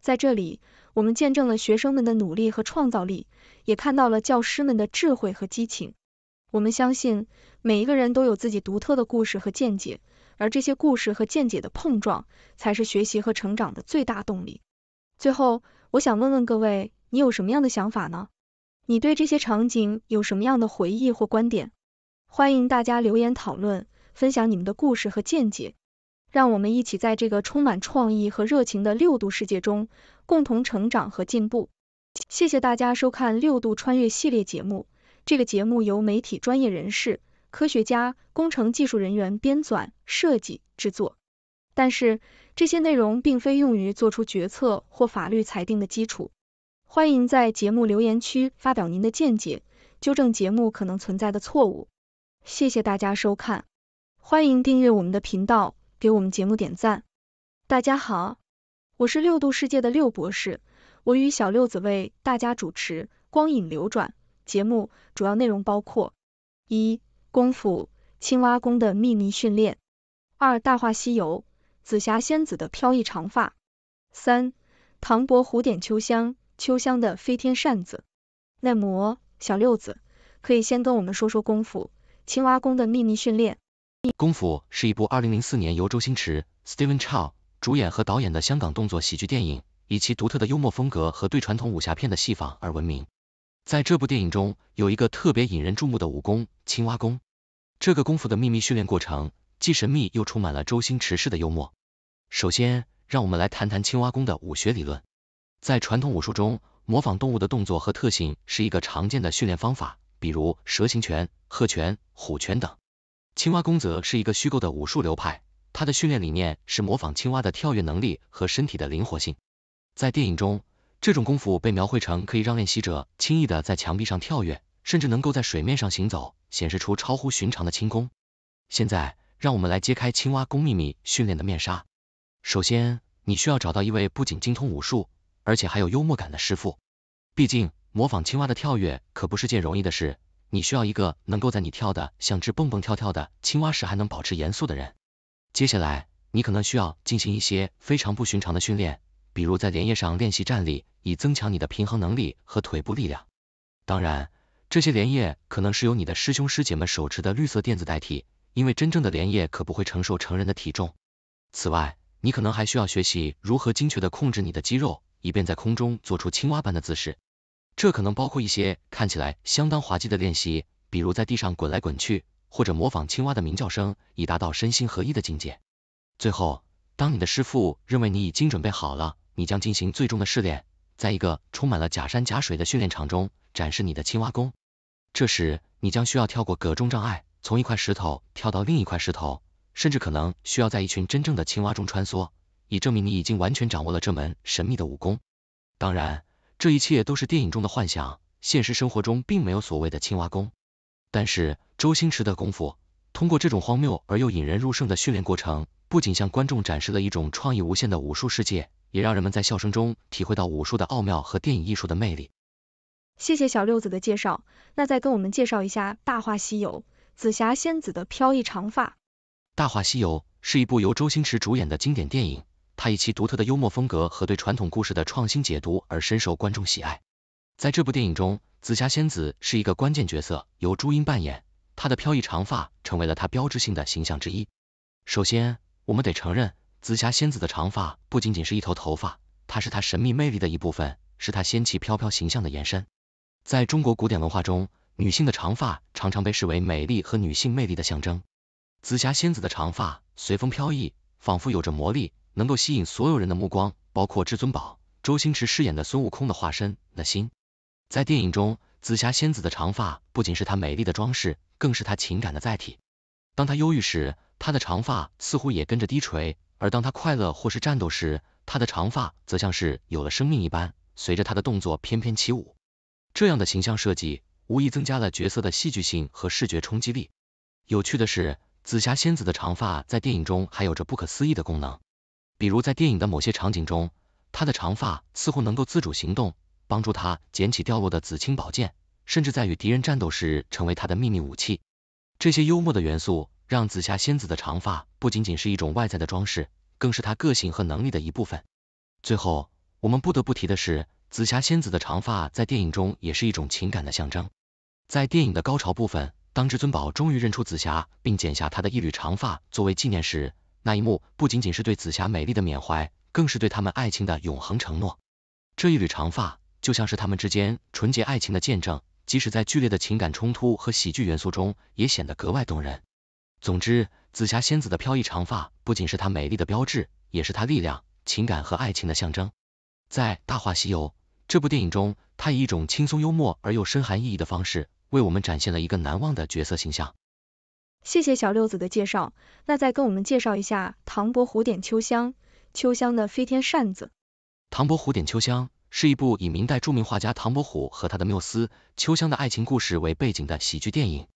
在这里，我们见证了学生们的努力和创造力，也看到了教师们的智慧和激情。我们相信，每一个人都有自己独特的故事和见解。而这些故事和见解的碰撞，才是学习和成长的最大动力。最后，我想问问各位，你有什么样的想法呢？你对这些场景有什么样的回忆或观点？欢迎大家留言讨论，分享你们的故事和见解，让我们一起在这个充满创意和热情的六度世界中，共同成长和进步。谢谢大家收看《六度穿越》系列节目，这个节目由媒体专业人士。科学家、工程技术人员编纂、设计、制作，但是这些内容并非用于做出决策或法律裁定的基础。欢迎在节目留言区发表您的见解，纠正节目可能存在的错误。谢谢大家收看，欢迎订阅我们的频道，给我们节目点赞。大家好，我是六度世界的六博士，我与小六子为大家主持《光影流转》节目，主要内容包括一。功夫青蛙宫的秘密训练。二大话西游紫霞仙子的飘逸长发。三唐伯虎点秋香秋香的飞天扇子。耐磨，小六子可以先跟我们说说功夫青蛙宫的秘密训练。功夫是一部二零零四年由周星驰 Steven Chow 主演和导演的香港动作喜剧电影，以其独特的幽默风格和对传统武侠片的戏仿而闻名。在这部电影中，有一个特别引人注目的武功——青蛙功。这个功夫的秘密训练过程既神秘又充满了周星驰式的幽默。首先，让我们来谈谈青蛙功的武学理论。在传统武术中，模仿动物的动作和特性是一个常见的训练方法，比如蛇形拳、鹤拳、虎拳等。青蛙功则是一个虚构的武术流派，它的训练理念是模仿青蛙的跳跃能力和身体的灵活性。在电影中，这种功夫被描绘成可以让练习者轻易的在墙壁上跳跃，甚至能够在水面上行走，显示出超乎寻常的轻功。现在，让我们来揭开青蛙功秘密训练的面纱。首先，你需要找到一位不仅精通武术，而且还有幽默感的师傅。毕竟，模仿青蛙的跳跃可不是件容易的事。你需要一个能够在你跳的像只蹦蹦跳跳的青蛙时，还能保持严肃的人。接下来，你可能需要进行一些非常不寻常的训练。比如在莲叶上练习站立，以增强你的平衡能力和腿部力量。当然，这些莲叶可能是由你的师兄师姐们手持的绿色垫子代替，因为真正的莲叶可不会承受成人的体重。此外，你可能还需要学习如何精确地控制你的肌肉，以便在空中做出青蛙般的姿势。这可能包括一些看起来相当滑稽的练习，比如在地上滚来滚去，或者模仿青蛙的鸣叫声，以达到身心合一的境界。最后，当你的师傅认为你已经准备好了，你将进行最终的试炼，在一个充满了假山假水的训练场中展示你的青蛙功。这时，你将需要跳过各种障碍，从一块石头跳到另一块石头，甚至可能需要在一群真正的青蛙中穿梭，以证明你已经完全掌握了这门神秘的武功。当然，这一切都是电影中的幻想，现实生活中并没有所谓的青蛙功。但是，周星驰的功夫通过这种荒谬而又引人入胜的训练过程，不仅向观众展示了一种创意无限的武术世界。也让人们在笑声中体会到武术的奥妙和电影艺术的魅力。谢谢小六子的介绍，那再跟我们介绍一下《大话西游》紫霞仙子的飘逸长发。《大话西游》是一部由周星驰主演的经典电影，它以其独特的幽默风格和对传统故事的创新解读而深受观众喜爱。在这部电影中，紫霞仙子是一个关键角色，由朱茵扮演，她的飘逸长发成为了她标志性的形象之一。首先，我们得承认。紫霞仙子的长发不仅仅是一头头发，它是她神秘魅力的一部分，是她仙气飘飘形象的延伸。在中国古典文化中，女性的长发常常被视为美丽和女性魅力的象征。紫霞仙子的长发随风飘逸，仿佛有着魔力，能够吸引所有人的目光，包括至尊宝、周星驰饰演的孙悟空的化身的心。在电影中，紫霞仙子的长发不仅是她美丽的装饰，更是她情感的载体。当她忧郁时，她的长发似乎也跟着低垂。而当他快乐或是战斗时，他的长发则像是有了生命一般，随着他的动作翩翩起舞。这样的形象设计无疑增加了角色的戏剧性和视觉冲击力。有趣的是，紫霞仙子的长发在电影中还有着不可思议的功能，比如在电影的某些场景中，她的长发似乎能够自主行动，帮助她捡起掉落的紫青宝剑，甚至在与敌人战斗时成为她的秘密武器。这些幽默的元素。让紫霞仙子的长发不仅仅是一种外在的装饰，更是她个性和能力的一部分。最后，我们不得不提的是，紫霞仙子的长发在电影中也是一种情感的象征。在电影的高潮部分，当至尊宝终于认出紫霞，并剪下她的一缕长发作为纪念时，那一幕不仅仅是对紫霞美丽的缅怀，更是对他们爱情的永恒承诺。这一缕长发就像是他们之间纯洁爱情的见证，即使在剧烈的情感冲突和喜剧元素中，也显得格外动人。总之，紫霞仙子的飘逸长发不仅是她美丽的标志，也是她力量、情感和爱情的象征。在《大话西游》这部电影中，她以一种轻松幽默而又深含意义的方式，为我们展现了一个难忘的角色形象。谢谢小六子的介绍，那再跟我们介绍一下《唐伯虎点秋香》秋香的飞天扇子。《唐伯虎点秋香》是一部以明代著名画家唐伯虎和他的缪斯秋香的爱情故事为背景的喜剧电影。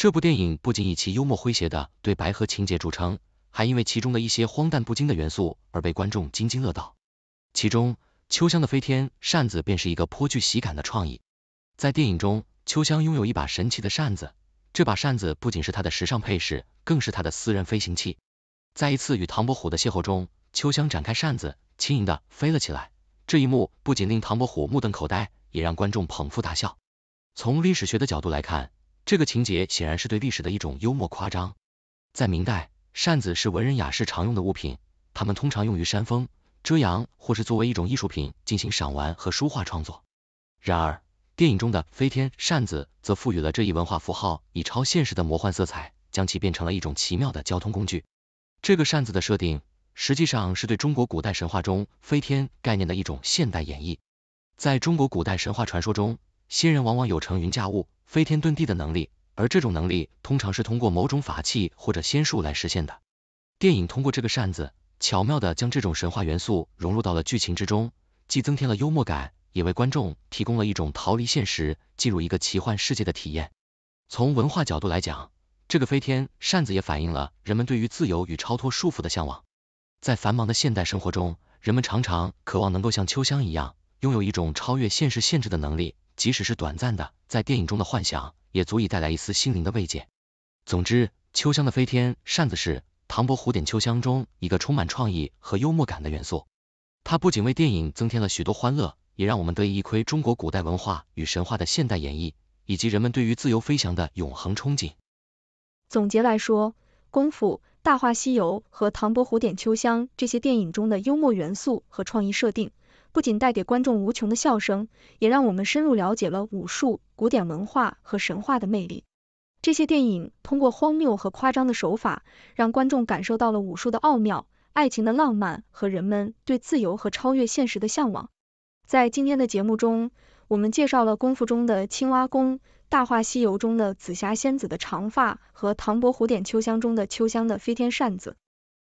这部电影不仅以其幽默诙谐的对白和情节著称，还因为其中的一些荒诞不经的元素而被观众津津乐道。其中，秋香的飞天扇子便是一个颇具喜感的创意。在电影中，秋香拥有一把神奇的扇子，这把扇子不仅是她的时尚配饰，更是她的私人飞行器。在一次与唐伯虎的邂逅中，秋香展开扇子，轻盈的飞了起来。这一幕不仅令唐伯虎目瞪口呆，也让观众捧腹大笑。从历史学的角度来看，这个情节显然是对历史的一种幽默夸张。在明代，扇子是文人雅士常用的物品，他们通常用于扇风、遮阳，或是作为一种艺术品进行赏玩和书画创作。然而，电影中的飞天扇子则赋予了这一文化符号以超现实的魔幻色彩，将其变成了一种奇妙的交通工具。这个扇子的设定实际上是对中国古代神话中飞天概念的一种现代演绎。在中国古代神话传说中，仙人往往有乘云驾雾、飞天遁地的能力，而这种能力通常是通过某种法器或者仙术来实现的。电影通过这个扇子，巧妙的将这种神话元素融入到了剧情之中，既增添了幽默感，也为观众提供了一种逃离现实、进入一个奇幻世界的体验。从文化角度来讲，这个飞天扇子也反映了人们对于自由与超脱束缚的向往。在繁忙的现代生活中，人们常常渴望能够像秋香一样，拥有一种超越现实限制的能力。即使是短暂的，在电影中的幻想，也足以带来一丝心灵的慰藉。总之，秋香的飞天扇子是唐伯虎点秋香中一个充满创意和幽默感的元素。它不仅为电影增添了许多欢乐，也让我们得以一窥中国古代文化与神话的现代演绎，以及人们对于自由飞翔的永恒憧憬。总结来说，《功夫》《大话西游》和《唐伯虎点秋香》这些电影中的幽默元素和创意设定。不仅带给观众无穷的笑声，也让我们深入了解了武术、古典文化和神话的魅力。这些电影通过荒谬和夸张的手法，让观众感受到了武术的奥妙、爱情的浪漫和人们对自由和超越现实的向往。在今天的节目中，我们介绍了《功夫》中的青蛙功，《大话西游》中的紫霞仙子的长发和《唐伯虎点秋香》中的秋香的飞天扇子。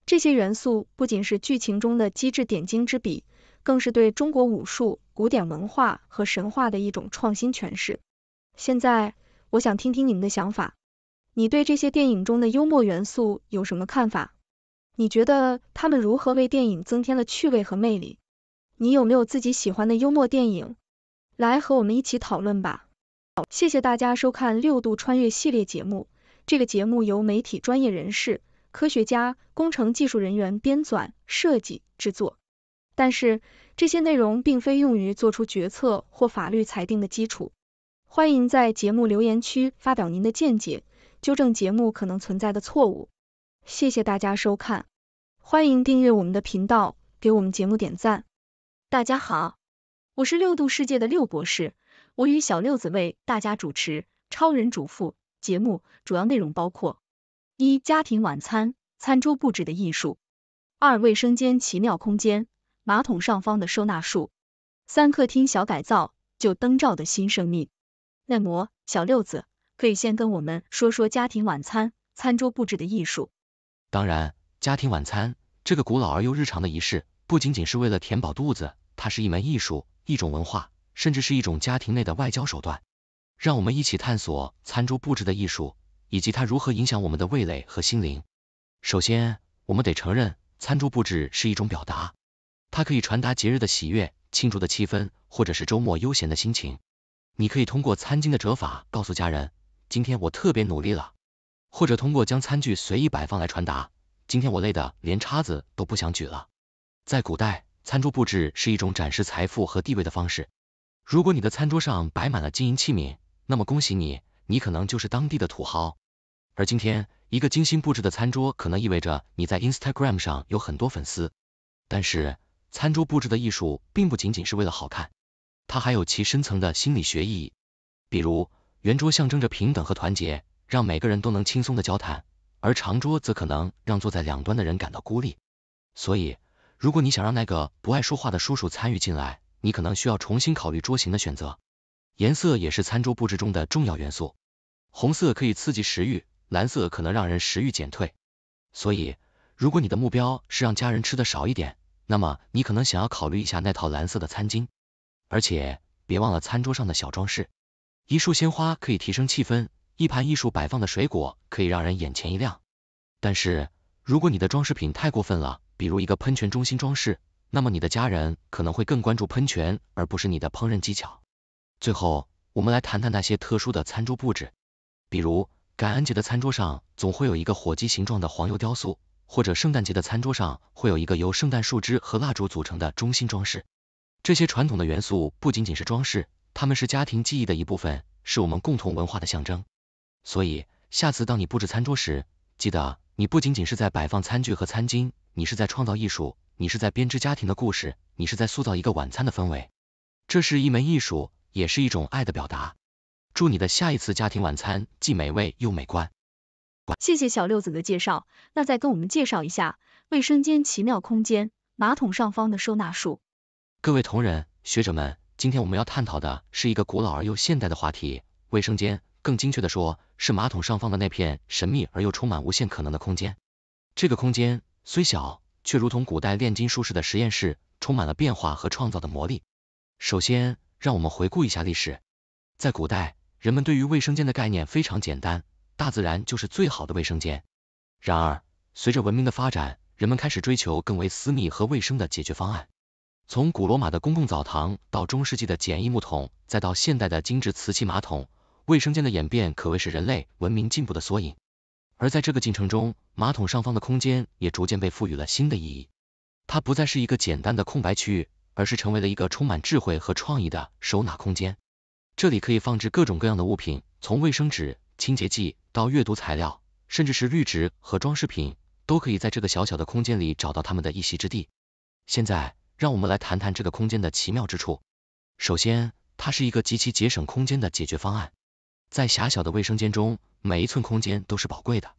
这些元素不仅是剧情中的机智点睛之笔。更是对中国武术、古典文化和神话的一种创新诠释。现在，我想听听你们的想法。你对这些电影中的幽默元素有什么看法？你觉得他们如何为电影增添了趣味和魅力？你有没有自己喜欢的幽默电影？来和我们一起讨论吧。谢谢大家收看《六度穿越》系列节目。这个节目由媒体专业人士、科学家、工程技术人员编纂、设计、制作。但是这些内容并非用于做出决策或法律裁定的基础。欢迎在节目留言区发表您的见解，纠正节目可能存在的错误。谢谢大家收看，欢迎订阅我们的频道，给我们节目点赞。大家好，我是六度世界的六博士，我与小六子为大家主持《超人主妇》节目，主要内容包括：一、家庭晚餐餐桌布置的艺术；二、卫生间奇妙空间。马桶上方的收纳术，三客厅小改造，旧灯罩的新生命。耐磨小六子，可以先跟我们说说家庭晚餐餐桌布置的艺术。当然，家庭晚餐这个古老而又日常的仪式，不仅仅是为了填饱肚子，它是一门艺术，一种文化，甚至是一种家庭内的外交手段。让我们一起探索餐桌布置的艺术，以及它如何影响我们的味蕾和心灵。首先，我们得承认，餐桌布置是一种表达。它可以传达节日的喜悦、庆祝的气氛，或者是周末悠闲的心情。你可以通过餐巾的折法告诉家人，今天我特别努力了；或者通过将餐具随意摆放来传达，今天我累得连叉子都不想举了。在古代，餐桌布置是一种展示财富和地位的方式。如果你的餐桌上摆满了金银器皿，那么恭喜你，你可能就是当地的土豪。而今天，一个精心布置的餐桌可能意味着你在 Instagram 上有很多粉丝。但是。餐桌布置的艺术并不仅仅是为了好看，它还有其深层的心理学意义。比如，圆桌象征着平等和团结，让每个人都能轻松的交谈；而长桌则可能让坐在两端的人感到孤立。所以，如果你想让那个不爱说话的叔叔参与进来，你可能需要重新考虑桌型的选择。颜色也是餐桌布置中的重要元素，红色可以刺激食欲，蓝色可能让人食欲减退。所以，如果你的目标是让家人吃的少一点，那么你可能想要考虑一下那套蓝色的餐巾，而且别忘了餐桌上的小装饰，一束鲜花可以提升气氛，一盘艺术摆放的水果可以让人眼前一亮。但是如果你的装饰品太过分了，比如一个喷泉中心装饰，那么你的家人可能会更关注喷泉而不是你的烹饪技巧。最后，我们来谈谈那些特殊的餐桌布置，比如感恩节的餐桌上总会有一个火鸡形状的黄油雕塑。或者圣诞节的餐桌上会有一个由圣诞树枝和蜡烛组成的中心装饰。这些传统的元素不仅仅是装饰，它们是家庭记忆的一部分，是我们共同文化的象征。所以，下次当你布置餐桌时，记得你不仅仅是在摆放餐具和餐巾，你是在创造艺术，你是在编织家庭的故事，你是在塑造一个晚餐的氛围。这是一门艺术，也是一种爱的表达。祝你的下一次家庭晚餐既美味又美观。谢谢小六子的介绍，那再跟我们介绍一下卫生间奇妙空间，马桶上方的收纳术。各位同仁、学者们，今天我们要探讨的是一个古老而又现代的话题——卫生间，更精确的说，是马桶上方的那片神秘而又充满无限可能的空间。这个空间虽小，却如同古代炼金术士的实验室，充满了变化和创造的魔力。首先，让我们回顾一下历史，在古代，人们对于卫生间的概念非常简单。大自然就是最好的卫生间。然而，随着文明的发展，人们开始追求更为私密和卫生的解决方案。从古罗马的公共澡堂到中世纪的简易木桶，再到现代的精致瓷器马桶，卫生间的演变可谓是人类文明进步的缩影。而在这个进程中，马桶上方的空间也逐渐被赋予了新的意义。它不再是一个简单的空白区域，而是成为了一个充满智慧和创意的收纳空间。这里可以放置各种各样的物品，从卫生纸。清洁剂到阅读材料，甚至是绿植和装饰品，都可以在这个小小的空间里找到他们的一席之地。现在，让我们来谈谈这个空间的奇妙之处。首先，它是一个极其节省空间的解决方案。在狭小的卫生间中，每一寸空间都是宝贵的。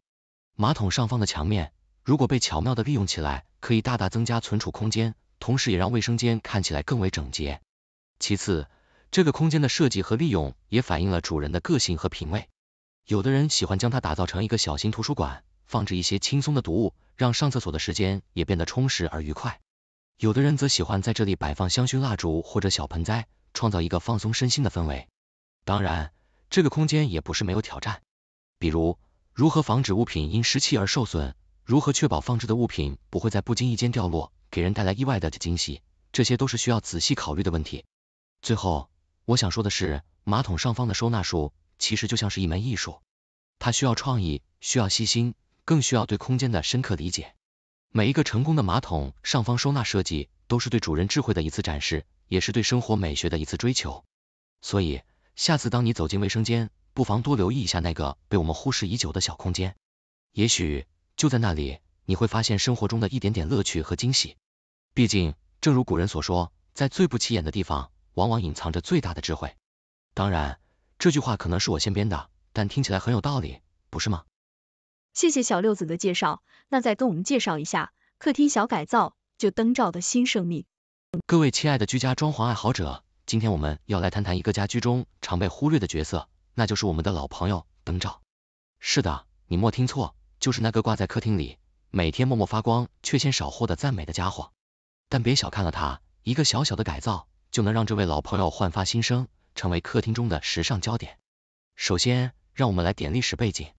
马桶上方的墙面，如果被巧妙的利用起来，可以大大增加存储空间，同时也让卫生间看起来更为整洁。其次，这个空间的设计和利用也反映了主人的个性和品味。有的人喜欢将它打造成一个小型图书馆，放置一些轻松的读物，让上厕所的时间也变得充实而愉快。有的人则喜欢在这里摆放香薰蜡烛或者小盆栽，创造一个放松身心的氛围。当然，这个空间也不是没有挑战，比如如何防止物品因湿气而受损，如何确保放置的物品不会在不经意间掉落，给人带来意外的惊喜，这些都是需要仔细考虑的问题。最后，我想说的是，马桶上方的收纳术。其实就像是一门艺术，它需要创意，需要细心，更需要对空间的深刻理解。每一个成功的马桶上方收纳设计，都是对主人智慧的一次展示，也是对生活美学的一次追求。所以，下次当你走进卫生间，不妨多留意一下那个被我们忽视已久的小空间，也许就在那里，你会发现生活中的一点点乐趣和惊喜。毕竟，正如古人所说，在最不起眼的地方，往往隐藏着最大的智慧。当然。这句话可能是我先编的，但听起来很有道理，不是吗？谢谢小六子的介绍，那再跟我们介绍一下客厅小改造，就灯罩的新生命。各位亲爱的居家装潢爱好者，今天我们要来谈谈一个家居中常被忽略的角色，那就是我们的老朋友灯罩。是的，你莫听错，就是那个挂在客厅里，每天默默发光却鲜少获得赞美的家伙。但别小看了它，一个小小的改造就能让这位老朋友焕发新生。成为客厅中的时尚焦点。首先，让我们来点历史背景。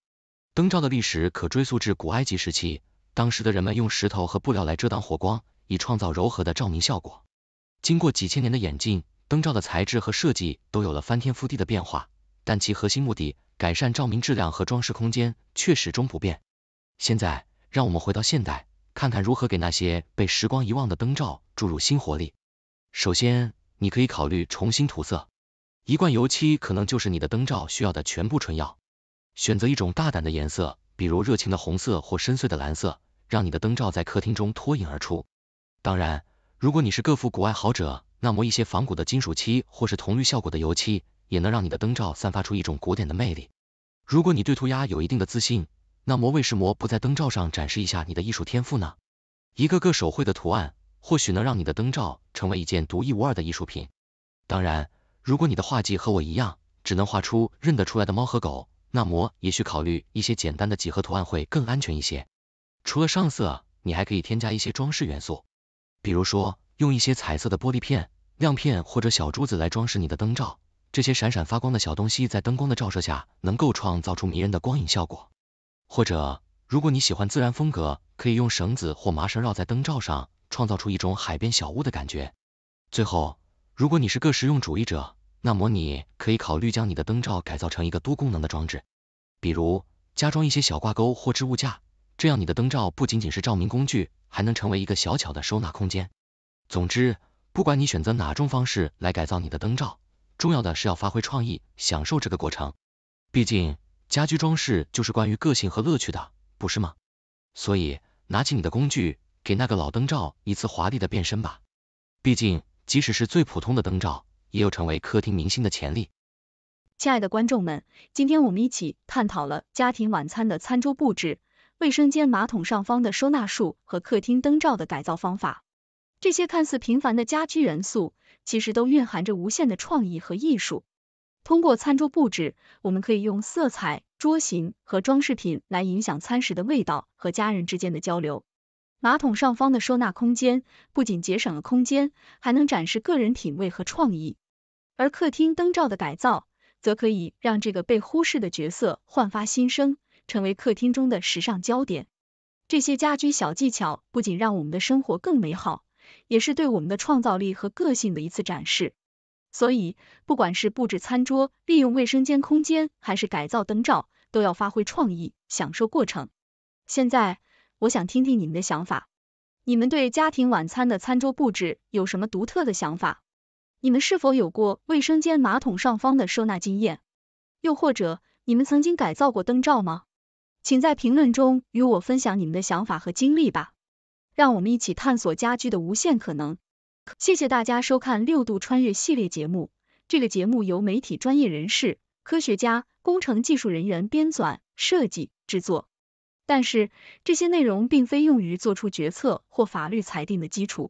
灯罩的历史可追溯至古埃及时期，当时的人们用石头和布料来遮挡火光，以创造柔和的照明效果。经过几千年的演进，灯罩的材质和设计都有了翻天覆地的变化，但其核心目的——改善照明质量和装饰空间——却始终不变。现在，让我们回到现代，看看如何给那些被时光遗忘的灯罩注入新活力。首先，你可以考虑重新涂色。一罐油漆可能就是你的灯罩需要的全部纯釉。选择一种大胆的颜色，比如热情的红色或深邃的蓝色，让你的灯罩在客厅中脱颖而出。当然，如果你是复古爱好者，那么一些仿古的金属漆或是铜绿效果的油漆，也能让你的灯罩散发出一种古典的魅力。如果你对涂鸦有一定的自信，那么为什么不在灯罩上展示一下你的艺术天赋呢？一个个手绘的图案，或许能让你的灯罩成为一件独一无二的艺术品。当然。如果你的画技和我一样，只能画出认得出来的猫和狗，那么也许考虑一些简单的几何图案会更安全一些。除了上色，你还可以添加一些装饰元素，比如说用一些彩色的玻璃片、亮片或者小珠子来装饰你的灯罩。这些闪闪发光的小东西在灯光的照射下，能够创造出迷人的光影效果。或者，如果你喜欢自然风格，可以用绳子或麻绳绕在灯罩上，创造出一种海边小屋的感觉。最后，如果你是个实用主义者，那么你可以考虑将你的灯罩改造成一个多功能的装置，比如加装一些小挂钩或置物架，这样你的灯罩不仅仅是照明工具，还能成为一个小巧的收纳空间。总之，不管你选择哪种方式来改造你的灯罩，重要的是要发挥创意，享受这个过程。毕竟，家居装饰就是关于个性和乐趣的，不是吗？所以，拿起你的工具，给那个老灯罩一次华丽的变身吧。毕竟，即使是最普通的灯罩。也有成为客厅明星的潜力。亲爱的观众们，今天我们一起探讨了家庭晚餐的餐桌布置、卫生间马桶上方的收纳术和客厅灯罩的改造方法。这些看似平凡的家居元素，其实都蕴含着无限的创意和艺术。通过餐桌布置，我们可以用色彩、桌型和装饰品来影响餐食的味道和家人之间的交流。马桶上方的收纳空间，不仅节省了空间，还能展示个人品味和创意。而客厅灯罩的改造，则可以让这个被忽视的角色焕发新生，成为客厅中的时尚焦点。这些家居小技巧不仅让我们的生活更美好，也是对我们的创造力和个性的一次展示。所以，不管是布置餐桌、利用卫生间空间，还是改造灯罩，都要发挥创意，享受过程。现在，我想听听你们的想法，你们对家庭晚餐的餐桌布置有什么独特的想法？你们是否有过卫生间马桶上方的收纳经验？又或者你们曾经改造过灯罩吗？请在评论中与我分享你们的想法和经历吧。让我们一起探索家居的无限可能。谢谢大家收看六度穿越系列节目。这个节目由媒体专业人士、科学家、工程技术人员编纂、设计、制作，但是这些内容并非用于做出决策或法律裁定的基础。